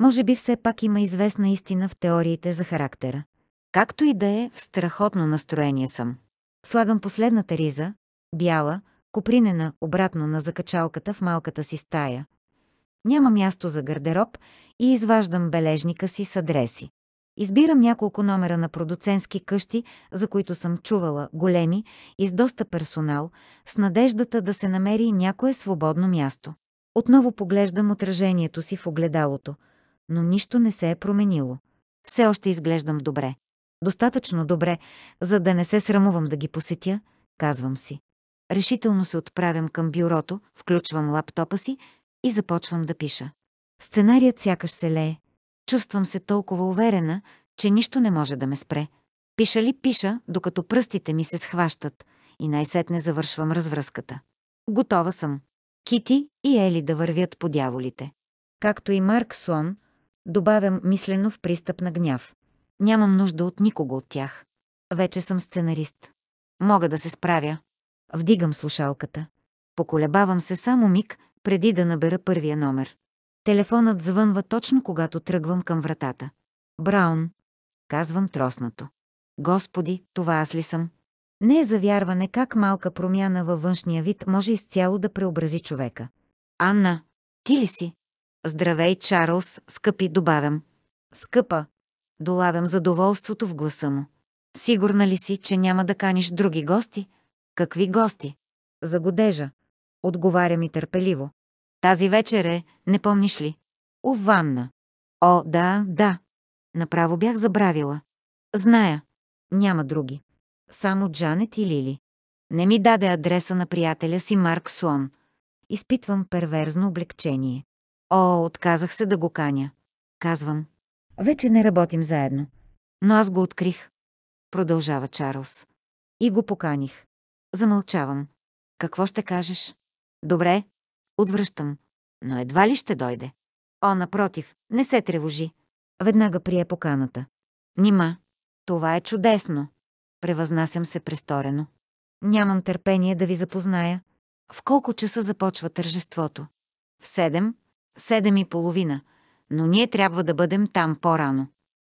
Може би все пак има известна истина в теориите за характера. Както и да е, в страхотно настроение съм. Слагам последната риза, бяла, купринена обратно на закачалката в малката си стая. Няма място за гардероб и изваждам бележника си с адреси. Избирам няколко номера на продуцентски къщи, за които съм чувала, големи и с доста персонал, с надеждата да се намери някое свободно място. Отново поглеждам отражението си в огледалото, но нищо не се е променило. Все още изглеждам добре. Достатъчно добре, за да не се срамувам да ги посетя, казвам си. Решително се отправям към бюрото, включвам лаптопа си и започвам да пиша. Сценарият сякаш се лее. Чувствам се толкова уверена, че нищо не може да ме спре. Пиша ли пиша, докато пръстите ми се схващат и най-сетне завършвам развръзката. Готова съм. Кити и Ели да вървят по дяволите. Както и Марк Сон, добавям мислено в пристъп на гняв. Нямам нужда от никого от тях. Вече съм сценарист. Мога да се справя. Вдигам слушалката. Поколебавам се само миг, преди да набера първия номер. Телефонът звънва точно когато тръгвам към вратата. Браун, казвам троснато. Господи, това аз ли съм? Не е за вярване как малка промяна във външния вид може изцяло да преобрази човека. Анна, ти ли си? Здравей, Чарлз, скъпи, добавям. Скъпа, долавям задоволството в гласа му. Сигурна ли си, че няма да каниш други гости? Какви гости? За годежа. Отговаря ми търпеливо. Тази вечер е, не помниш ли? У ванна. О, да, да. Направо бях забравила. Зная. Няма други само Джанет и Лили. Не ми даде адреса на приятеля си Марк Суон. Изпитвам перверзно облегчение. О, отказах се да го каня. Казвам. Вече не работим заедно. Но аз го открих. Продължава Чарлз. И го поканих. Замълчавам. Какво ще кажеш? Добре. Отвръщам. Но едва ли ще дойде? О, напротив, не се тревожи. Веднага прие поканата. Нима. Това е чудесно превъзнасям се престорено. Нямам търпение да ви запозная. В колко часа започва тържеството? В седем, седем и половина, но ние трябва да бъдем там по-рано.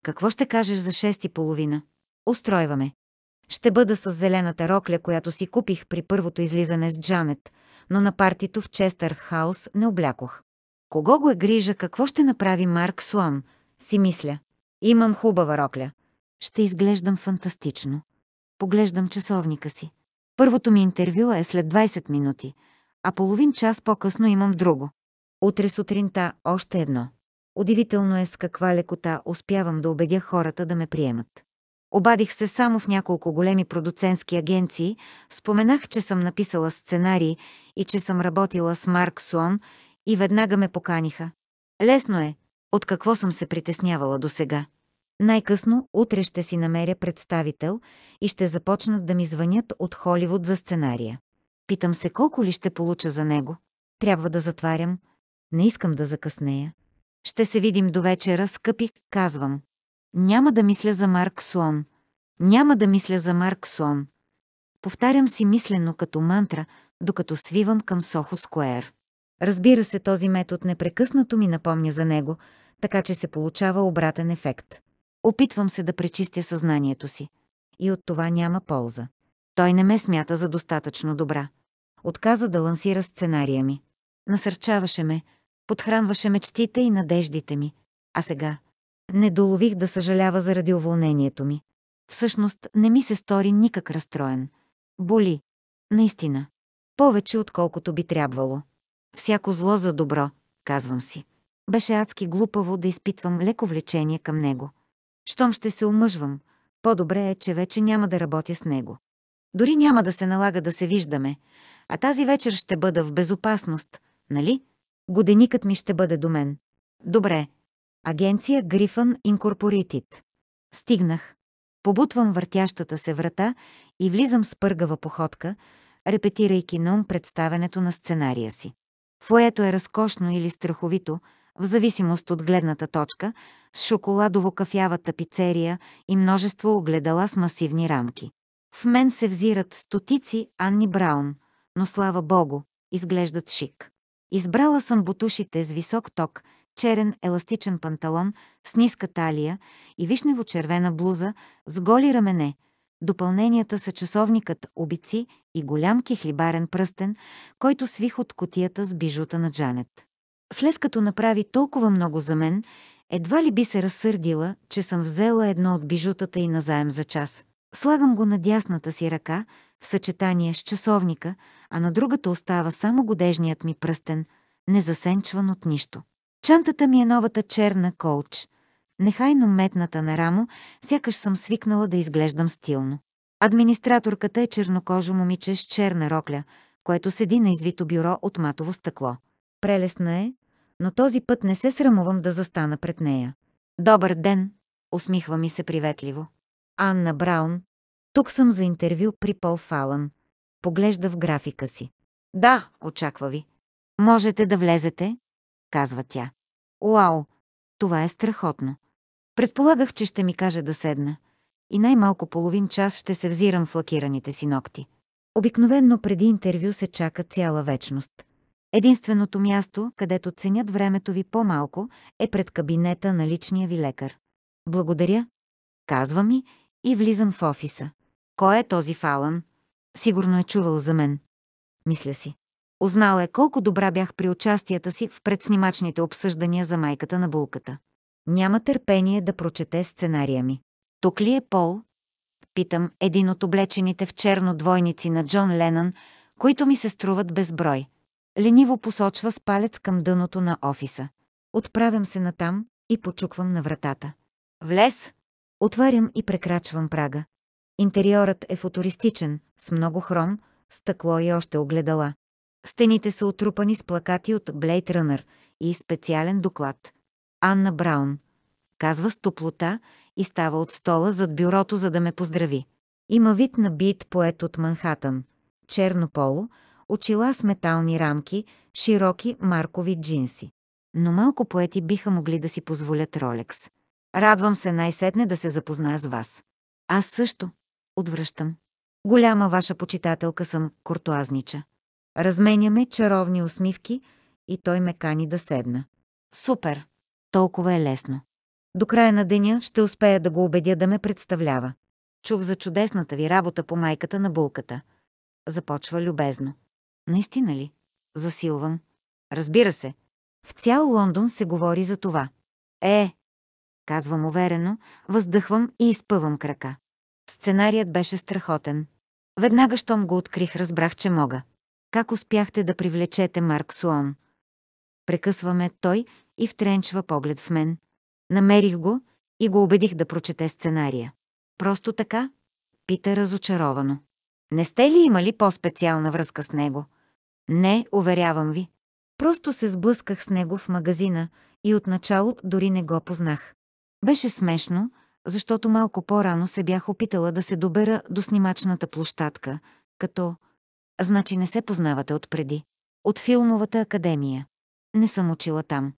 Какво ще кажеш за шест и половина? Устройваме. Ще бъда с зелената рокля, която си купих при първото излизане с Джанет, но на партито в Честър Хаус не облякох. Кого го е грижа, какво ще направи Марк Суан, си мисля. Имам хубава рокля. Ще изглеждам фантастично. Поглеждам часовника си. Първото ми интервю е след 20 минути, а половин час по-късно имам друго. Утре сутринта още едно. Удивително е с каква лекота успявам да убедя хората да ме приемат. Обадих се само в няколко големи продуцентски агенции, споменах, че съм написала сценарии и че съм работила с Марк Суон и веднага ме поканиха. Лесно е, от какво съм се притеснявала до сега. Най-късно утре ще си намеря представител и ще започнат да ми звънят от Холивуд за сценария. Питам се колко ли ще получа за него. Трябва да затварям. Не искам да закъснея. Ще се видим до вечера, скъпи, казвам. Няма да мисля за Марк Суон. Няма да мисля за Марк Суон. Повтарям си мислено като мантра, докато свивам към Сохо Скуер. Разбира се, този метод непрекъснато ми напомня за него, така че се получава обратен ефект. Опитвам се да пречистя съзнанието си. И от това няма полза. Той не ме смята за достатъчно добра. Отказа да лансира сценария ми. Насърчаваше ме, подхранваше мечтите и надеждите ми. А сега? Не долових да съжалява заради уволнението ми. Всъщност не ми се стори никак разстроен. Боли. Наистина. Повече отколкото би трябвало. Всяко зло за добро, казвам си. Беше адски глупаво да изпитвам леко влечение към него. Щом ще се омъжвам, по-добре е, че вече няма да работя с него. Дори няма да се налага да се виждаме, а тази вечер ще бъда в безопасност, нали? Годеникът ми ще бъде до мен. Добре. Агенция Грифън Инкорпоритит. Стигнах. Побутвам въртящата се врата и влизам с пъргава походка, репетирайки на ум представенето на сценария си. Фоето е разкошно или страховито, в зависимост от гледната точка, с шоколадово кафявата пицерия и множество огледала с масивни рамки. В мен се взират стотици Анни Браун, но слава богу, изглеждат шик. Избрала съм бутушите с висок ток, черен еластичен панталон с ниска талия и вишнево-червена блуза с голи рамене. Допълненията са часовникът, обици и голям кихлибарен пръстен, който свих от котията с бижута на Джанет. След като направи толкова много за мен, едва ли би се разсърдила, че съм взела едно от бижутата и назаем за час. Слагам го на дясната си ръка, в съчетание с часовника, а на другата остава само годежният ми пръстен, незасенчван от нищо. Чантата ми е новата черна колч, нехайно метната на рамо, сякаш съм свикнала да изглеждам стилно. Администраторката е чернокожо момиче с черна рокля, което седи на извито бюро от матово стъкло. Прелестна е, но този път не се срамувам да застана пред нея. Добър ден, усмихва ми се приветливо. Анна Браун. Тук съм за интервю при Пол Фалън. Поглежда в графика си. Да, очаква ви. Можете да влезете, казва тя. Уау, това е страхотно. Предполагах, че ще ми каже да седна. И най-малко половин час ще се взирам в лакираните си ногти. Обикновенно преди интервю се чака цяла вечност. Единственото място, където ценят времето ви по-малко, е пред кабинета на личния ви лекар. Благодаря, казва ми и влизам в офиса. Кой е този фалан? Сигурно е чувал за мен. Мисля си. Узнал е колко добра бях при участията си в предснимачните обсъждания за майката на булката. Няма търпение да прочете сценария ми. Тук ли е Пол? Питам един от облечените в черно двойници на Джон Ленън, които ми се струват безброй – Лениво посочва с палец към дъното на офиса. Отправям се натам и почуквам на вратата. Влез! Отварям и прекрачвам прага. Интериорът е футуристичен, с много хром, стъкло и още огледала. Стените са отрупани с плакати от Блейт Рънър и специален доклад. Анна Браун. Казва с топлота и става от стола зад бюрото, за да ме поздрави. Има вид на бит поет от Манхатън. Черно поло, очила с метални рамки, широки маркови джинси. Но малко поети биха могли да си позволят Ролекс. Радвам се най-сетне да се запозная с вас. Аз също. Отвръщам. Голяма ваша почитателка съм, куртуазнича. Разменяме чаровни усмивки и той ме кани да седна. Супер! Толкова е лесно. До края на деня ще успея да го убедя да ме представлява. Чух за чудесната ви работа по майката на булката. Започва любезно. Наистина ли? Засилвам. Разбира се. В цял Лондон се говори за това. Е, казвам уверено, въздъхвам и изпъвам крака. Сценарият беше страхотен. Веднага, щом го открих, разбрах, че мога. Как успяхте да привлечете Марк Суон? Прекъсваме той и втренчва поглед в мен. Намерих го и го убедих да прочете сценария. Просто така? Пита разочаровано. Не сте ли имали по-специална връзка с него? Не, уверявам ви. Просто се сблъсках с него в магазина и отначало дори не го познах. Беше смешно, защото малко по-рано се бях опитала да се добера до снимачната площадка, като... Значи не се познавате отпреди. От филмовата академия. Не съм учила там.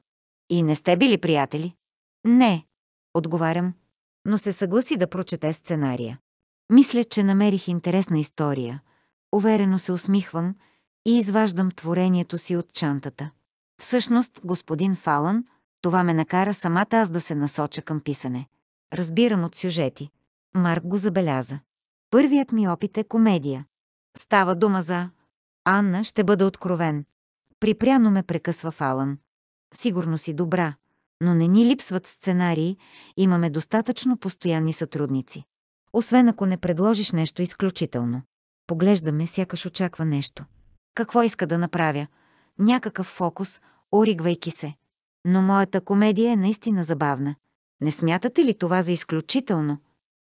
И не сте били приятели? Не, отговарям, но се съгласи да прочете сценария. Мисля, че намерих интересна история. Уверено се усмихвам – и изваждам творението си от чантата. Всъщност, господин Фалън, това ме накара самата аз да се насоча към писане. Разбирам от сюжети. Марк го забеляза. Първият ми опит е комедия. Става дума за... Анна ще бъда откровен. Припряно ме прекъсва Фалън. Сигурно си добра, но не ни липсват сценарии, имаме достатъчно постоянни сътрудници. Освен ако не предложиш нещо изключително. Поглеждаме, сякаш очаква нещо. Какво иска да направя? Някакъв фокус, оригвайки се. Но моята комедия е наистина забавна. Не смятате ли това за изключително?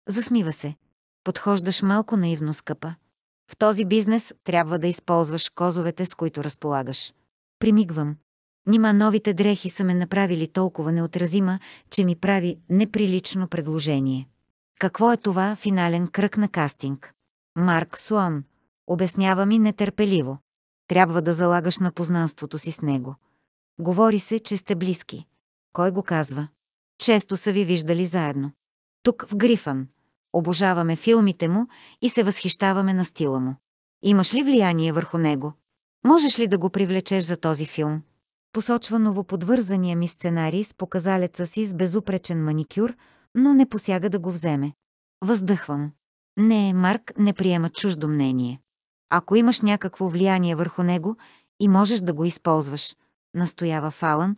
Засмива се. Подхождаш малко наивно, скъпа. В този бизнес трябва да използваш козовете, с които разполагаш. Примигвам. Нима новите дрехи са ме направили толкова неотразима, че ми прави неприлично предложение. Какво е това финален кръг на кастинг? Марк Суан. Обяснява ми нетърпеливо. Трябва да залагаш на познанството си с него. Говори се, че сте близки. Кой го казва? Често са ви виждали заедно. Тук в грифан. Обожаваме филмите му и се възхищаваме на стила му. Имаш ли влияние върху него? Можеш ли да го привлечеш за този филм? Посочва новоподвързания ми сценарий с показалеца си с безупречен маникюр, но не посяга да го вземе. Въздъхвам. Не, Марк не приема чуждо мнение. Ако имаш някакво влияние върху него и можеш да го използваш, настоява Фалън,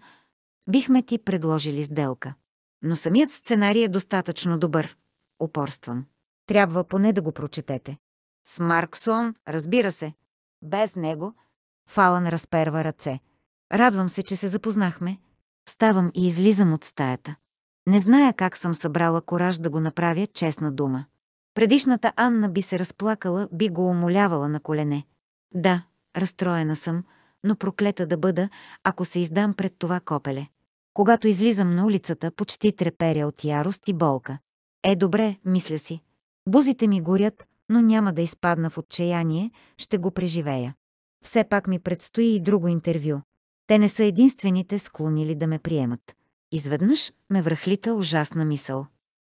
бихме ти предложили сделка. Но самият сценарий е достатъчно добър. Упорствам. Трябва поне да го прочетете. С Марксон, разбира се. Без него. Фалън разперва ръце. Радвам се, че се запознахме. Ставам и излизам от стаята. Не зная как съм събрала кораж да го направя честна дума. Предишната Анна би се разплакала, би го умолявала на колене. Да, разстроена съм, но проклета да бъда, ако се издам пред това копеле. Когато излизам на улицата, почти треперя от ярост и болка. Е, добре, мисля си. Бузите ми горят, но няма да изпадна в отчаяние, ще го преживея. Все пак ми предстои и друго интервю. Те не са единствените склонили да ме приемат. Изведнъж ме връхлита ужасна мисъл.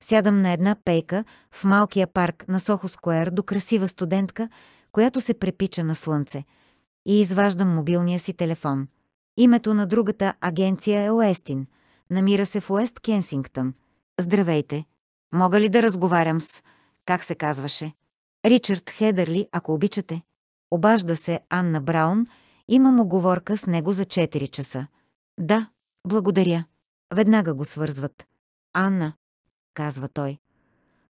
Сядам на една пейка в малкия парк на Сохо Скуер до красива студентка, която се препича на слънце. И изваждам мобилния си телефон. Името на другата агенция е Уестин. Намира се в Уест Кенсингтън. Здравейте. Мога ли да разговарям с... Как се казваше? Ричард Хедърли, ако обичате. Обажда се Анна Браун. Имам оговорка с него за 4 часа. Да, благодаря. Веднага го свързват. Анна, казва той.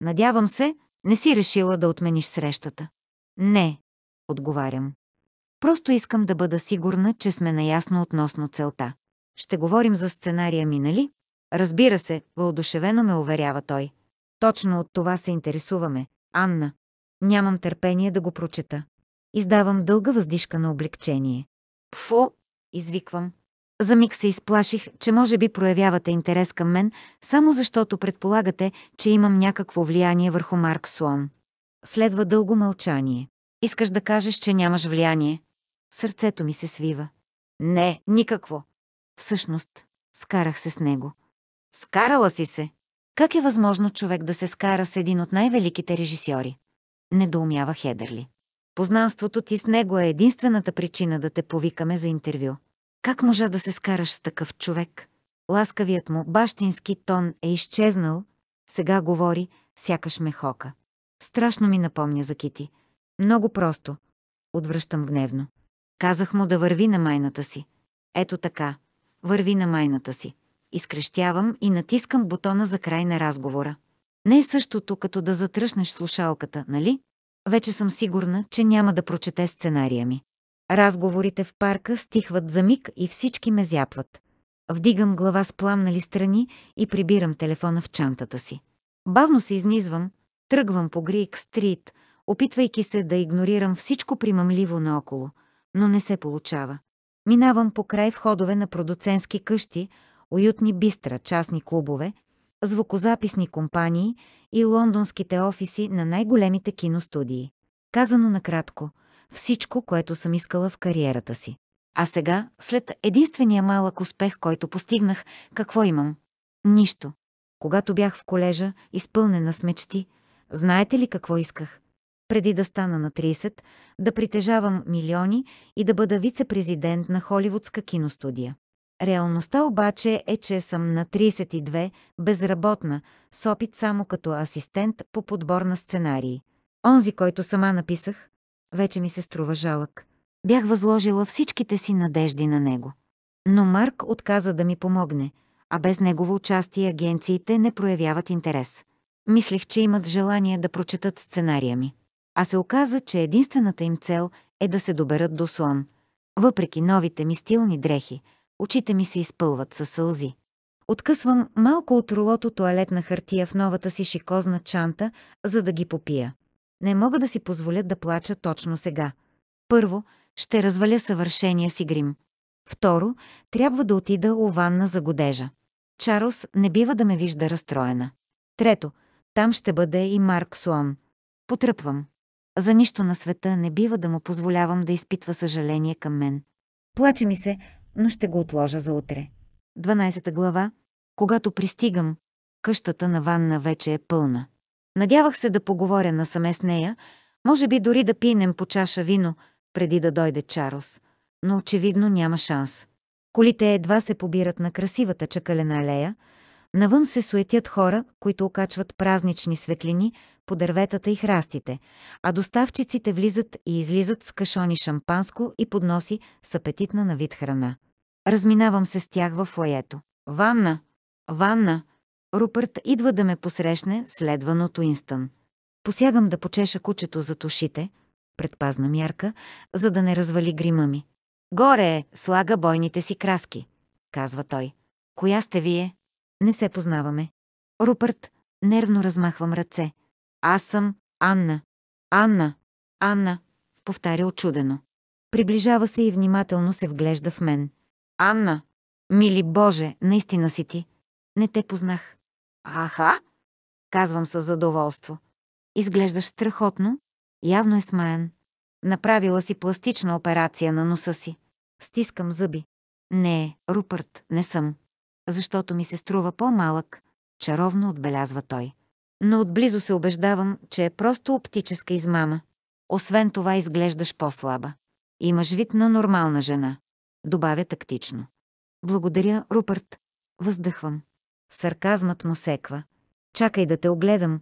Надявам се, не си решила да отмениш срещата. Не, отговарям. Просто искам да бъда сигурна, че сме наясно относно целта. Ще говорим за сценария ми, нали? Разбира се, въодушевено ме уверява той. Точно от това се интересуваме, Анна. Нямам търпение да го прочета. Издавам дълга въздишка на облегчение. Пфо, извиквам. За миг се изплаших, че може би проявявате интерес към мен, само защото предполагате, че имам някакво влияние върху Марк Слон. Следва дълго мълчание. Искаш да кажеш, че нямаш влияние? Сърцето ми се свива. Не, никакво. Всъщност, скарах се с него. Скарала си се. Как е възможно човек да се скара с един от най-великите режисьори? Недоумява Хедърли. Познанството ти с него е единствената причина да те повикаме за интервю. Как можа да се скараш с такъв човек? Ласкавият му бащински тон е изчезнал, сега говори, сякаш ме хока. Страшно ми напомня за Кити. Много просто. Отвръщам гневно. Казах му да върви на майната си. Ето така. Върви на майната си. Изкрещявам и натискам бутона за край на разговора. Не е същото, като да затръшнеш слушалката, нали? Вече съм сигурна, че няма да прочете сценария ми. Разговорите в парка стихват за миг и всички ме зяпват. Вдигам глава с пламнали страни и прибирам телефона в чантата си. Бавно се изнизвам, тръгвам по Грик Стрит, опитвайки се да игнорирам всичко примамливо наоколо, но не се получава. Минавам по край входове на продуцентски къщи, уютни бистра, частни клубове, звукозаписни компании и лондонските офиси на най-големите киностудии. Казано накратко – всичко, което съм искала в кариерата си. А сега, след единствения малък успех, който постигнах, какво имам? Нищо. Когато бях в колежа, изпълнена с мечти, знаете ли какво исках? Преди да стана на 30, да притежавам милиони и да бъда вице-президент на Холивудска киностудия. Реалността обаче е, че съм на 32, безработна, с опит само като асистент по подбор на сценарии. Онзи, който сама написах, вече ми се струва жалък. Бях възложила всичките си надежди на него. Но Марк отказа да ми помогне, а без негово участие агенциите не проявяват интерес. Мислих, че имат желание да прочетат сценария ми. А се оказа, че единствената им цел е да се доберат до слон. Въпреки новите ми стилни дрехи, очите ми се изпълват със сълзи. Откъсвам малко от рулото туалетна хартия в новата си шикозна чанта, за да ги попия. Не мога да си позволя да плача точно сега. Първо, ще разваля съвършения си грим. Второ, трябва да отида у ванна за годежа. Чарлз не бива да ме вижда разстроена. Трето, там ще бъде и Марк Суон. Потръпвам. За нищо на света не бива да му позволявам да изпитва съжаление към мен. Плаче ми се, но ще го отложа за утре. 12 глава. Когато пристигам, къщата на ванна вече е пълна. Надявах се да поговоря насаме с нея, може би дори да пинем по чаша вино, преди да дойде Чарлз. Но очевидно няма шанс. Колите едва се побират на красивата чакалена алея, навън се суетят хора, които окачват празнични светлини по дърветата и храстите, а доставчиците влизат и излизат с кашони шампанско и подноси с апетитна на вид храна. Разминавам се с тях в лоето: Ванна! Ванна! Рупърт идва да ме посрещне, следваното инстан. Посягам да почеша кучето за ушите, предпазна мярка, за да не развали грима ми. Горе е, слага бойните си краски, казва той. Коя сте вие? Не се познаваме. Рупърт, нервно размахвам ръце. Аз съм Анна. Анна, Анна, повтаря очудено. Приближава се и внимателно се вглежда в мен. Анна, мили Боже, наистина си ти. Не те познах. Аха, казвам със задоволство. Изглеждаш страхотно. Явно е смаян. Направила си пластична операция на носа си. Стискам зъби. Не, Рупърт, не съм. Защото ми се струва по-малък, чаровно отбелязва той. Но отблизо се убеждавам, че е просто оптическа измама. Освен това изглеждаш по-слаба. Имаш вид на нормална жена. Добавя тактично. Благодаря, Рупърт. Въздъхвам. Сарказмът му секва. Чакай да те огледам.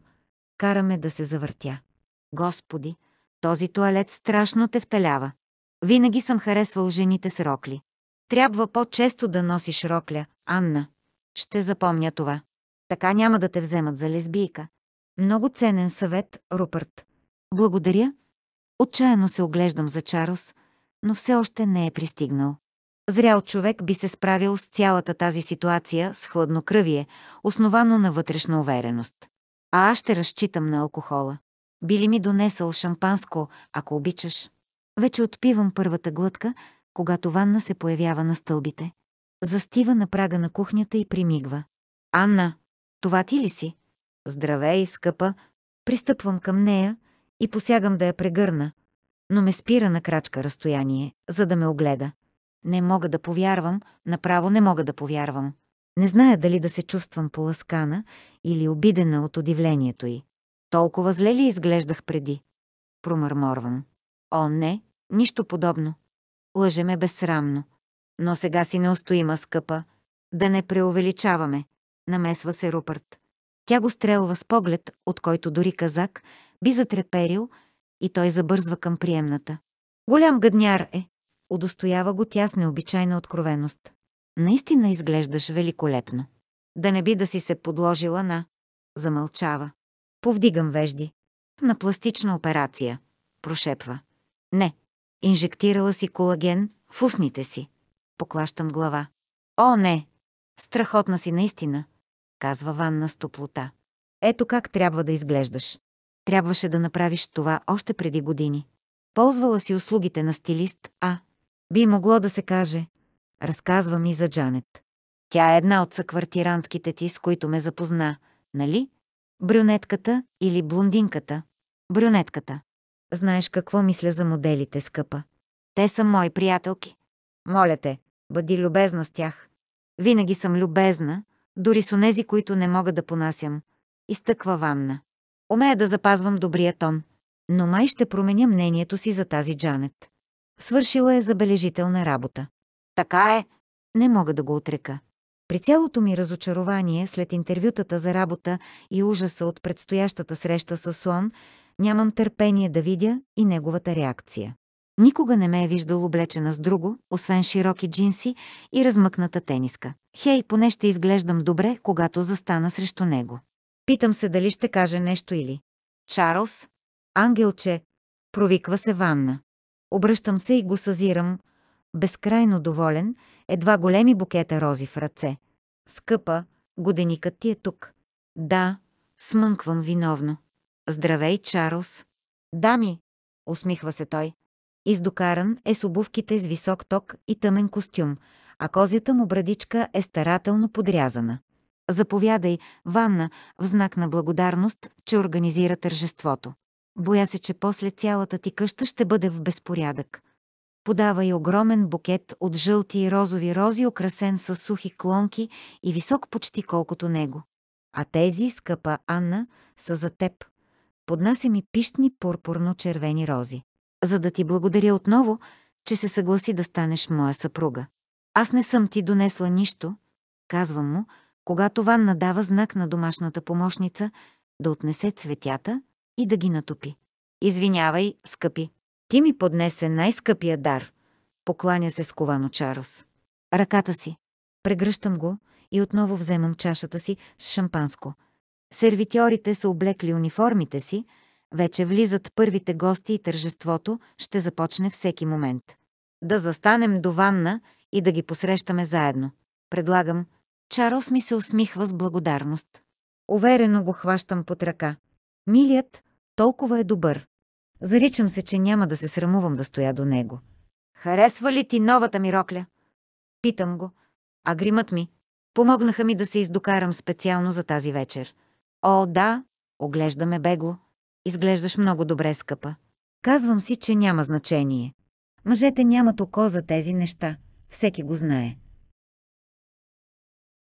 Караме да се завъртя. Господи, този туалет страшно те вталява. Винаги съм харесвал жените с рокли. Трябва по-често да носиш рокля, Анна. Ще запомня това. Така няма да те вземат за лесбийка. Много ценен съвет, Рупърт. Благодаря. Отчаяно се оглеждам за Чарлз, но все още не е пристигнал. Зрял човек би се справил с цялата тази ситуация с хладнокръвие, основано на вътрешна увереност. А аз ще разчитам на алкохола. Би ли ми донесъл шампанско, ако обичаш? Вече отпивам първата глътка, когато Ванна се появява на стълбите. Застива на прага на кухнята и примигва. Анна, това ти ли си? Здравей, скъпа. Пристъпвам към нея и посягам да я прегърна, но ме спира на крачка разстояние, за да ме огледа. Не мога да повярвам, направо не мога да повярвам. Не зная дали да се чувствам поласкана или обидена от удивлението й. Толкова зле ли изглеждах преди? Промърморвам. О, не, нищо подобно. Лъже ме безсрамно. Но сега си неустоима, скъпа. Да не преувеличаваме. Намесва се Рупърт. Тя го стрелва с поглед, от който дори казак би затреперил и той забързва към приемната. Голям гъдняр е, Удостоява го тя с необичайна откровеност. Наистина изглеждаш великолепно. Да не би да си се подложила на... Замълчава. Повдигам вежди. На пластична операция. Прошепва. Не. Инжектирала си колаген в устните си. Поклащам глава. О, не! Страхотна си наистина, казва Ванна с топлота. Ето как трябва да изглеждаш. Трябваше да направиш това още преди години. Ползвала си услугите на стилист, а би могло да се каже. Разказва ми за Джанет. Тя е една от съквартирантките ти, с които ме запозна, нали? Брюнетката или блондинката? Брюнетката. Знаеш какво мисля за моделите, скъпа. Те са мои приятелки. Моля те, бъди любезна с тях. Винаги съм любезна, дори с онези, които не мога да понасям. Изтъква ванна. Умея да запазвам добрия тон. Но май ще променя мнението си за тази Джанет. Свършила е забележителна работа. Така е. Не мога да го отрека. При цялото ми разочарование след интервютата за работа и ужаса от предстоящата среща с Слон, нямам търпение да видя и неговата реакция. Никога не ме е виждал облечена с друго, освен широки джинси и размъкната тениска. Хей, поне ще изглеждам добре, когато застана срещу него. Питам се дали ще каже нещо или... Чарлз? Ангелче, провиква се Ванна. Обръщам се и го съзирам, безкрайно доволен, едва големи букета рози в ръце. Скъпа, годеникът ти е тук. Да, смънквам виновно. Здравей, Чарлз. Дами, усмихва се той. Издокаран е с обувките с висок ток и тъмен костюм, а козията му брадичка е старателно подрязана. Заповядай, Ванна, в знак на благодарност, че организира тържеството. Боя се, че после цялата ти къща ще бъде в безпорядък. Подава и огромен букет от жълти и розови рози, украсен с сухи клонки и висок почти колкото него. А тези, скъпа Анна, са за теб. Поднася ми пищни пурпурно-червени рози. За да ти благодаря отново, че се съгласи да станеш моя съпруга. Аз не съм ти донесла нищо, казвам му, когато Ванна дава знак на домашната помощница да отнесе цветята, и да ги натопи. Извинявай, скъпи. Ти ми поднесе най-скъпия дар. Покланя се сковано Чарлз. Ръката си. Прегръщам го и отново вземам чашата си с шампанско. Сервитьорите са облекли униформите си, вече влизат първите гости и тържеството ще започне всеки момент. Да застанем до ванна и да ги посрещаме заедно. Предлагам. Чарлз ми се усмихва с благодарност. Уверено го хващам под ръка. Милият, толкова е добър. Заричам се, че няма да се срамувам да стоя до него. Харесва ли ти новата ми рокля? Питам го. А гримът ми. Помогнаха ми да се издокарам специално за тази вечер. О, да, оглеждаме бегло. Изглеждаш много добре, скъпа. Казвам си, че няма значение. Мъжете нямат око за тези неща. Всеки го знае.